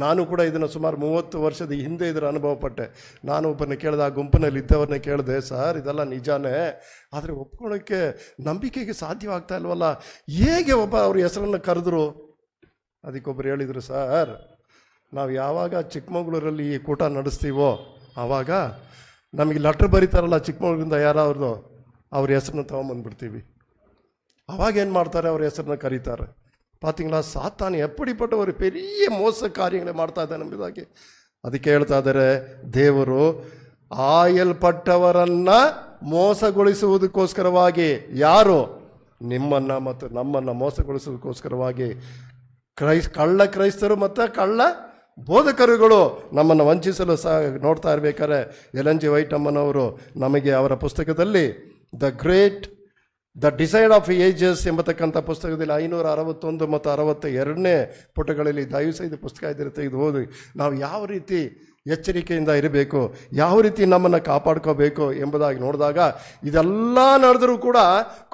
ನಾನು ಕೂಡ ಇದನ್ನು ಸುಮಾರು ಮೂವತ್ತು ವರ್ಷದ ಹಿಂದೆ ಇದರ ಅನುಭವ ಪಟ್ಟೆ ನಾನು ಒಬ್ಬರನ್ನ ಕೇಳಿದೆ ಆ ಗುಂಪಿನಲ್ಲಿ ಇದ್ದವ್ರನ್ನ ಕೇಳಿದೆ ಸರ್ ಇದೆಲ್ಲ ನಿಜಾನೇ ಆದರೆ ಒಪ್ಕೊಳ್ಳೋಕ್ಕೆ ನಂಬಿಕೆಗೆ ಸಾಧ್ಯವಾಗ್ತಾ ಇಲ್ವಲ್ಲ ಹೇಗೆ ಒಬ್ಬ ಅವ್ರ ಹೆಸರನ್ನು ಕರೆದ್ರು ಅದಕ್ಕೊಬ್ಬರು ಹೇಳಿದರು ಸರ್ ನಾವು ಯಾವಾಗ ಚಿಕ್ಕಮಗಳೂರಲ್ಲಿ ಈ ಕೂಟ ನಡೆಸ್ತೀವೋ ಆವಾಗ ನಮಗೆ ಲೆಟ್ರ್ ಬರೀತಾರಲ್ಲ ಚಿಕ್ಕಮಗಳೂರಿಂದ ಯಾರಾದ್ರು ಅವ್ರ ಹೆಸರನ್ನ ತೊಗೊಂಬಂದ್ಬಿಡ್ತೀವಿ ಏನು ಮಾಡ್ತಾರೆ ಅವ್ರ ಹೆಸರನ್ನ ಕರೀತಾರೆ ಪಾತಿಗಳ ಸಾತಾನ ಎಪ್ಪಡಿಪಟ್ಟ ಅವರು பெரிய ಮೋಸ ಕಾರ್ಯಗಳೇ ಮಾಡ್ತಾ ಇದ್ದಾನೆ ಎಂಬುದಾಗಿ ಅದಕ್ಕೆ ಹೇಳ್ತಾ ಇದ್ದಾರೆ ದೇವರು ಆಯಲ್ಪಟ್ಟವರನ್ನು ಮೋಸಗೊಳಿಸುವುದಕ್ಕೋಸ್ಕರವಾಗಿ ಯಾರು ನಿಮ್ಮನ್ನು ಮತ್ತು ನಮ್ಮನ್ನು ಮೋಸಗೊಳಿಸುವುದಕ್ಕೋಸ್ಕರವಾಗಿ ಕ್ರೈಸ್ ಕಳ್ಳ ಕ್ರೈಸ್ತರು ಮತ್ತು ಕಳ್ಳ ಬೋಧಕರುಗಳು ನಮ್ಮನ್ನು ವಂಚಿಸಲು ಸಹ ನೋಡ್ತಾ ಇರಬೇಕಾರೆ ಎಲ್ ಎನ್ ಜಿ ವೈಟಮ್ಮನವರು ನಮಗೆ ಅವರ ಪುಸ್ತಕದಲ್ಲಿ the great the desire of ages ಎಂಬತಕ್ಕಂಥ ಪುಸ್ತಕದಲ್ಲಿ ಐನೂರ ಅರವತ್ತೊಂದು ಮತ್ತು ಅರವತ್ತ ಎರಡನೇ ಪುಟಗಳಲ್ಲಿ ದಯವಿಸಿ ಪುಸ್ತಕ ಇದ್ದರೆ ತೆಗೆದು ಹೋದ್ವಿ ನಾವು ಯಾವ ರೀತಿ ಎಚ್ಚರಿಕೆಯಿಂದ ಇರಬೇಕು ಯಾವ ರೀತಿ ನಮ್ಮನ್ನು ಕಾಪಾಡ್ಕೋಬೇಕು ಎಂಬುದಾಗಿ ನೋಡಿದಾಗ ಇದೆಲ್ಲ ನಡೆದರೂ ಕೂಡ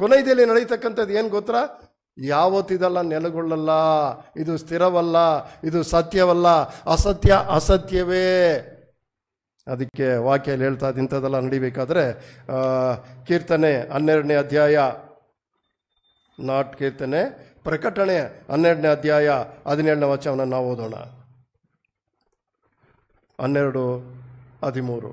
ಕೊನೆಯದಲ್ಲಿ ನಡೀತಕ್ಕಂಥದ್ದು ಏನು ಗೊತ್ತಾ ಯಾವತ್ತಿದೆಲ್ಲ ನೆಲೆಗೊಳ್ಳಲ್ಲ ಇದು ಸ್ಥಿರವಲ್ಲ ಇದು ಸತ್ಯವಲ್ಲ ಅಸತ್ಯ ಅಸತ್ಯವೇ ಅದಕ್ಕೆ ವಾಕ್ಯಲ್ಲಿ ಹೇಳ್ತಾ ಇಂಥದ್ದೆಲ್ಲ ನಡಿಬೇಕಾದ್ರೆ ಕೀರ್ತನೆ ಹನ್ನೆರಡನೇ ಅಧ್ಯಾಯ ನಾಟ್ ಕೀರ್ತನೆ ಪ್ರಕಟಣೆ ಹನ್ನೆರಡನೇ ಅಧ್ಯಾಯ ಹದಿನೇಳನೇ ವಚನ ನಾವು ಓದೋಣ ಹನ್ನೆರಡು ಹದಿಮೂರು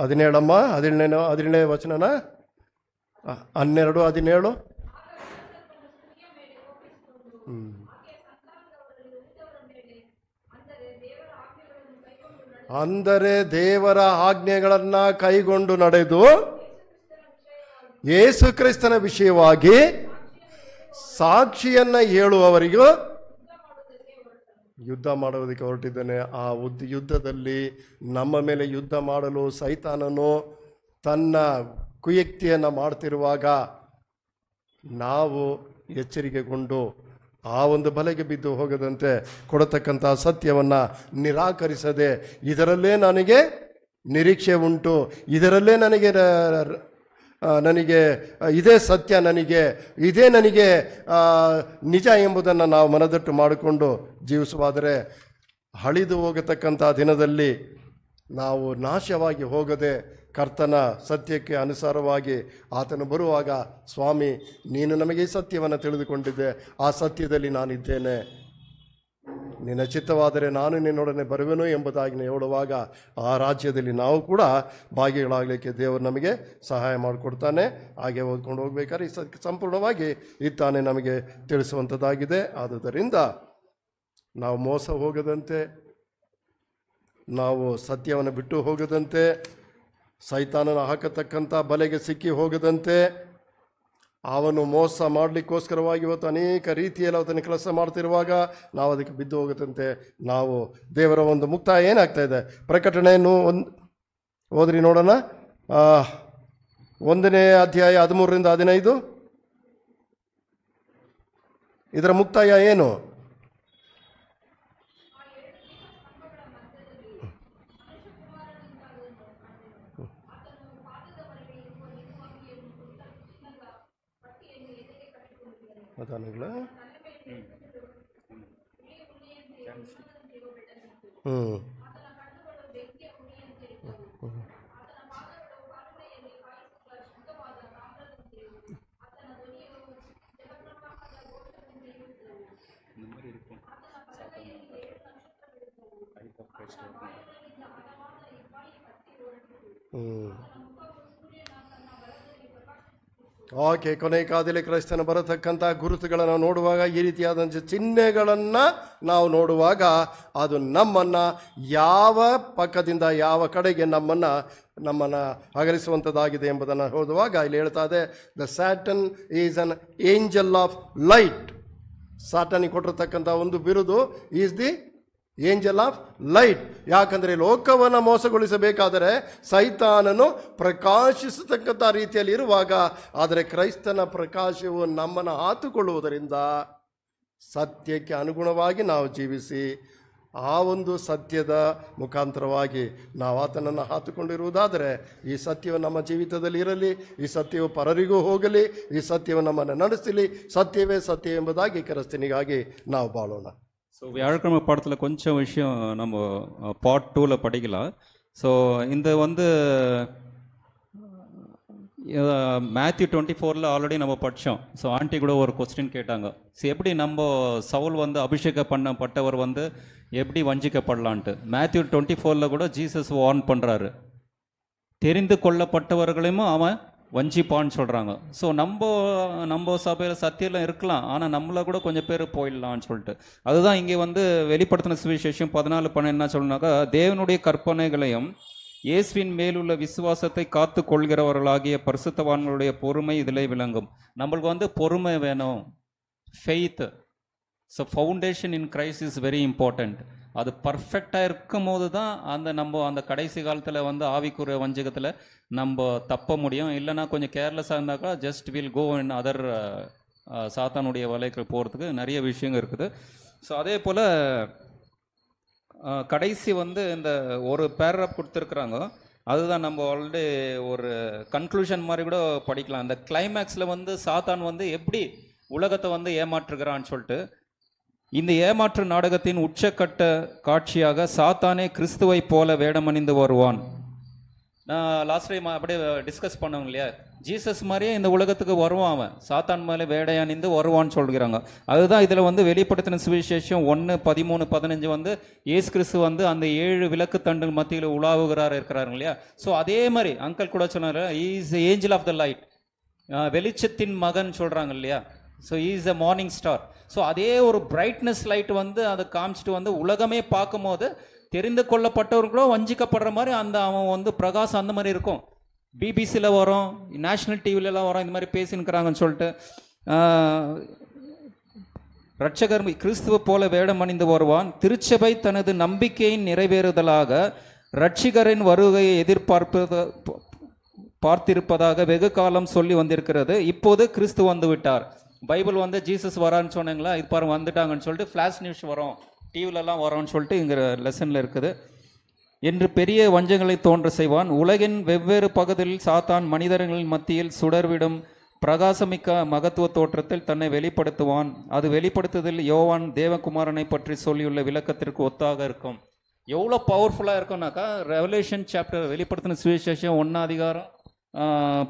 ಹದಿನೇಳಮ್ಮ ಹದಿನೇಳನೇ ಹದಿನೇಳನೇ ವಚನನ ಹನ್ನೆರಡು ಹದಿನೇಳು ಅಂದರೆ ದೇವರ ಆಜ್ಞೆಗಳನ್ನು ಕೈಗೊಂಡು ನಡೆದು ಯೇಸು ಕ್ರಿಸ್ತನ ವಿಷಯವಾಗಿ ಸಾಕ್ಷಿಯನ್ನು ಹೇಳುವವರಿಗೂ ಯುದ್ಧ ಮಾಡುವುದಕ್ಕೆ ಹೊರಟಿದ್ದೇನೆ ಆ ಉದ್ ಯುದ್ಧದಲ್ಲಿ ನಮ್ಮ ಮೇಲೆ ಯುದ್ಧ ಮಾಡಲು ಸೈತಾನನು ತನ್ನ ಕುಯುಕ್ತಿಯನ್ನು ಮಾಡ್ತಿರುವಾಗ ನಾವು ಎಚ್ಚರಿಕೆಗೊಂಡು ಆ ಒಂದು ಬಲೆಗೆ ಬಿದ್ದು ಹೋಗದಂತೆ ಕೊಡತಕ್ಕಂಥ ಸತ್ಯವನ್ನು ನಿರಾಕರಿಸದೆ ಇದರಲ್ಲೇ ನನಗೆ ನಿರೀಕ್ಷೆ ಉಂಟು ಇದರಲ್ಲೇ ನನಗೆ ನನಗೆ ಇದೇ ಸತ್ಯ ನನಗೆ ಇದೇ ನನಗೆ ನಿಜ ಎಂಬುದನ್ನು ನಾವು ಮನದಟ್ಟು ಮಾಡಿಕೊಂಡು ಜೀವಿಸುವಾದರೆ ಹಳಿದು ಹೋಗತಕ್ಕಂಥ ದಿನದಲ್ಲಿ ನಾವು ನಾಶವಾಗಿ ಹೋಗದೆ ಕರ್ತನ ಸತ್ಯಕ್ಕೆ ಅನುಸಾರವಾಗಿ ಆತನು ಬರುವಾಗ ಸ್ವಾಮಿ ನೀನು ನಮಗೆ ಸತ್ಯವನ್ನು ತಿಳಿದುಕೊಂಡಿದ್ದೆ ಆ ಸತ್ಯದಲ್ಲಿ ನಾನಿದ್ದೇನೆ ನಿನ್ನ ಚಿತ್ತವಾದರೆ ನಾನು ನಿನ್ನೊಡನೆ ಬರುವೆನು ಎಂಬುದಾಗಿ ಹೇಳುವಾಗ ಆ ರಾಜ್ಯದಲ್ಲಿ ನಾವು ಕೂಡ ಭಾಗಿಗಳಾಗಲಿಕ್ಕೆ ದೇವರು ನಮಗೆ ಸಹಾಯ ಮಾಡಿಕೊಡ್ತಾನೆ ಹಾಗೆ ಓದ್ಕೊಂಡು ಹೋಗ್ಬೇಕಾದ್ರೆ ಈ ಸಂಪೂರ್ಣವಾಗಿ ಇತ್ತಾನೆ ನಮಗೆ ತಿಳಿಸುವಂಥದ್ದಾಗಿದೆ ಆದುದರಿಂದ ನಾವು ಮೋಸ ಹೋಗದಂತೆ ನಾವು ಸತ್ಯವನ್ನು ಬಿಟ್ಟು ಹೋಗದಂತೆ ಸೈತಾನನ ಹಾಕತಕ್ಕಂಥ ಬಲೆಗೆ ಸಿಕ್ಕಿ ಹೋಗದಂತೆ ಅವನು ಮೋಸ ಮಾಡಲಿಕ್ಕೋಸ್ಕರವಾಗಿ ಇವತ್ತು ಅನೇಕ ರೀತಿಯಲ್ಲಿ ಅವತ್ತನ್ನು ಕೆಲಸ ಮಾಡ್ತಿರುವಾಗ ನಾವು ಅದಕ್ಕೆ ಬಿದ್ದು ಹೋಗದಂತೆ ನಾವು ದೇವರ ಒಂದು ಮುಕ್ತಾಯ ಏನಾಗ್ತಾ ಇದೆ ಪ್ರಕಟಣೆಯನ್ನು ಒಂದು ಓದ್ರಿ ನೋಡೋಣ ಒಂದನೇ ಅಧ್ಯಾಯ ಹದಿಮೂರರಿಂದ ಹದಿನೈದು ಇದರ ಮುಕ್ತಾಯ ಏನು பத்தாண்டுக்குள்ளே ம் ம் ಆಕೆ ಕೊನೆಯ ಕಾದಿಲೆ ಕ್ರೈಸ್ತನ ಬರತಕ್ಕಂಥ ಗುರುತುಗಳನ್ನು ನೋಡುವಾಗ ಈ ರೀತಿಯಾದಂಥ ಚಿಹ್ನೆಗಳನ್ನು ನಾವು ನೋಡುವಾಗ ಅದು ನಮ್ಮನ್ನು ಯಾವ ಪಕ್ಕದಿಂದ ಯಾವ ಕಡೆಗೆ ನಮ್ಮನ್ನು ನಮ್ಮನ್ನು ಅಗಲಿಸುವಂಥದ್ದಾಗಿದೆ ಎಂಬುದನ್ನು ಓದುವಾಗ ಇಲ್ಲಿ ಹೇಳ್ತಾ ಇದೆ the Satan is an angel of light ಸಾಟನಿಗೆ ಕೊಟ್ಟಿರತಕ್ಕಂಥ ಒಂದು ಬಿರುದು is the angel of light ಯಾಕಂದರೆ ಲೋಕವನ್ನು ಮೋಸಗೊಳಿಸಬೇಕಾದರೆ ಸೈತಾನನು ಪ್ರಕಾಶಿಸತಕ್ಕಂಥ ರೀತಿಯಲ್ಲಿ ಇರುವಾಗ ಆದರೆ ಕ್ರೈಸ್ತನ ಪ್ರಕಾಶವು ನಮ್ಮನ್ನು ಹಾತುಕೊಳ್ಳುವುದರಿಂದ ಸತ್ಯಕ್ಕೆ ಅನುಗುಣವಾಗಿ ನಾವು ಜೀವಿಸಿ ಆ ಒಂದು ಸತ್ಯದ ಮುಖಾಂತರವಾಗಿ ನಾವು ಆತನನ್ನು ಹಾತುಕೊಂಡಿರುವುದಾದರೆ ಈ ಸತ್ಯವು ನಮ್ಮ ಜೀವಿತದಲ್ಲಿ ಇರಲಿ ಈ ಸತ್ಯವು ಪರರಿಗೂ ಹೋಗಲಿ ಈ ಸತ್ಯವು ನಮ್ಮನ್ನು ನಡೆಸಲಿ ಸತ್ಯವೇ ಸತ್ಯ ಎಂಬುದಾಗಿ ಕರೆಸ್ತಿನಿಗಾಗಿ ನಾವು ಬಾಳೋಣ ஸோ வியாழக்கிழமை பாடத்தில் கொஞ்சம் விஷயம் நம்ம பார்ட் டூவில் படிக்கலாம் ஸோ இந்த வந்து மேத்யூ டுவெண்ட்டி ஃபோரில் ஆல்ரெடி நம்ம படித்தோம் ஸோ ஆண்டி கூட ஒரு கொஸ்டின் கேட்டாங்க ஸோ எப்படி நம்ம சவுல் வந்து அபிஷேகம் பண்ணப்பட்டவர் வந்து எப்படி வஞ்சிக்கப்படலான்ட்டு மேத்யூ டுவெண்ட்டி ஃபோரில் கூட ஜீசஸ் வார்ன் பண்ணுறாரு தெரிந்து கொள்ளப்பட்டவர்களையும் அவன் வஞ்சிப்பான்னு சொல்கிறாங்க ஸோ நம்ம நம்ம சபையில் சத்தியெல்லாம் இருக்கலாம் ஆனால் நம்மள கூட கொஞ்சம் பேர் போயிடலான்னு சொல்லிட்டு அதுதான் இங்கே வந்து வெளிப்படுத்தின சுவிசேஷம் பதினாலு பணம் என்ன சொல்லணுனாக்கா தேவனுடைய கற்பனைகளையும் இயேசுவின் மேலுள்ள விசுவாசத்தை காத்து கொள்கிறவர்களாகிய பரிசுத்தவான்களுடைய பொறுமை இதில் விளங்கும் நம்மளுக்கு வந்து பொறுமை வேணும் faith so foundation in Christ is very important அது பர்ஃபெக்டாக இருக்கும் போது தான் அந்த நம்ம அந்த கடைசி காலத்தில் வந்து ஆவிக்குரிய வஞ்சகத்தில் நம்ம தப்ப முடியும் இல்லைனா கொஞ்சம் கேர்லெஸ்ஸாக இருந்தாக்கா just will go in other சாத்தானுடைய வலைக்கு போகிறதுக்கு நிறைய விஷயங்கள் இருக்குது ஸோ அதே போல் கடைசி வந்து இந்த ஒரு பேரப் கொடுத்துருக்குறாங்க அதுதான் நம்ம ஆல்ரெடி ஒரு கன்க்ளூஷன் மாதிரி கூட படிக்கலாம் அந்த கிளைமேக்ஸில் வந்து சாத்தான் வந்து எப்படி உலகத்தை வந்து ஏமாற்றுகிறான்னு சொல்லிட்டு இந்த ஏமாற்று நாடகத்தின் உச்சக்கட்ட காட்சியாக சாத்தானே கிறிஸ்துவை போல வேடமணிந்து வருவான் நான் லாஸ்ட் டைம் அப்படியே டிஸ்கஸ் பண்ணோம் இல்லையா ஜீசஸ் மாதிரியே இந்த உலகத்துக்கு வருவான் அவன் சாத்தான் மேலே வேடையணிந்து வருவான்னு சொல்கிறாங்க அதுதான் இதில் வந்து வெளிப்படுத்தின சுவிசேஷம் ஒன்று பதிமூணு பதினஞ்சு வந்து ஏசு கிறிஸ்து வந்து அந்த ஏழு விளக்கு தண்டு மத்தியில் உலாவுகிறார் இருக்கிறாருங்க இல்லையா ஸோ அதே மாதிரி அங்கிள் கூட சொன்னார் is angel of the light வெளிச்சத்தின் மகன் சொல்கிறாங்க இல்லையா so is a morning star so அதே ஒரு பிரைட்னஸ் லைட் வந்து அதை காமிச்சிட்டு வந்து உலகமே பார்க்கும்போது தெரிந்து கொள்ளப்பட்டவர்களோ வஞ்சிக்கப்படுற மாதிரி அந்த அவன் வந்து பிரகாஷ் அந்த மாதிரி இருக்கும் பிபிசியில் வரும் நேஷ்னல் டிவிலெலாம் வரும் இந்த மாதிரி பேசினுக்கிறாங்கன்னு சொல்லிட்டு ரட்சகர் கிறிஸ்துவ போல வேடம் அணிந்து வருவான் திருச்சபை தனது நம்பிக்கையின் நிறைவேறுதலாக ரட்சிகரின் வருகையை எதிர்பார்ப்பது பார்த்திருப்பதாக வெகு காலம் சொல்லி வந்திருக்கிறது இப்போது கிறிஸ்து வந்து விட்டார் பைபிள் வந்து ஜீசஸ் வரான்னு சொன்னீங்களா இது பாருங்க வந்துட்டாங்கன்னு சொல்லிட்டு ஃப்ளாஷ் நியூஸ் வரும் டிவிலலாம் வரோன்னு சொல்லிட்டு இங்கிற லெசனில் இருக்குது என்று பெரிய வஞ்சங்களை தோன்ற செய்வான் உலகின் வெவ்வேறு பகுதியில் சாத்தான் மனிதர்களின் மத்தியில் சுடர்விடும் பிரகாசமிக்க மகத்துவ தோற்றத்தில் தன்னை வெளிப்படுத்துவான் அது வெளிப்படுத்துதல் யோவான் தேவகுமாரனை பற்றி சொல்லியுள்ள விளக்கத்திற்கு ஒத்தாக இருக்கும் எவ்வளோ பவர்ஃபுல்லாக இருக்கும்னாக்கா ரெவலேஷன் சாப்டர் வெளிப்படுத்தின சுவிசேஷம் ஒன்றாம் அதிகாரம்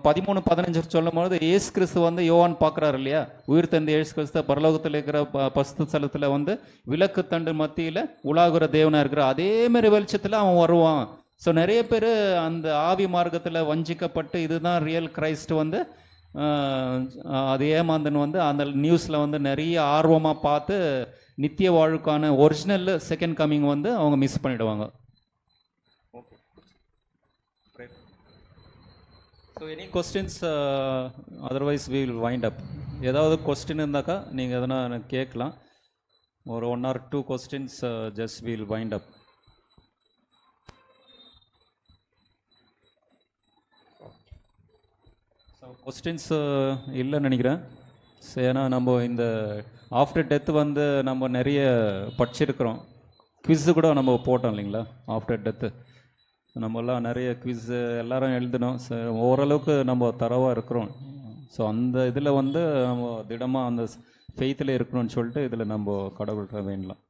பதிமூணு பதினஞ்சு சொல்லும் பொழுது ஏசு கிறிஸ்து வந்து யோவான் பார்க்குறாரு இல்லையா உயிர் தந்து ஏசு கிறிஸ்து பரலோகத்தில் இருக்கிற ப பஸ்து ஸ்தலத்தில் வந்து விளக்கு தண்டு மத்தியில் உலாகுற தேவனாக இருக்கிற அதேமாரி வெளிச்சத்தில் அவன் வருவான் ஸோ நிறைய பேர் அந்த ஆவி மார்க்கத்தில் வஞ்சிக்கப்பட்டு இதுதான் ரியல் கிரைஸ்ட் வந்து அது ஏமாந்தன் வந்து அந்த நியூஸில் வந்து நிறைய ஆர்வமாக பார்த்து நித்திய வாழ்வுக்கான ஒரிஜினல் செகண்ட் கம்மிங் வந்து அவங்க மிஸ் பண்ணிவிடுவாங்க so any questions otherwise we will wind up ஏதாவது கொஸ்டின் இருந்தாக்கா நீங்கள் எதனா கேட்கலாம் ஒரு one or two questions just will wind up so questions இல்லைன்னு நினைக்கிறேன் ஸோ ஏன்னா நம்ம இந்த ஆஃப்டர் டெத் வந்து நம்ம நிறைய படிச்சிருக்கிறோம் குவிஸு கூட நம்ம போட்டோம் இல்லைங்களா ஆஃப்டர் டெத்து நம்மலாம் நிறைய குவிஸ் எல்லாரும் எழுதணும் ஸோ ஓரளவுக்கு நம்ம தரவாக இருக்கிறோம் ஸோ அந்த இதில் வந்து நம்ம திடமாக அந்த ஃபெய்த்தில் இருக்கணும்னு சொல்லிட்டு இதில் நம்ம கடவுள்கிட்ட வேண்டலாம்